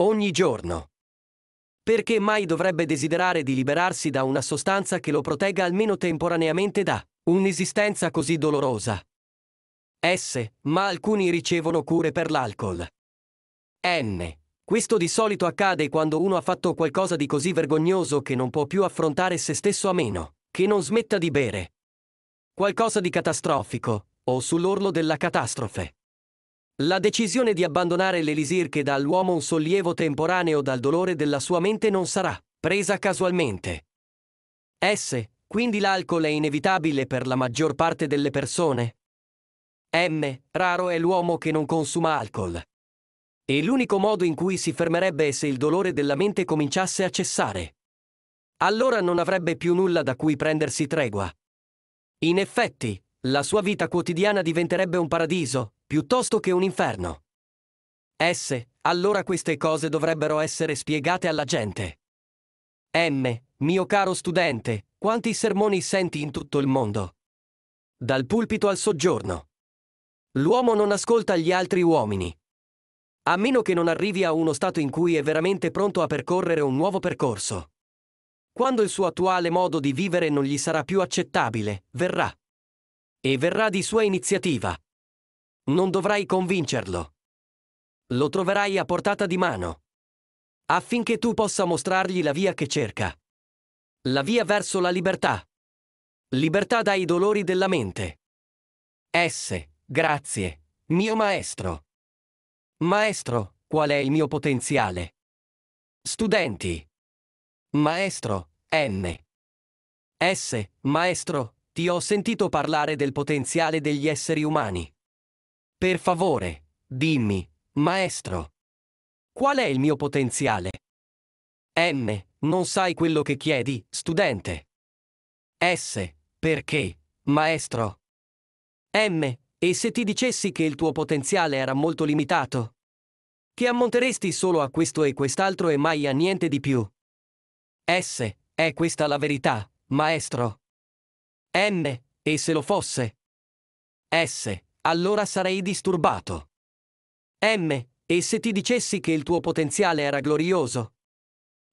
Ogni giorno. Perché mai dovrebbe desiderare di liberarsi da una sostanza che lo protegga almeno temporaneamente da Un'esistenza così dolorosa. S. Ma alcuni ricevono cure per l'alcol. N. Questo di solito accade quando uno ha fatto qualcosa di così vergognoso che non può più affrontare se stesso a meno che non smetta di bere. Qualcosa di catastrofico, o sull'orlo della catastrofe. La decisione di abbandonare l'elisir che dà all'uomo un sollievo temporaneo dal dolore della sua mente non sarà presa casualmente. S. Quindi l'alcol è inevitabile per la maggior parte delle persone. M. Raro è l'uomo che non consuma alcol. E l'unico modo in cui si fermerebbe è se il dolore della mente cominciasse a cessare. Allora non avrebbe più nulla da cui prendersi tregua. In effetti, la sua vita quotidiana diventerebbe un paradiso, piuttosto che un inferno. S. Allora queste cose dovrebbero essere spiegate alla gente. M. Mio caro studente, quanti sermoni senti in tutto il mondo? Dal pulpito al soggiorno. L'uomo non ascolta gli altri uomini. A meno che non arrivi a uno stato in cui è veramente pronto a percorrere un nuovo percorso. Quando il suo attuale modo di vivere non gli sarà più accettabile, verrà. E verrà di sua iniziativa. Non dovrai convincerlo. Lo troverai a portata di mano. Affinché tu possa mostrargli la via che cerca. La via verso la libertà. Libertà dai dolori della mente. S. Grazie, mio maestro. Maestro, qual è il mio potenziale? Studenti. Maestro, M. S. Maestro, ti ho sentito parlare del potenziale degli esseri umani. Per favore, dimmi, maestro. Qual è il mio potenziale? M. Non sai quello che chiedi, studente. S. Perché, maestro? M. E se ti dicessi che il tuo potenziale era molto limitato? Che ammonteresti solo a questo e quest'altro e mai a niente di più? S. È questa la verità, maestro? M. E se lo fosse? S. Allora sarei disturbato. M. E se ti dicessi che il tuo potenziale era glorioso?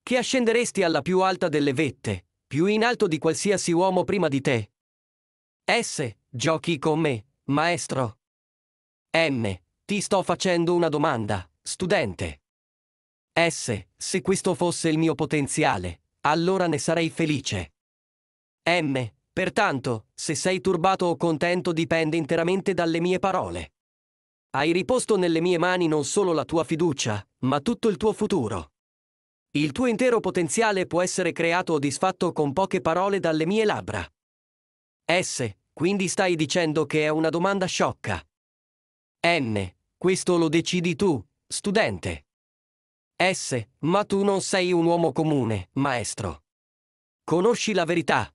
che ascenderesti alla più alta delle vette, più in alto di qualsiasi uomo prima di te. S. Giochi con me, maestro. M. Ti sto facendo una domanda, studente. S. Se questo fosse il mio potenziale, allora ne sarei felice. M. Pertanto, se sei turbato o contento dipende interamente dalle mie parole. Hai riposto nelle mie mani non solo la tua fiducia, ma tutto il tuo futuro. Il tuo intero potenziale può essere creato o disfatto con poche parole dalle mie labbra. S. Quindi stai dicendo che è una domanda sciocca. N. Questo lo decidi tu, studente. S. Ma tu non sei un uomo comune, maestro. Conosci la verità.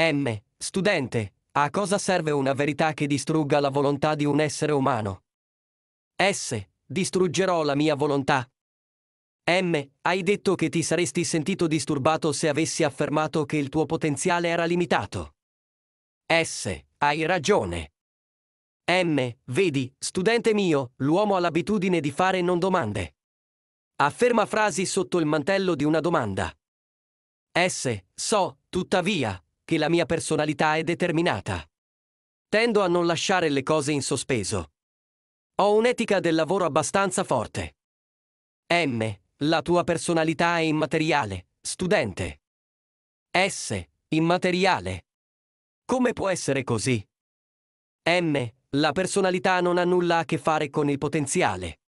M. Studente, a cosa serve una verità che distrugga la volontà di un essere umano? S. Distruggerò la mia volontà, M, hai detto che ti saresti sentito disturbato se avessi affermato che il tuo potenziale era limitato. S, hai ragione. M, vedi, studente mio, l'uomo ha l'abitudine di fare non domande. Afferma frasi sotto il mantello di una domanda. S, so, tuttavia, che la mia personalità è determinata. Tendo a non lasciare le cose in sospeso. Ho un'etica del lavoro abbastanza forte. M, la tua personalità è immateriale, studente. S. Immateriale. Come può essere così? M. La personalità non ha nulla a che fare con il potenziale.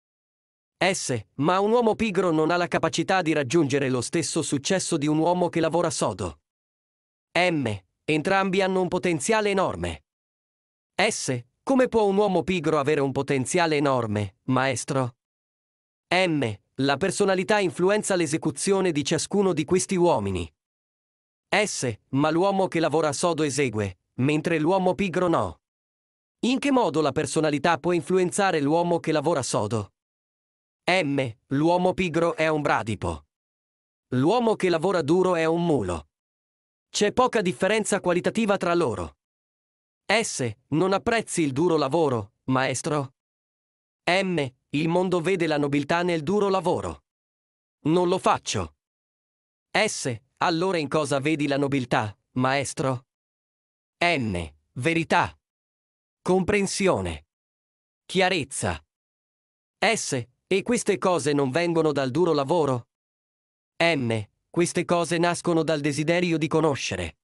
S. Ma un uomo pigro non ha la capacità di raggiungere lo stesso successo di un uomo che lavora sodo. M. Entrambi hanno un potenziale enorme. S. Come può un uomo pigro avere un potenziale enorme, maestro? M. La personalità influenza l'esecuzione di ciascuno di questi uomini. S. Ma l'uomo che lavora sodo esegue, mentre l'uomo pigro no. In che modo la personalità può influenzare l'uomo che lavora sodo? M. L'uomo pigro è un bradipo. L'uomo che lavora duro è un mulo. C'è poca differenza qualitativa tra loro. S. Non apprezzi il duro lavoro, maestro? M. Il mondo vede la nobiltà nel duro lavoro. Non lo faccio. S. Allora in cosa vedi la nobiltà, maestro? N. Verità. Comprensione. Chiarezza. S. E queste cose non vengono dal duro lavoro? M. Queste cose nascono dal desiderio di conoscere.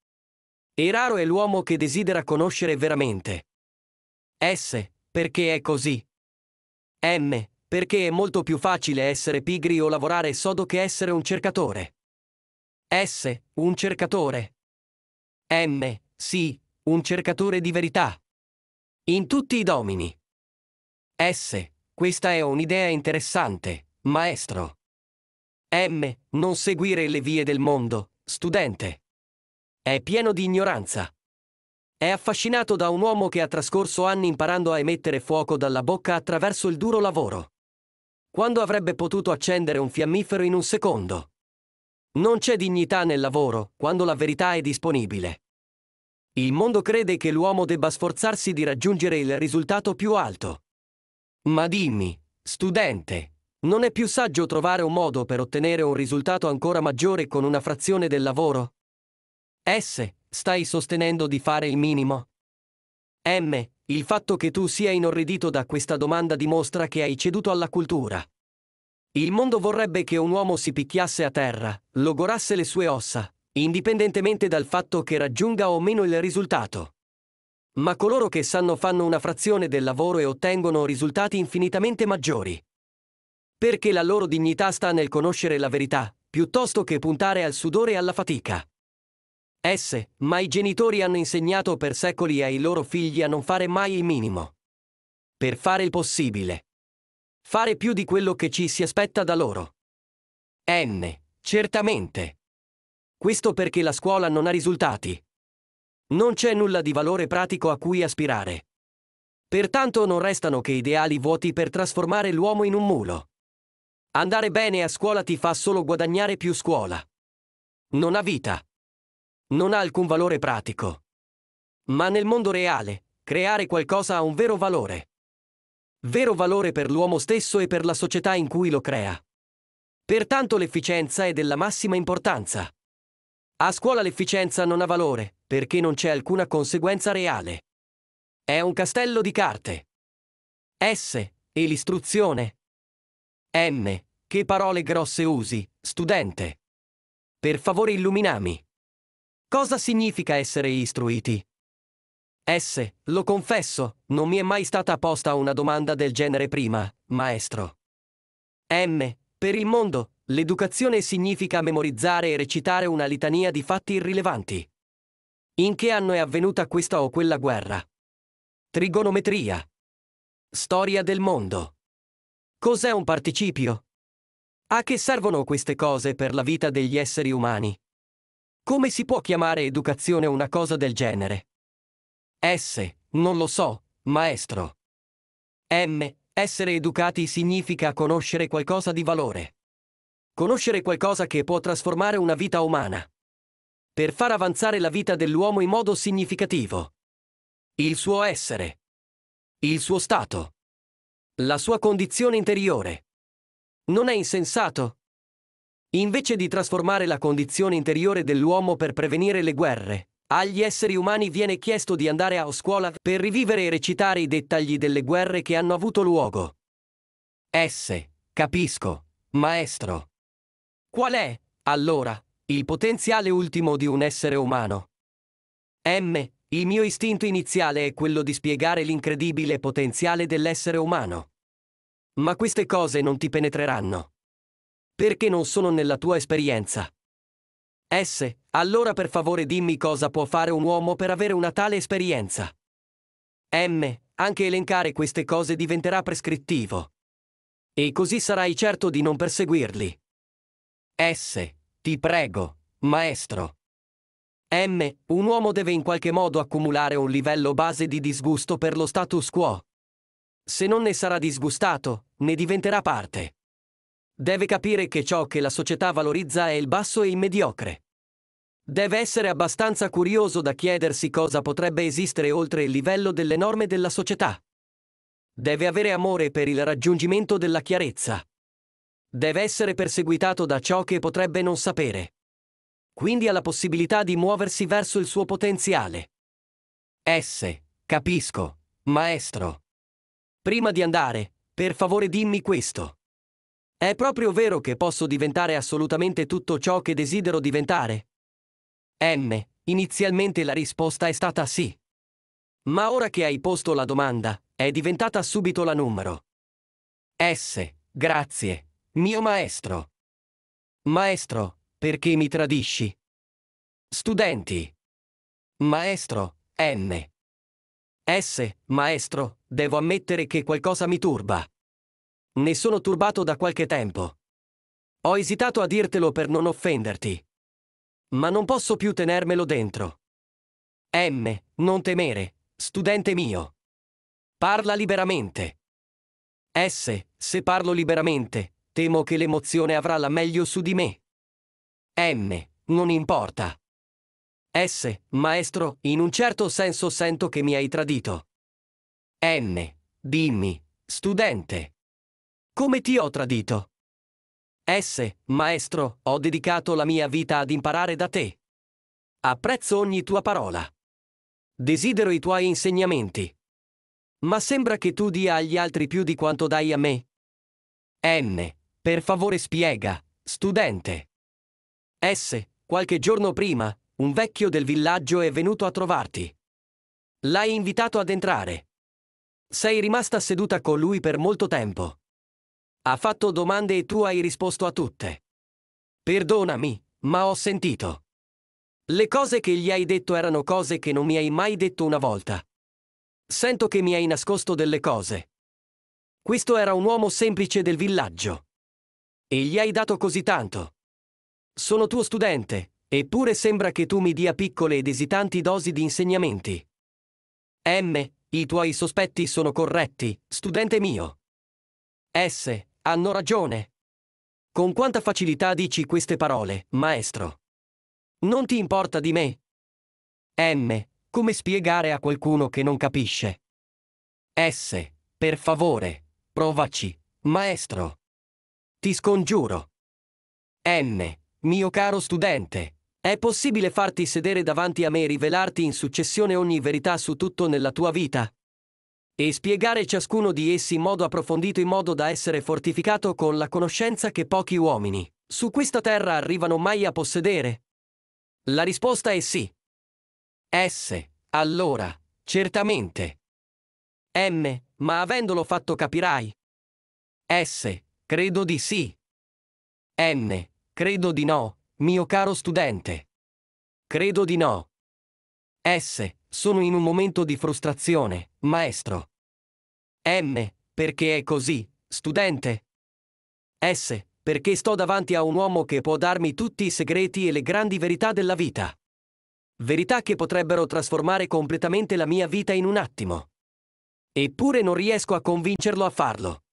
E raro è l'uomo che desidera conoscere veramente. S. Perché è così? M. Perché è molto più facile essere pigri o lavorare sodo che essere un cercatore. S. Un cercatore. M. Sì, un cercatore di verità. In tutti i domini. S. Questa è un'idea interessante, maestro. M. Non seguire le vie del mondo, studente. È pieno di ignoranza. È affascinato da un uomo che ha trascorso anni imparando a emettere fuoco dalla bocca attraverso il duro lavoro. Quando avrebbe potuto accendere un fiammifero in un secondo? Non c'è dignità nel lavoro, quando la verità è disponibile. Il mondo crede che l'uomo debba sforzarsi di raggiungere il risultato più alto. Ma dimmi, studente, non è più saggio trovare un modo per ottenere un risultato ancora maggiore con una frazione del lavoro? S. Stai sostenendo di fare il minimo. M. Il fatto che tu sia inorridito da questa domanda dimostra che hai ceduto alla cultura. Il mondo vorrebbe che un uomo si picchiasse a terra, logorasse le sue ossa, indipendentemente dal fatto che raggiunga o meno il risultato. Ma coloro che sanno fanno una frazione del lavoro e ottengono risultati infinitamente maggiori. Perché la loro dignità sta nel conoscere la verità, piuttosto che puntare al sudore e alla fatica. S. Ma i genitori hanno insegnato per secoli ai loro figli a non fare mai il minimo. Per fare il possibile. Fare più di quello che ci si aspetta da loro. N. Certamente. Questo perché la scuola non ha risultati. Non c'è nulla di valore pratico a cui aspirare. Pertanto non restano che ideali vuoti per trasformare l'uomo in un mulo. Andare bene a scuola ti fa solo guadagnare più scuola. Non ha vita non ha alcun valore pratico. Ma nel mondo reale, creare qualcosa ha un vero valore. Vero valore per l'uomo stesso e per la società in cui lo crea. Pertanto l'efficienza è della massima importanza. A scuola l'efficienza non ha valore, perché non c'è alcuna conseguenza reale. È un castello di carte. S. E l'istruzione. M. Che parole grosse usi, studente. Per favore illuminami. Cosa significa essere istruiti? S, lo confesso, non mi è mai stata posta una domanda del genere prima, maestro. M, per il mondo, l'educazione significa memorizzare e recitare una litania di fatti irrilevanti. In che anno è avvenuta questa o quella guerra? Trigonometria. Storia del mondo. Cos'è un participio? A che servono queste cose per la vita degli esseri umani? Come si può chiamare educazione una cosa del genere? S. Non lo so, maestro. M. Essere educati significa conoscere qualcosa di valore. Conoscere qualcosa che può trasformare una vita umana. Per far avanzare la vita dell'uomo in modo significativo. Il suo essere. Il suo stato. La sua condizione interiore. Non è insensato? Invece di trasformare la condizione interiore dell'uomo per prevenire le guerre, agli esseri umani viene chiesto di andare a scuola per rivivere e recitare i dettagli delle guerre che hanno avuto luogo. S. Capisco, maestro. Qual è, allora, il potenziale ultimo di un essere umano? M. Il mio istinto iniziale è quello di spiegare l'incredibile potenziale dell'essere umano. Ma queste cose non ti penetreranno perché non sono nella tua esperienza. S. Allora per favore dimmi cosa può fare un uomo per avere una tale esperienza. M. Anche elencare queste cose diventerà prescrittivo. E così sarai certo di non perseguirli. S. Ti prego, maestro. M. Un uomo deve in qualche modo accumulare un livello base di disgusto per lo status quo. Se non ne sarà disgustato, ne diventerà parte deve capire che ciò che la società valorizza è il basso e il mediocre. Deve essere abbastanza curioso da chiedersi cosa potrebbe esistere oltre il livello delle norme della società. Deve avere amore per il raggiungimento della chiarezza. Deve essere perseguitato da ciò che potrebbe non sapere. Quindi ha la possibilità di muoversi verso il suo potenziale. S. Capisco, maestro. Prima di andare, per favore dimmi questo. È proprio vero che posso diventare assolutamente tutto ciò che desidero diventare? M. Inizialmente la risposta è stata sì. Ma ora che hai posto la domanda, è diventata subito la numero. S. Grazie, mio maestro. Maestro, perché mi tradisci? Studenti. Maestro, M. S. Maestro, devo ammettere che qualcosa mi turba. Ne sono turbato da qualche tempo. Ho esitato a dirtelo per non offenderti. Ma non posso più tenermelo dentro. M, non temere, studente mio. Parla liberamente. S, se parlo liberamente, temo che l'emozione avrà la meglio su di me. M, non importa. S, maestro, in un certo senso sento che mi hai tradito. N, dimmi, studente. Come ti ho tradito? S, maestro, ho dedicato la mia vita ad imparare da te. Apprezzo ogni tua parola. Desidero i tuoi insegnamenti. Ma sembra che tu dia agli altri più di quanto dai a me. N, per favore spiega, studente. S, qualche giorno prima, un vecchio del villaggio è venuto a trovarti. L'hai invitato ad entrare. Sei rimasta seduta con lui per molto tempo. Ha fatto domande e tu hai risposto a tutte. Perdonami, ma ho sentito. Le cose che gli hai detto erano cose che non mi hai mai detto una volta. Sento che mi hai nascosto delle cose. Questo era un uomo semplice del villaggio. E gli hai dato così tanto. Sono tuo studente, eppure sembra che tu mi dia piccole ed esitanti dosi di insegnamenti. M, i tuoi sospetti sono corretti, studente mio. S. Hanno ragione. Con quanta facilità dici queste parole, maestro. Non ti importa di me? M. Come spiegare a qualcuno che non capisce? S. Per favore, provaci, maestro. Ti scongiuro. M. Mio caro studente, è possibile farti sedere davanti a me e rivelarti in successione ogni verità su tutto nella tua vita? e spiegare ciascuno di essi in modo approfondito in modo da essere fortificato con la conoscenza che pochi uomini su questa terra arrivano mai a possedere? La risposta è sì. S. Allora, certamente. M. Ma avendolo fatto capirai. S. Credo di sì. N. Credo di no, mio caro studente. Credo di no. S. Sono in un momento di frustrazione, maestro. M. Perché è così, studente. S. Perché sto davanti a un uomo che può darmi tutti i segreti e le grandi verità della vita. Verità che potrebbero trasformare completamente la mia vita in un attimo. Eppure non riesco a convincerlo a farlo.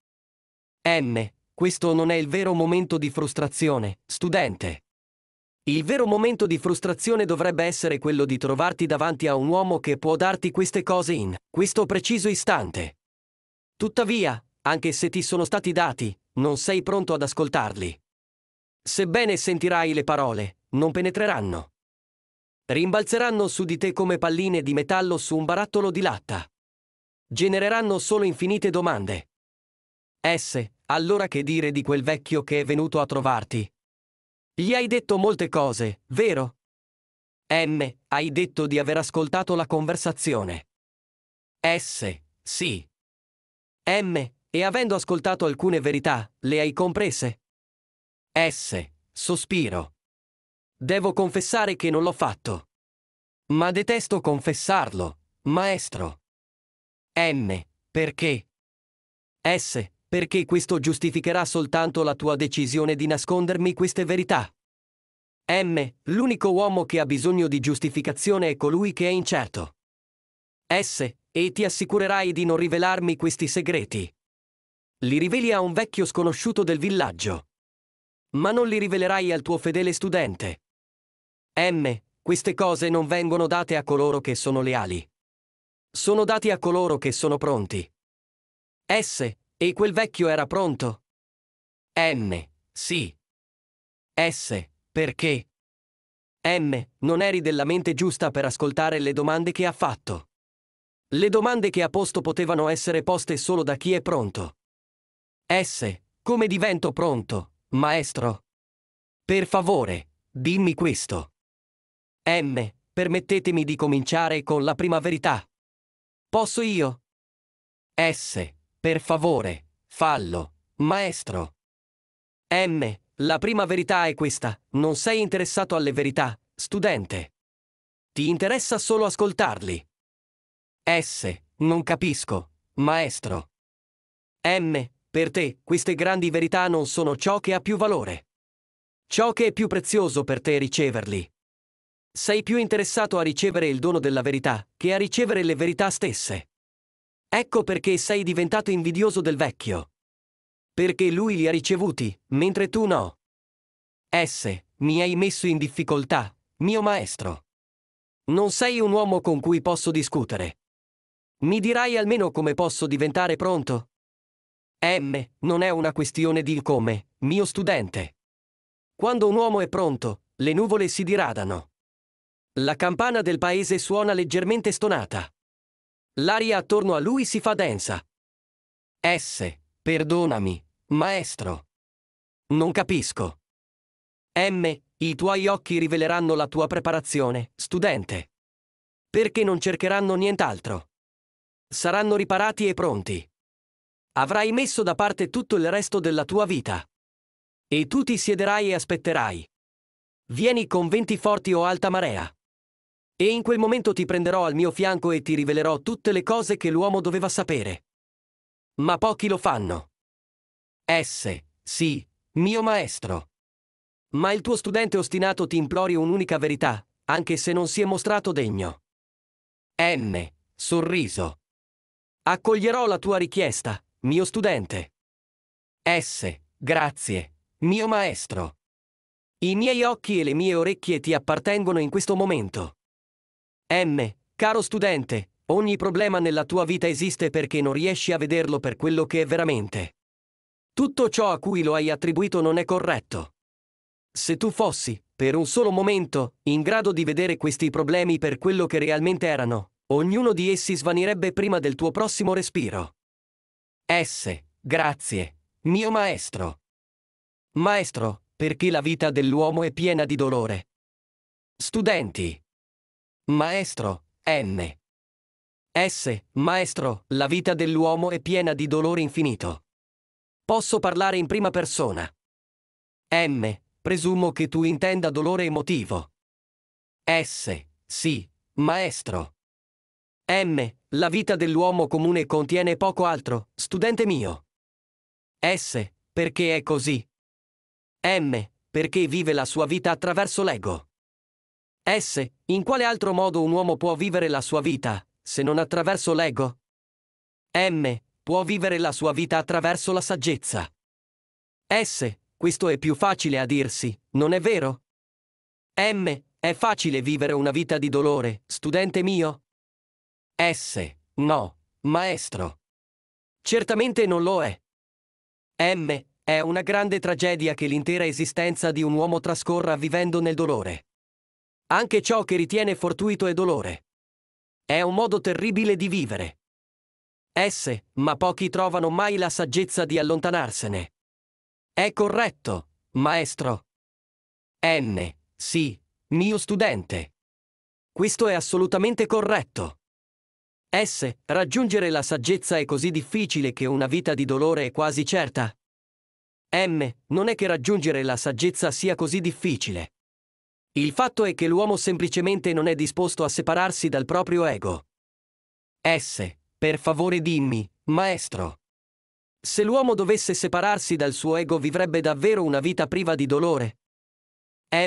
M, Questo non è il vero momento di frustrazione, studente. Il vero momento di frustrazione dovrebbe essere quello di trovarti davanti a un uomo che può darti queste cose in questo preciso istante. Tuttavia, anche se ti sono stati dati, non sei pronto ad ascoltarli. Sebbene sentirai le parole, non penetreranno. Rimbalzeranno su di te come palline di metallo su un barattolo di latta. Genereranno solo infinite domande. S, allora che dire di quel vecchio che è venuto a trovarti, gli hai detto molte cose, vero? M, hai detto di aver ascoltato la conversazione. S, sì. M, e avendo ascoltato alcune verità, le hai comprese? S, sospiro. Devo confessare che non l'ho fatto. Ma detesto confessarlo, maestro. M, perché? S, perché questo giustificherà soltanto la tua decisione di nascondermi queste verità. M. L'unico uomo che ha bisogno di giustificazione è colui che è incerto. S. E ti assicurerai di non rivelarmi questi segreti. Li riveli a un vecchio sconosciuto del villaggio. Ma non li rivelerai al tuo fedele studente. M. Queste cose non vengono date a coloro che sono leali. Sono dati a coloro che sono pronti. S. E quel vecchio era pronto. N, sì. S, perché? M, non eri della mente giusta per ascoltare le domande che ha fatto. Le domande che ha posto potevano essere poste solo da chi è pronto. S, come divento pronto, maestro? Per favore, dimmi questo. M, permettetemi di cominciare con la prima verità. Posso io? S. Per favore, fallo, maestro. M, la prima verità è questa, non sei interessato alle verità, studente. Ti interessa solo ascoltarli. S, non capisco, maestro. M, per te, queste grandi verità non sono ciò che ha più valore. Ciò che è più prezioso per te è riceverli. Sei più interessato a ricevere il dono della verità che a ricevere le verità stesse. Ecco perché sei diventato invidioso del vecchio. Perché lui li ha ricevuti, mentre tu no. S. Mi hai messo in difficoltà, mio maestro. Non sei un uomo con cui posso discutere. Mi dirai almeno come posso diventare pronto? M. Non è una questione di come, mio studente. Quando un uomo è pronto, le nuvole si diradano. La campana del paese suona leggermente stonata. L'aria attorno a lui si fa densa. S. Perdonami, maestro. Non capisco. M. I tuoi occhi riveleranno la tua preparazione, studente. Perché non cercheranno nient'altro. Saranno riparati e pronti. Avrai messo da parte tutto il resto della tua vita. E tu ti siederai e aspetterai. Vieni con venti forti o alta marea. E in quel momento ti prenderò al mio fianco e ti rivelerò tutte le cose che l'uomo doveva sapere. Ma pochi lo fanno. S. Sì, mio maestro. Ma il tuo studente ostinato ti implori un'unica verità, anche se non si è mostrato degno. M. Sorriso. Accoglierò la tua richiesta, mio studente. S. Grazie, mio maestro. I miei occhi e le mie orecchie ti appartengono in questo momento. M. Caro studente, ogni problema nella tua vita esiste perché non riesci a vederlo per quello che è veramente. Tutto ciò a cui lo hai attribuito non è corretto. Se tu fossi, per un solo momento, in grado di vedere questi problemi per quello che realmente erano, ognuno di essi svanirebbe prima del tuo prossimo respiro. S. Grazie, mio maestro. Maestro, perché la vita dell'uomo è piena di dolore. Studenti, Maestro, N. S. Maestro, la vita dell'uomo è piena di dolore infinito. Posso parlare in prima persona. M. Presumo che tu intenda dolore emotivo. S. Sì, maestro. M. La vita dell'uomo comune contiene poco altro, studente mio. S. Perché è così? M. Perché vive la sua vita attraverso l'ego. S. In quale altro modo un uomo può vivere la sua vita, se non attraverso l'ego? M. Può vivere la sua vita attraverso la saggezza. S. Questo è più facile a dirsi, non è vero? M. È facile vivere una vita di dolore, studente mio? S. No, maestro. Certamente non lo è. M. È una grande tragedia che l'intera esistenza di un uomo trascorra vivendo nel dolore anche ciò che ritiene fortuito è dolore. È un modo terribile di vivere. Esse, ma pochi trovano mai la saggezza di allontanarsene. È corretto, maestro. N. Sì, mio studente. Questo è assolutamente corretto. S. Raggiungere la saggezza è così difficile che una vita di dolore è quasi certa. M. Non è che raggiungere la saggezza sia così difficile. Il fatto è che l'uomo semplicemente non è disposto a separarsi dal proprio ego. S. Per favore dimmi, maestro. Se l'uomo dovesse separarsi dal suo ego vivrebbe davvero una vita priva di dolore.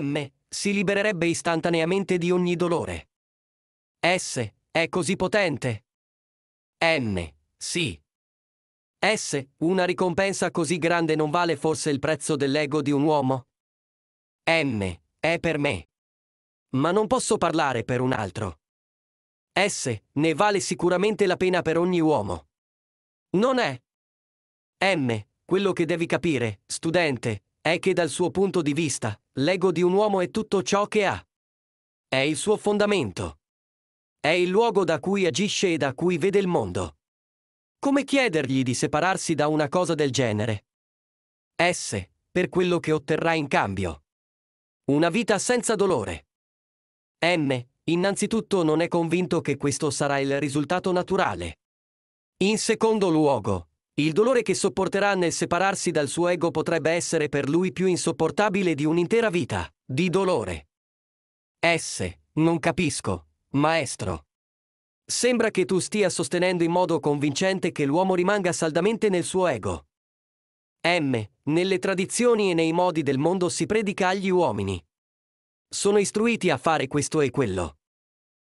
M. Si libererebbe istantaneamente di ogni dolore. S. È così potente. N. Sì. S. Una ricompensa così grande non vale forse il prezzo dell'ego di un uomo? N. È per me. Ma non posso parlare per un altro. S ne vale sicuramente la pena per ogni uomo. Non è. M, quello che devi capire, studente, è che dal suo punto di vista, l'ego di un uomo è tutto ciò che ha. È il suo fondamento. È il luogo da cui agisce e da cui vede il mondo. Come chiedergli di separarsi da una cosa del genere? S, per quello che otterrà in cambio. Una vita senza dolore. M. Innanzitutto non è convinto che questo sarà il risultato naturale. In secondo luogo, il dolore che sopporterà nel separarsi dal suo ego potrebbe essere per lui più insopportabile di un'intera vita, di dolore. S. Non capisco, maestro. Sembra che tu stia sostenendo in modo convincente che l'uomo rimanga saldamente nel suo ego. M. Nelle tradizioni e nei modi del mondo si predica agli uomini. Sono istruiti a fare questo e quello.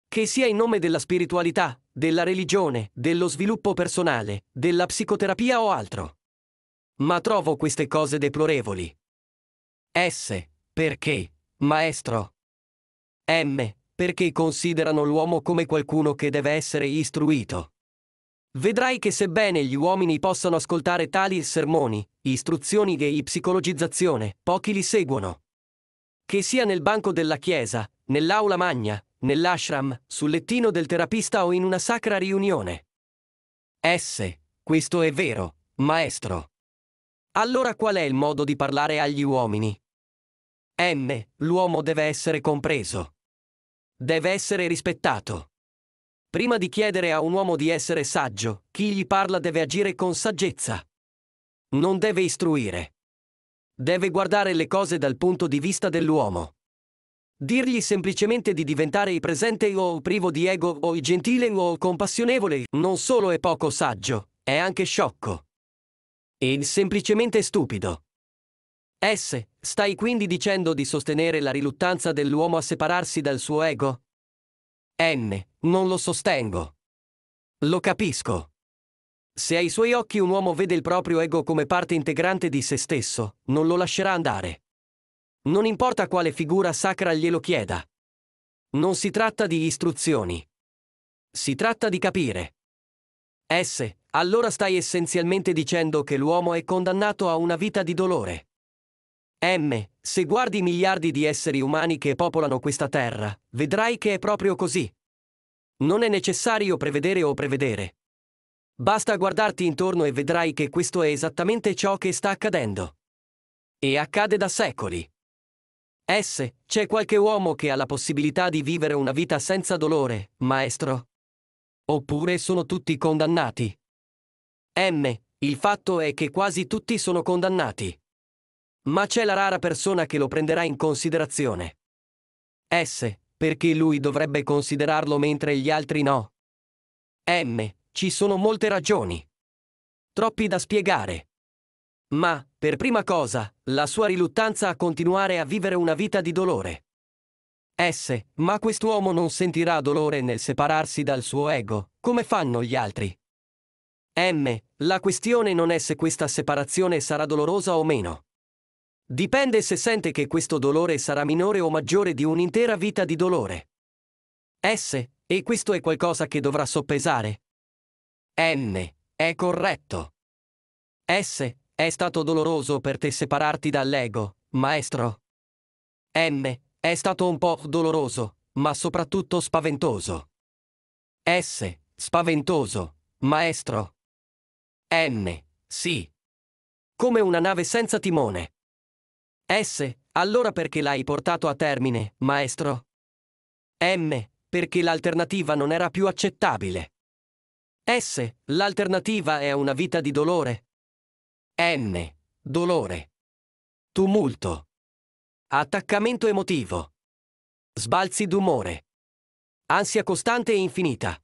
Che sia in nome della spiritualità, della religione, dello sviluppo personale, della psicoterapia o altro. Ma trovo queste cose deplorevoli. S. Perché, maestro? M. Perché considerano l'uomo come qualcuno che deve essere istruito. Vedrai che sebbene gli uomini possano ascoltare tali sermoni, istruzioni e psicologizzazione, pochi li seguono. Che sia nel banco della chiesa, nell'aula magna, nell'ashram, sul lettino del terapista o in una sacra riunione. S. Questo è vero, maestro. Allora qual è il modo di parlare agli uomini? M. L'uomo deve essere compreso. Deve essere rispettato. Prima di chiedere a un uomo di essere saggio, chi gli parla deve agire con saggezza. Non deve istruire. Deve guardare le cose dal punto di vista dell'uomo. Dirgli semplicemente di diventare presente o privo di ego o gentile o compassionevole non solo è poco saggio, è anche sciocco. E semplicemente stupido. S. Stai quindi dicendo di sostenere la riluttanza dell'uomo a separarsi dal suo ego? N. Non lo sostengo. Lo capisco. Se ai suoi occhi un uomo vede il proprio ego come parte integrante di se stesso, non lo lascerà andare. Non importa quale figura sacra glielo chieda. Non si tratta di istruzioni. Si tratta di capire. S. Allora stai essenzialmente dicendo che l'uomo è condannato a una vita di dolore. M. Se guardi i miliardi di esseri umani che popolano questa terra, vedrai che è proprio così. Non è necessario prevedere o prevedere. Basta guardarti intorno e vedrai che questo è esattamente ciò che sta accadendo. E accade da secoli. S. C'è qualche uomo che ha la possibilità di vivere una vita senza dolore, maestro? Oppure sono tutti condannati? M. Il fatto è che quasi tutti sono condannati. Ma c'è la rara persona che lo prenderà in considerazione. S. Perché lui dovrebbe considerarlo mentre gli altri no? M. Ci sono molte ragioni. Troppi da spiegare. Ma, per prima cosa, la sua riluttanza a continuare a vivere una vita di dolore. S. Ma quest'uomo non sentirà dolore nel separarsi dal suo ego, come fanno gli altri. M. La questione non è se questa separazione sarà dolorosa o meno. Dipende se sente che questo dolore sarà minore o maggiore di un'intera vita di dolore. S. E questo è qualcosa che dovrà soppesare. N. È corretto. S. È stato doloroso per te separarti dall'ego, maestro. M. È stato un po' doloroso, ma soprattutto spaventoso. S. Spaventoso, maestro. N. Sì. Come una nave senza timone. S. Allora perché l'hai portato a termine, maestro? M. Perché l'alternativa non era più accettabile. S. L'alternativa è una vita di dolore. N. Dolore. Tumulto. Attaccamento emotivo. Sbalzi d'umore. Ansia costante e infinita.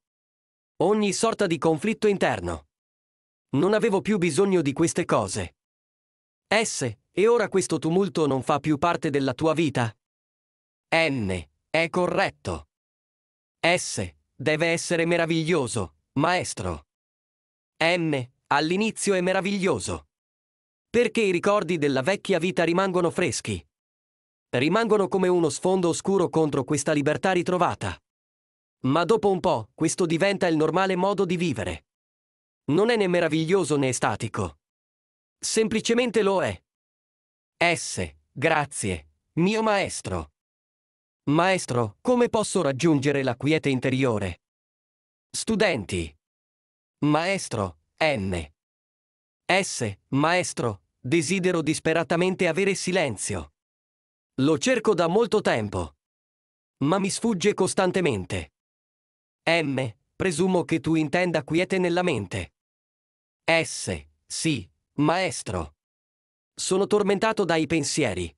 Ogni sorta di conflitto interno. Non avevo più bisogno di queste cose. S. E ora questo tumulto non fa più parte della tua vita? N. È corretto. S. Deve essere meraviglioso, maestro. M. All'inizio è meraviglioso. Perché i ricordi della vecchia vita rimangono freschi. Rimangono come uno sfondo oscuro contro questa libertà ritrovata. Ma dopo un po', questo diventa il normale modo di vivere. Non è né meraviglioso né statico. Semplicemente lo è. S. Grazie, mio maestro. Maestro, come posso raggiungere la quiete interiore? Studenti. Maestro, N. S. Maestro, desidero disperatamente avere silenzio. Lo cerco da molto tempo. Ma mi sfugge costantemente. M. Presumo che tu intenda quiete nella mente. S. Sì, maestro. Sono tormentato dai pensieri.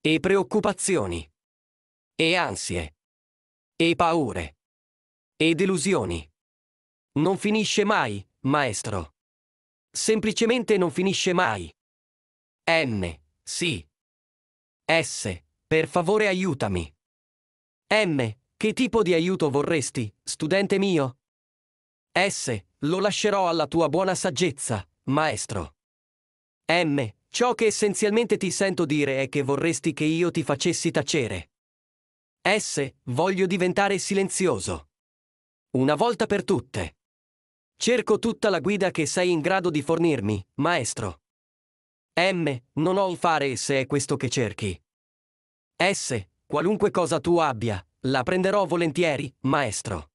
E preoccupazioni. E ansie. E paure. E delusioni. Non finisce mai, maestro. Semplicemente non finisce mai. N, sì. S, per favore aiutami. M, che tipo di aiuto vorresti, studente mio? S, lo lascerò alla tua buona saggezza, maestro. M, Ciò che essenzialmente ti sento dire è che vorresti che io ti facessi tacere. S. Voglio diventare silenzioso. Una volta per tutte. Cerco tutta la guida che sei in grado di fornirmi, maestro. M. Non ho il fare se è questo che cerchi. S. Qualunque cosa tu abbia, la prenderò volentieri, maestro.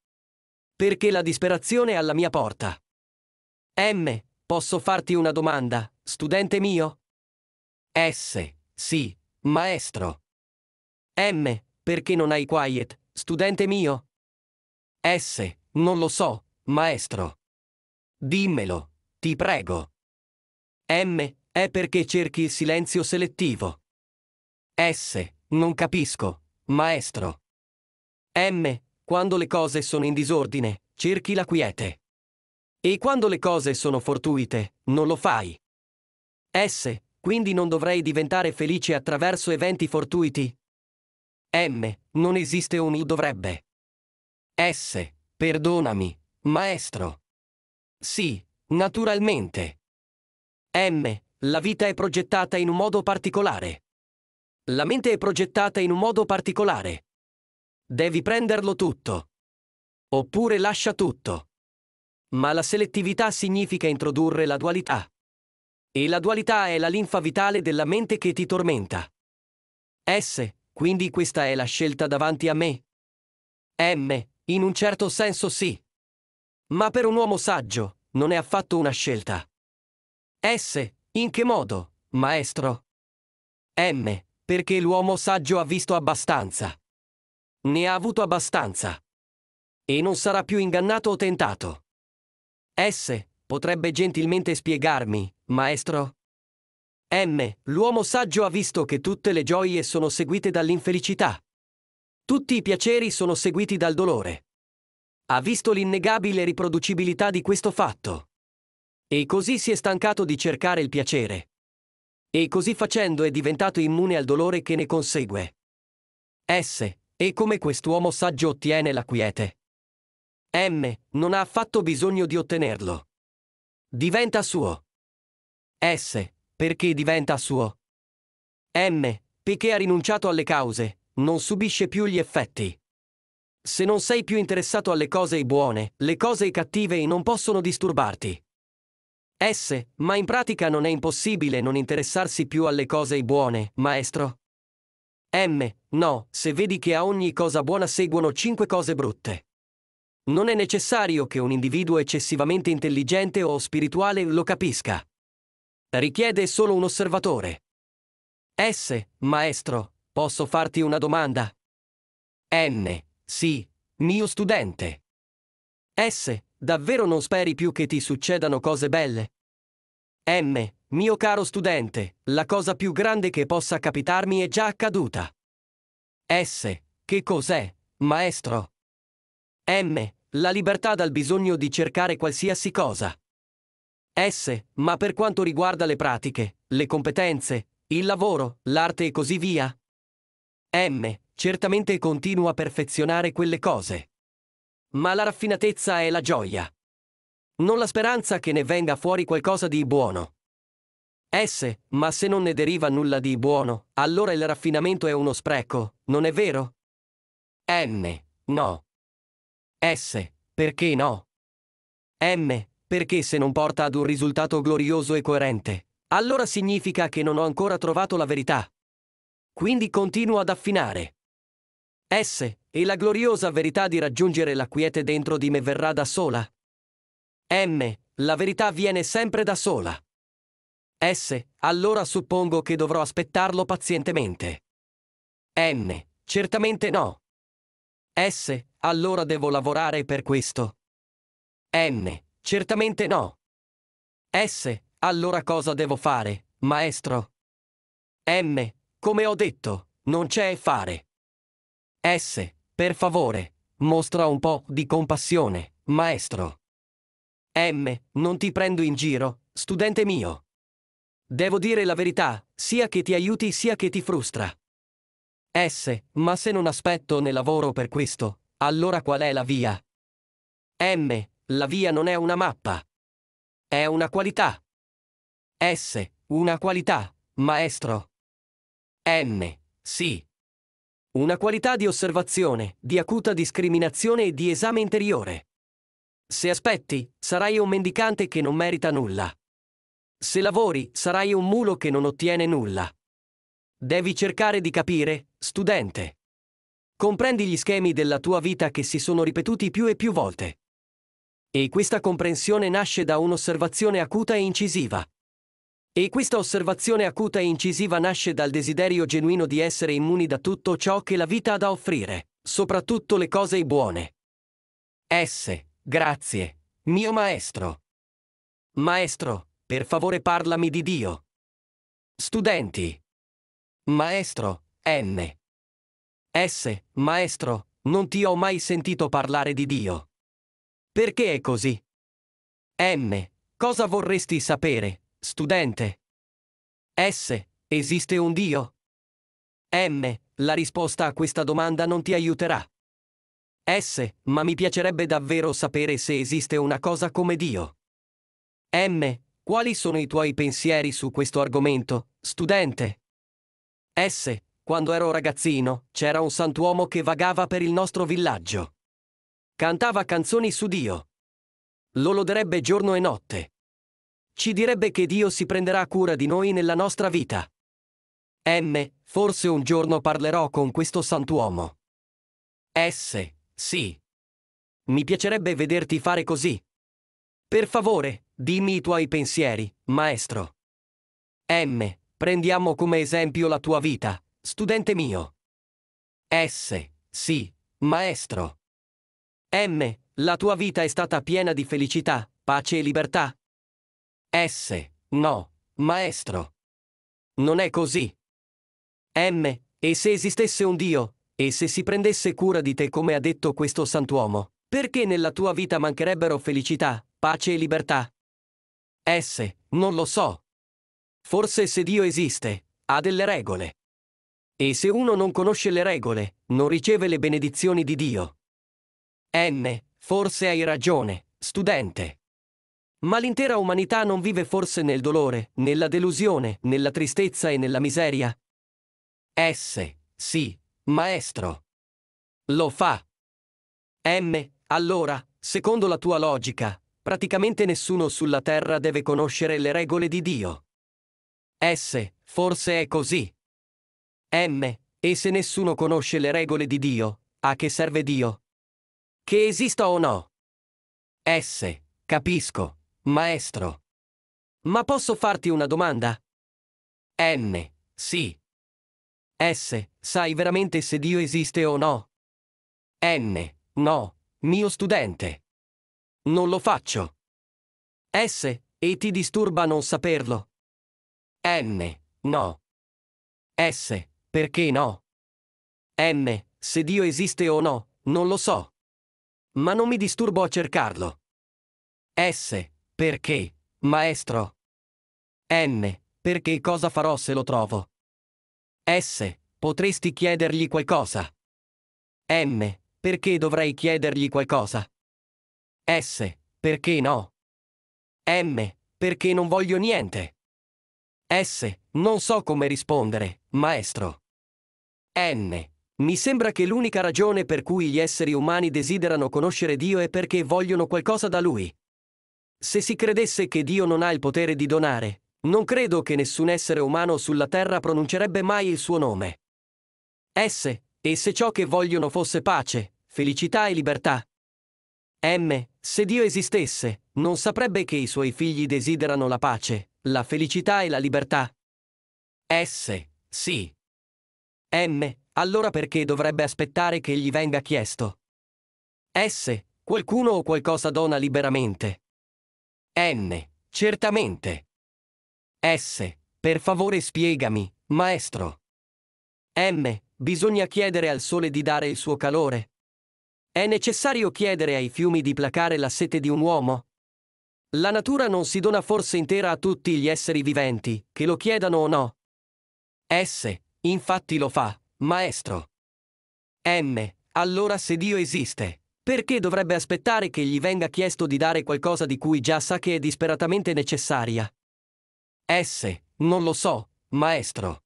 Perché la disperazione è alla mia porta. M. Posso farti una domanda, studente mio? S. Sì, maestro. M. Perché non hai quiet, studente mio? S. Non lo so, maestro. Dimmelo, ti prego. M. È perché cerchi il silenzio selettivo. S. Non capisco, maestro. M. Quando le cose sono in disordine, cerchi la quiete. E quando le cose sono fortuite, non lo fai. S quindi non dovrei diventare felice attraverso eventi fortuiti? M. Non esiste un U dovrebbe. S. Perdonami, maestro. Sì, naturalmente. M. La vita è progettata in un modo particolare. La mente è progettata in un modo particolare. Devi prenderlo tutto. Oppure lascia tutto. Ma la selettività significa introdurre la dualità. E la dualità è la linfa vitale della mente che ti tormenta. S, quindi questa è la scelta davanti a me. M, in un certo senso sì. Ma per un uomo saggio, non è affatto una scelta. S, in che modo, maestro? M, perché l'uomo saggio ha visto abbastanza. Ne ha avuto abbastanza. E non sarà più ingannato o tentato. S, Potrebbe gentilmente spiegarmi, maestro? M. L'uomo saggio ha visto che tutte le gioie sono seguite dall'infelicità. Tutti i piaceri sono seguiti dal dolore. Ha visto l'innegabile riproducibilità di questo fatto. E così si è stancato di cercare il piacere. E così facendo è diventato immune al dolore che ne consegue. S. E come quest'uomo saggio ottiene la quiete? M. Non ha affatto bisogno di ottenerlo diventa suo. S, perché diventa suo. M, perché ha rinunciato alle cause, non subisce più gli effetti. Se non sei più interessato alle cose buone, le cose cattive non possono disturbarti. S, ma in pratica non è impossibile non interessarsi più alle cose buone, maestro. M, no, se vedi che a ogni cosa buona seguono cinque cose brutte. Non è necessario che un individuo eccessivamente intelligente o spirituale lo capisca. Richiede solo un osservatore. S, maestro, posso farti una domanda? N, sì, mio studente. S, davvero non speri più che ti succedano cose belle? M, mio caro studente, la cosa più grande che possa capitarmi è già accaduta. S, che cos'è, maestro? M. La libertà dal bisogno di cercare qualsiasi cosa. S. Ma per quanto riguarda le pratiche, le competenze, il lavoro, l'arte e così via. M. Certamente continua a perfezionare quelle cose. Ma la raffinatezza è la gioia. Non la speranza che ne venga fuori qualcosa di buono. S. Ma se non ne deriva nulla di buono, allora il raffinamento è uno spreco, non è vero? M. No. S. Perché no? M. Perché se non porta ad un risultato glorioso e coerente, allora significa che non ho ancora trovato la verità. Quindi continuo ad affinare. S. E la gloriosa verità di raggiungere la quiete dentro di me verrà da sola. M. La verità viene sempre da sola. S. Allora suppongo che dovrò aspettarlo pazientemente. N. Certamente no. S allora devo lavorare per questo. N. Certamente no. S. Allora cosa devo fare, maestro? M. Come ho detto, non c'è fare. S. Per favore, mostra un po' di compassione, maestro. M. Non ti prendo in giro, studente mio. Devo dire la verità, sia che ti aiuti sia che ti frustra. S. Ma se non aspetto né lavoro per questo, allora qual è la via? M. La via non è una mappa. È una qualità. S. Una qualità, maestro. M. Sì. Una qualità di osservazione, di acuta discriminazione e di esame interiore. Se aspetti, sarai un mendicante che non merita nulla. Se lavori, sarai un mulo che non ottiene nulla. Devi cercare di capire, studente. Comprendi gli schemi della tua vita che si sono ripetuti più e più volte. E questa comprensione nasce da un'osservazione acuta e incisiva. E questa osservazione acuta e incisiva nasce dal desiderio genuino di essere immuni da tutto ciò che la vita ha da offrire, soprattutto le cose buone. S. Grazie, mio maestro. Maestro, per favore parlami di Dio. Studenti. Maestro, N. S, maestro, non ti ho mai sentito parlare di Dio. Perché è così? M. cosa vorresti sapere, studente? S, esiste un Dio? M, la risposta a questa domanda non ti aiuterà. S, ma mi piacerebbe davvero sapere se esiste una cosa come Dio. M, quali sono i tuoi pensieri su questo argomento, studente? S, quando ero ragazzino, c'era un santuomo che vagava per il nostro villaggio. Cantava canzoni su Dio. Lo loderebbe giorno e notte. Ci direbbe che Dio si prenderà cura di noi nella nostra vita. M, forse un giorno parlerò con questo santuomo. S, sì. Mi piacerebbe vederti fare così. Per favore, dimmi i tuoi pensieri, maestro. M, prendiamo come esempio la tua vita, studente mio. S, sì, maestro. M, la tua vita è stata piena di felicità, pace e libertà. S, no, maestro. Non è così. M, e se esistesse un Dio, e se si prendesse cura di te come ha detto questo santuomo, perché nella tua vita mancherebbero felicità, pace e libertà? S, non lo so. Forse se Dio esiste, ha delle regole. E se uno non conosce le regole, non riceve le benedizioni di Dio. N. Forse hai ragione, studente. Ma l'intera umanità non vive forse nel dolore, nella delusione, nella tristezza e nella miseria? S. Sì, maestro. Lo fa. M. Allora, secondo la tua logica, praticamente nessuno sulla Terra deve conoscere le regole di Dio. S. Forse è così. M. E se nessuno conosce le regole di Dio, a che serve Dio? Che esista o no? S. Capisco, maestro. Ma posso farti una domanda? N. Sì. S. Sai veramente se Dio esiste o no? N. No, mio studente. Non lo faccio. S. E ti disturba non saperlo? N. No. S. Perché no? M. Se Dio esiste o no, non lo so. Ma non mi disturbo a cercarlo. S. Perché, maestro? M. Perché cosa farò se lo trovo? S. Potresti chiedergli qualcosa. M. Perché dovrei chiedergli qualcosa? S. Perché no? M. Perché non voglio niente. S. Non so come rispondere, maestro. N. Mi sembra che l'unica ragione per cui gli esseri umani desiderano conoscere Dio è perché vogliono qualcosa da Lui. Se si credesse che Dio non ha il potere di donare, non credo che nessun essere umano sulla terra pronuncerebbe mai il suo nome. S. E se ciò che vogliono fosse pace, felicità e libertà? M. Se Dio esistesse, non saprebbe che i suoi figli desiderano la pace, la felicità e la libertà? S. Sì, M, allora perché dovrebbe aspettare che gli venga chiesto? S, qualcuno o qualcosa dona liberamente. N, certamente. S, per favore spiegami, maestro. M, bisogna chiedere al sole di dare il suo calore. È necessario chiedere ai fiumi di placare la sete di un uomo? La natura non si dona forse intera a tutti gli esseri viventi, che lo chiedano o no. S. Infatti lo fa, maestro. M. Allora se Dio esiste, perché dovrebbe aspettare che gli venga chiesto di dare qualcosa di cui già sa che è disperatamente necessaria? S. Non lo so, maestro.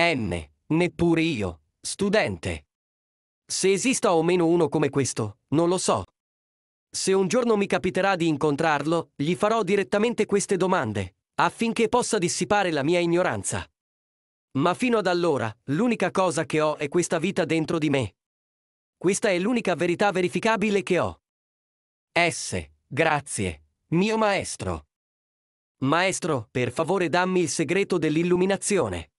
N. Neppure io, studente. Se esista o meno uno come questo, non lo so. Se un giorno mi capiterà di incontrarlo, gli farò direttamente queste domande, affinché possa dissipare la mia ignoranza. Ma fino ad allora, l'unica cosa che ho è questa vita dentro di me. Questa è l'unica verità verificabile che ho. S. Grazie, mio maestro. Maestro, per favore dammi il segreto dell'illuminazione.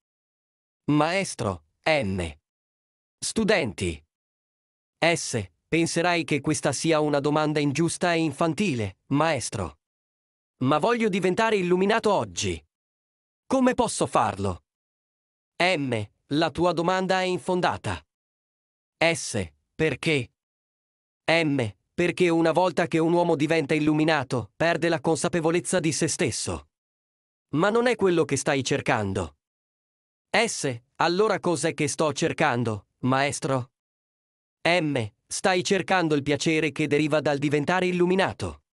Maestro, M. Studenti. S. Penserai che questa sia una domanda ingiusta e infantile, maestro. Ma voglio diventare illuminato oggi. Come posso farlo? M. La tua domanda è infondata. S. Perché? M. Perché una volta che un uomo diventa illuminato, perde la consapevolezza di se stesso. Ma non è quello che stai cercando. S. Allora cos'è che sto cercando, maestro? M. Stai cercando il piacere che deriva dal diventare illuminato.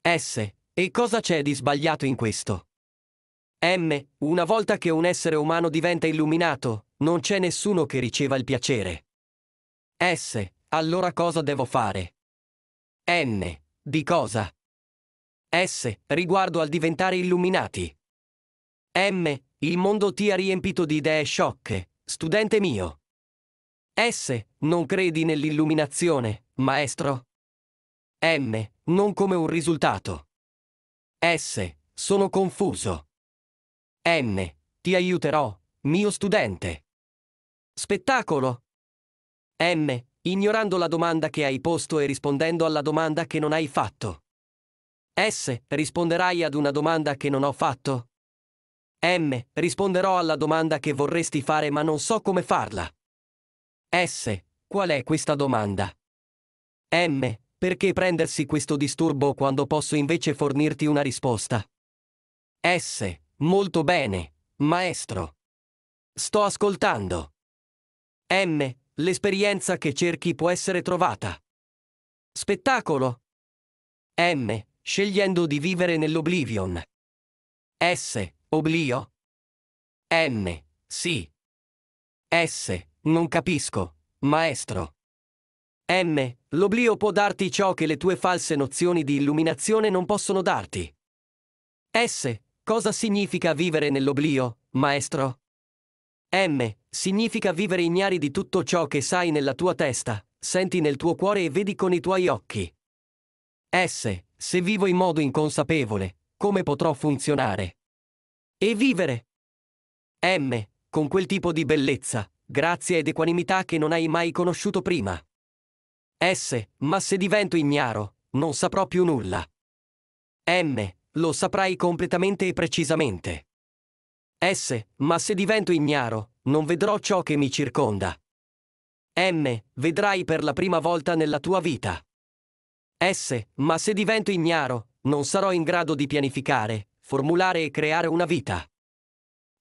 S. E cosa c'è di sbagliato in questo? M. Una volta che un essere umano diventa illuminato, non c'è nessuno che riceva il piacere. S. Allora cosa devo fare? N. Di cosa? S. Riguardo al diventare illuminati. M. Il mondo ti ha riempito di idee sciocche, studente mio. S. Non credi nell'illuminazione, maestro. M. Non come un risultato. S. Sono confuso. N. Ti aiuterò, mio studente. Spettacolo. N. Ignorando la domanda che hai posto e rispondendo alla domanda che non hai fatto. S. Risponderai ad una domanda che non ho fatto. M. Risponderò alla domanda che vorresti fare ma non so come farla. S. Qual è questa domanda? M. Perché prendersi questo disturbo quando posso invece fornirti una risposta? S. Molto bene, maestro. Sto ascoltando. M. L'esperienza che cerchi può essere trovata. Spettacolo. M. Scegliendo di vivere nell'oblivion. S. Oblio. M. Sì. S. Non capisco, maestro. M. L'oblio può darti ciò che le tue false nozioni di illuminazione non possono darti. S. Cosa significa vivere nell'oblio, maestro? M. Significa vivere ignari di tutto ciò che sai nella tua testa, senti nel tuo cuore e vedi con i tuoi occhi. S. Se vivo in modo inconsapevole, come potrò funzionare? E vivere. M. Con quel tipo di bellezza, grazia ed equanimità che non hai mai conosciuto prima. S. Ma se divento ignaro, non saprò più nulla. M lo saprai completamente e precisamente. S. Ma se divento ignaro, non vedrò ciò che mi circonda. M. Vedrai per la prima volta nella tua vita. S. Ma se divento ignaro, non sarò in grado di pianificare, formulare e creare una vita.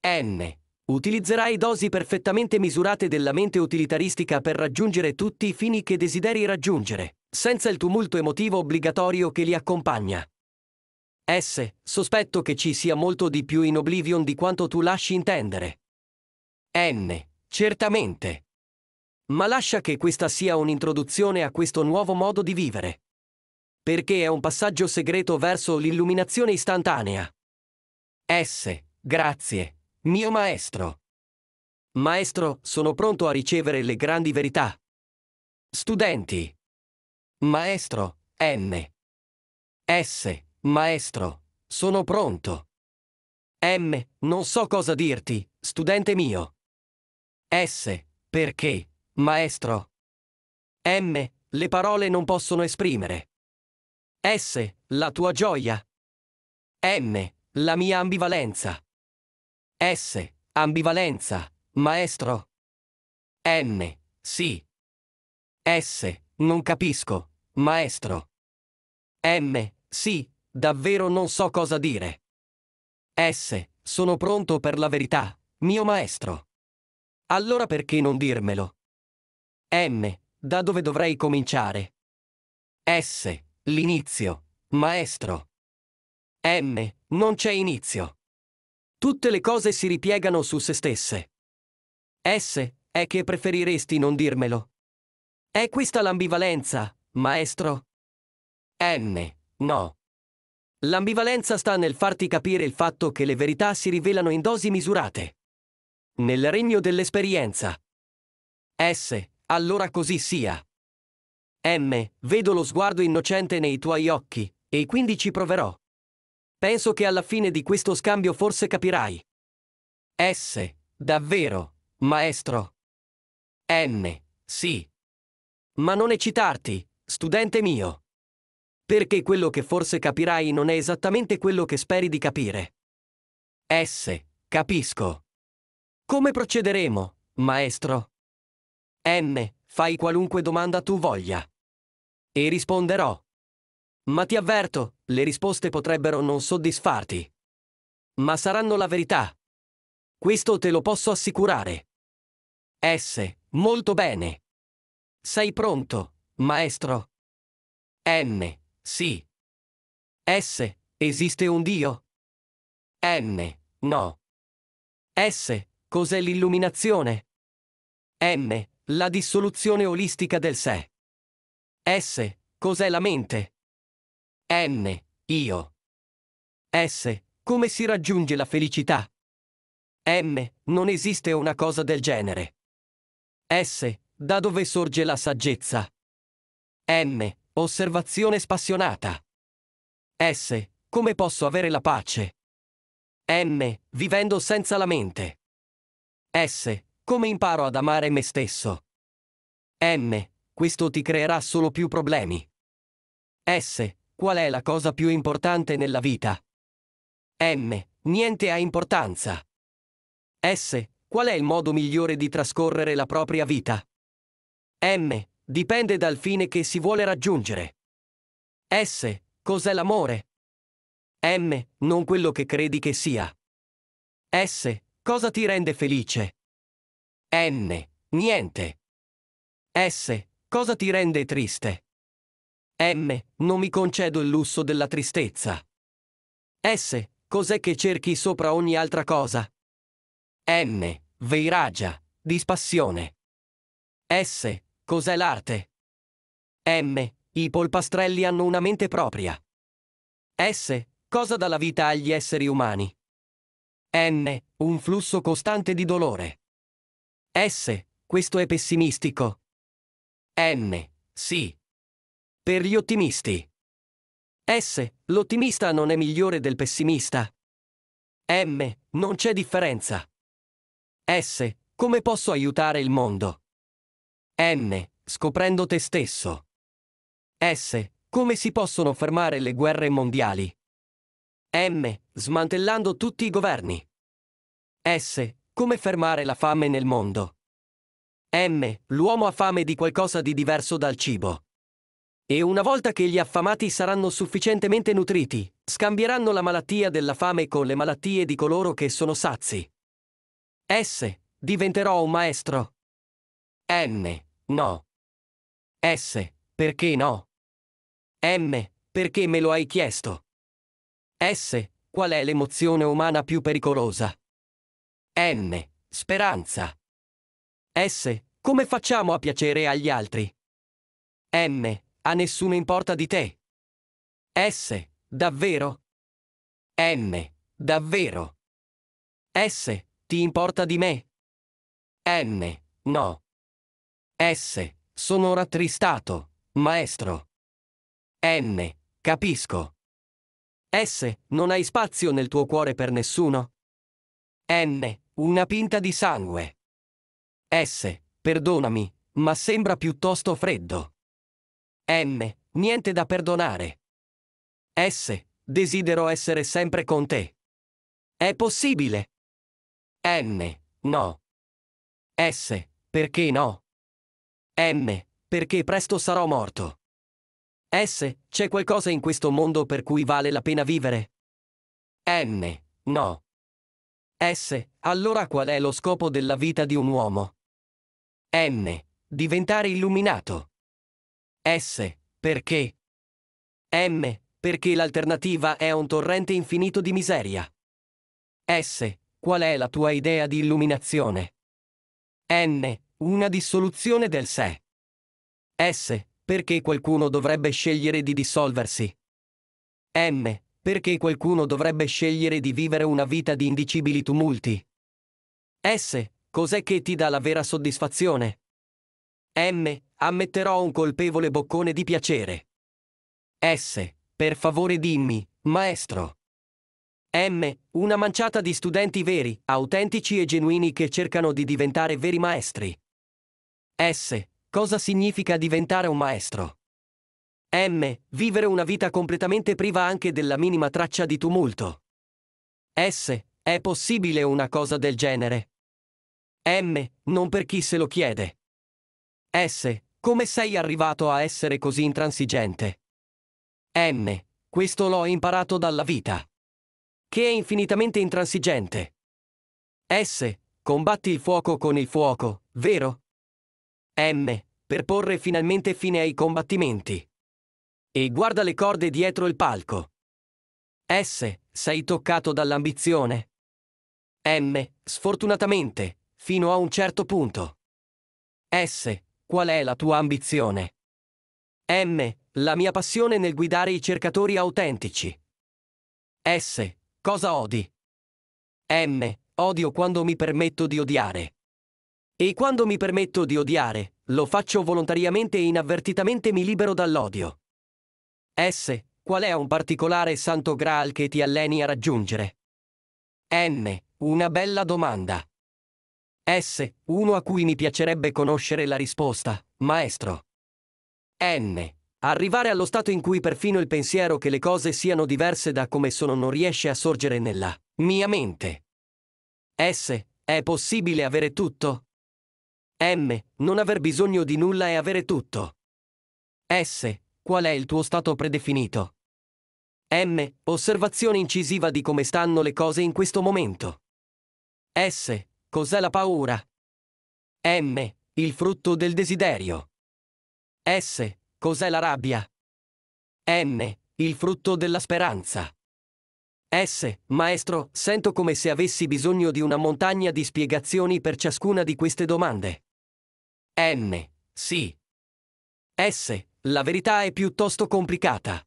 N. Utilizzerai dosi perfettamente misurate della mente utilitaristica per raggiungere tutti i fini che desideri raggiungere, senza il tumulto emotivo obbligatorio che li accompagna. S. Sospetto che ci sia molto di più in Oblivion di quanto tu lasci intendere. N. Certamente. Ma lascia che questa sia un'introduzione a questo nuovo modo di vivere. Perché è un passaggio segreto verso l'illuminazione istantanea. S. Grazie, mio maestro. Maestro, sono pronto a ricevere le grandi verità. Studenti. Maestro, N. S. Maestro, sono pronto. M, non so cosa dirti, studente mio. S, perché, maestro. M, le parole non possono esprimere. S, la tua gioia. M, la mia ambivalenza. S, ambivalenza, maestro. M, sì. S, non capisco, maestro. M, sì, Davvero non so cosa dire. S, sono pronto per la verità, mio maestro. Allora perché non dirmelo? M, da dove dovrei cominciare? S, l'inizio, maestro. M, non c'è inizio. Tutte le cose si ripiegano su se stesse. S, è che preferiresti non dirmelo. È questa l'ambivalenza, maestro? M, no. L'ambivalenza sta nel farti capire il fatto che le verità si rivelano in dosi misurate. Nel regno dell'esperienza. S. Allora così sia. M. Vedo lo sguardo innocente nei tuoi occhi, e quindi ci proverò. Penso che alla fine di questo scambio forse capirai. S. Davvero, maestro. M. Sì. Ma non eccitarti, studente mio perché quello che forse capirai non è esattamente quello che speri di capire. S. Capisco. Come procederemo, maestro? M. Fai qualunque domanda tu voglia. E risponderò. Ma ti avverto, le risposte potrebbero non soddisfarti. Ma saranno la verità. Questo te lo posso assicurare. S. Molto bene. Sei pronto, maestro? M. Sì. S. Esiste un Dio? N. No. S. Cos'è l'illuminazione? M. La dissoluzione olistica del sé. S. Cos'è la mente? N. Io. S. Come si raggiunge la felicità? M. Non esiste una cosa del genere. S. Da dove sorge la saggezza? M. Osservazione spassionata. S. Come posso avere la pace? M. Vivendo senza la mente. S. Come imparo ad amare me stesso? M. Questo ti creerà solo più problemi. S. Qual è la cosa più importante nella vita? M. Niente ha importanza. S. Qual è il modo migliore di trascorrere la propria vita? M dipende dal fine che si vuole raggiungere. S. Cos'è l'amore? M. Non quello che credi che sia. S. Cosa ti rende felice? N. Niente. S. Cosa ti rende triste? M. Non mi concedo il lusso della tristezza. S. Cos'è che cerchi sopra ogni altra cosa? N. Veiragia, dispassione. S. Cos'è l'arte? M. I polpastrelli hanno una mente propria. S. Cosa dà la vita agli esseri umani? N. Un flusso costante di dolore. S. Questo è pessimistico. N. Sì. Per gli ottimisti. S. L'ottimista non è migliore del pessimista. M. Non c'è differenza. S. Come posso aiutare il mondo? N. Scoprendo te stesso. S. Come si possono fermare le guerre mondiali? M. Smantellando tutti i governi. S. Come fermare la fame nel mondo. M. L'uomo ha fame di qualcosa di diverso dal cibo. E una volta che gli affamati saranno sufficientemente nutriti, scambieranno la malattia della fame con le malattie di coloro che sono sazi. S. Diventerò un maestro. N. No. S. Perché no? M. Perché me lo hai chiesto? S. Qual è l'emozione umana più pericolosa? N. Speranza. S. Come facciamo a piacere agli altri? M. A nessuno importa di te. S. Davvero? M. Davvero? S. Ti importa di me? N. No. S. Sono rattristato, maestro. N. Capisco. S. Non hai spazio nel tuo cuore per nessuno. N. Una pinta di sangue. S. Perdonami, ma sembra piuttosto freddo. N. Niente da perdonare. S. Desidero essere sempre con te. È possibile? N. No. S. Perché no? M. Perché presto sarò morto. S. C'è qualcosa in questo mondo per cui vale la pena vivere? M, No. S. Allora qual è lo scopo della vita di un uomo? M, Diventare illuminato. S. Perché? M. Perché l'alternativa è un torrente infinito di miseria. S. Qual è la tua idea di illuminazione? N. Una dissoluzione del sé. S. Perché qualcuno dovrebbe scegliere di dissolversi? M. Perché qualcuno dovrebbe scegliere di vivere una vita di indicibili tumulti? S. Cos'è che ti dà la vera soddisfazione? M. Ammetterò un colpevole boccone di piacere. S. Per favore dimmi, maestro. M. Una manciata di studenti veri, autentici e genuini che cercano di diventare veri maestri. S. Cosa significa diventare un maestro? M. Vivere una vita completamente priva anche della minima traccia di tumulto. S. È possibile una cosa del genere? M. Non per chi se lo chiede. S. Come sei arrivato a essere così intransigente? M. Questo l'ho imparato dalla vita. Che è infinitamente intransigente. S. Combatti il fuoco con il fuoco, vero? M, per porre finalmente fine ai combattimenti. E guarda le corde dietro il palco. S, sei toccato dall'ambizione. M, sfortunatamente, fino a un certo punto. S, qual è la tua ambizione? M, la mia passione nel guidare i cercatori autentici. S, cosa odi? M, odio quando mi permetto di odiare. E quando mi permetto di odiare, lo faccio volontariamente e inavvertitamente mi libero dall'odio. S. Qual è un particolare santo graal che ti alleni a raggiungere? N. Una bella domanda. S. Uno a cui mi piacerebbe conoscere la risposta, maestro. N. Arrivare allo stato in cui perfino il pensiero che le cose siano diverse da come sono non riesce a sorgere nella mia mente. S. È possibile avere tutto? M. Non aver bisogno di nulla e avere tutto. S. Qual è il tuo stato predefinito? M. Osservazione incisiva di come stanno le cose in questo momento. S. Cos'è la paura? M. Il frutto del desiderio. S. Cos'è la rabbia? M. Il frutto della speranza. S. Maestro, sento come se avessi bisogno di una montagna di spiegazioni per ciascuna di queste domande. N. Sì. S. La verità è piuttosto complicata.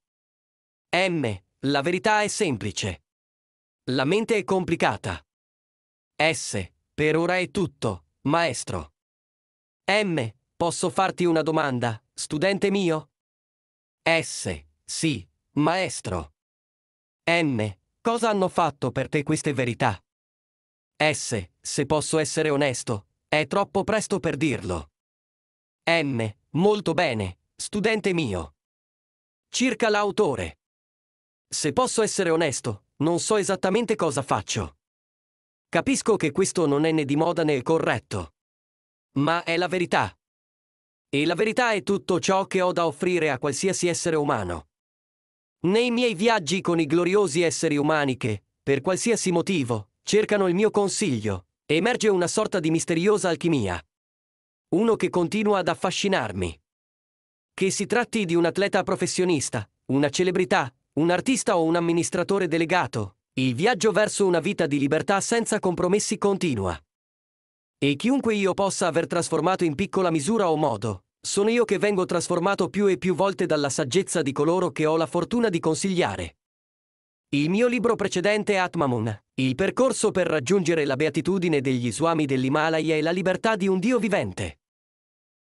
M. La verità è semplice. La mente è complicata. S. Per ora è tutto, maestro. M. Posso farti una domanda, studente mio? S. Sì, maestro. N. Cosa hanno fatto per te queste verità? S. Se posso essere onesto, è troppo presto per dirlo. M. Molto bene, studente mio. Circa l'autore. Se posso essere onesto, non so esattamente cosa faccio. Capisco che questo non è né di moda né corretto. Ma è la verità. E la verità è tutto ciò che ho da offrire a qualsiasi essere umano. Nei miei viaggi con i gloriosi esseri umani che, per qualsiasi motivo, cercano il mio consiglio, emerge una sorta di misteriosa alchimia. Uno che continua ad affascinarmi. Che si tratti di un atleta professionista, una celebrità, un artista o un amministratore delegato, il viaggio verso una vita di libertà senza compromessi continua. E chiunque io possa aver trasformato in piccola misura o modo, sono io che vengo trasformato più e più volte dalla saggezza di coloro che ho la fortuna di consigliare. Il mio libro precedente Atmamun, il percorso per raggiungere la beatitudine degli swami dell'Himalaya e la libertà di un Dio vivente.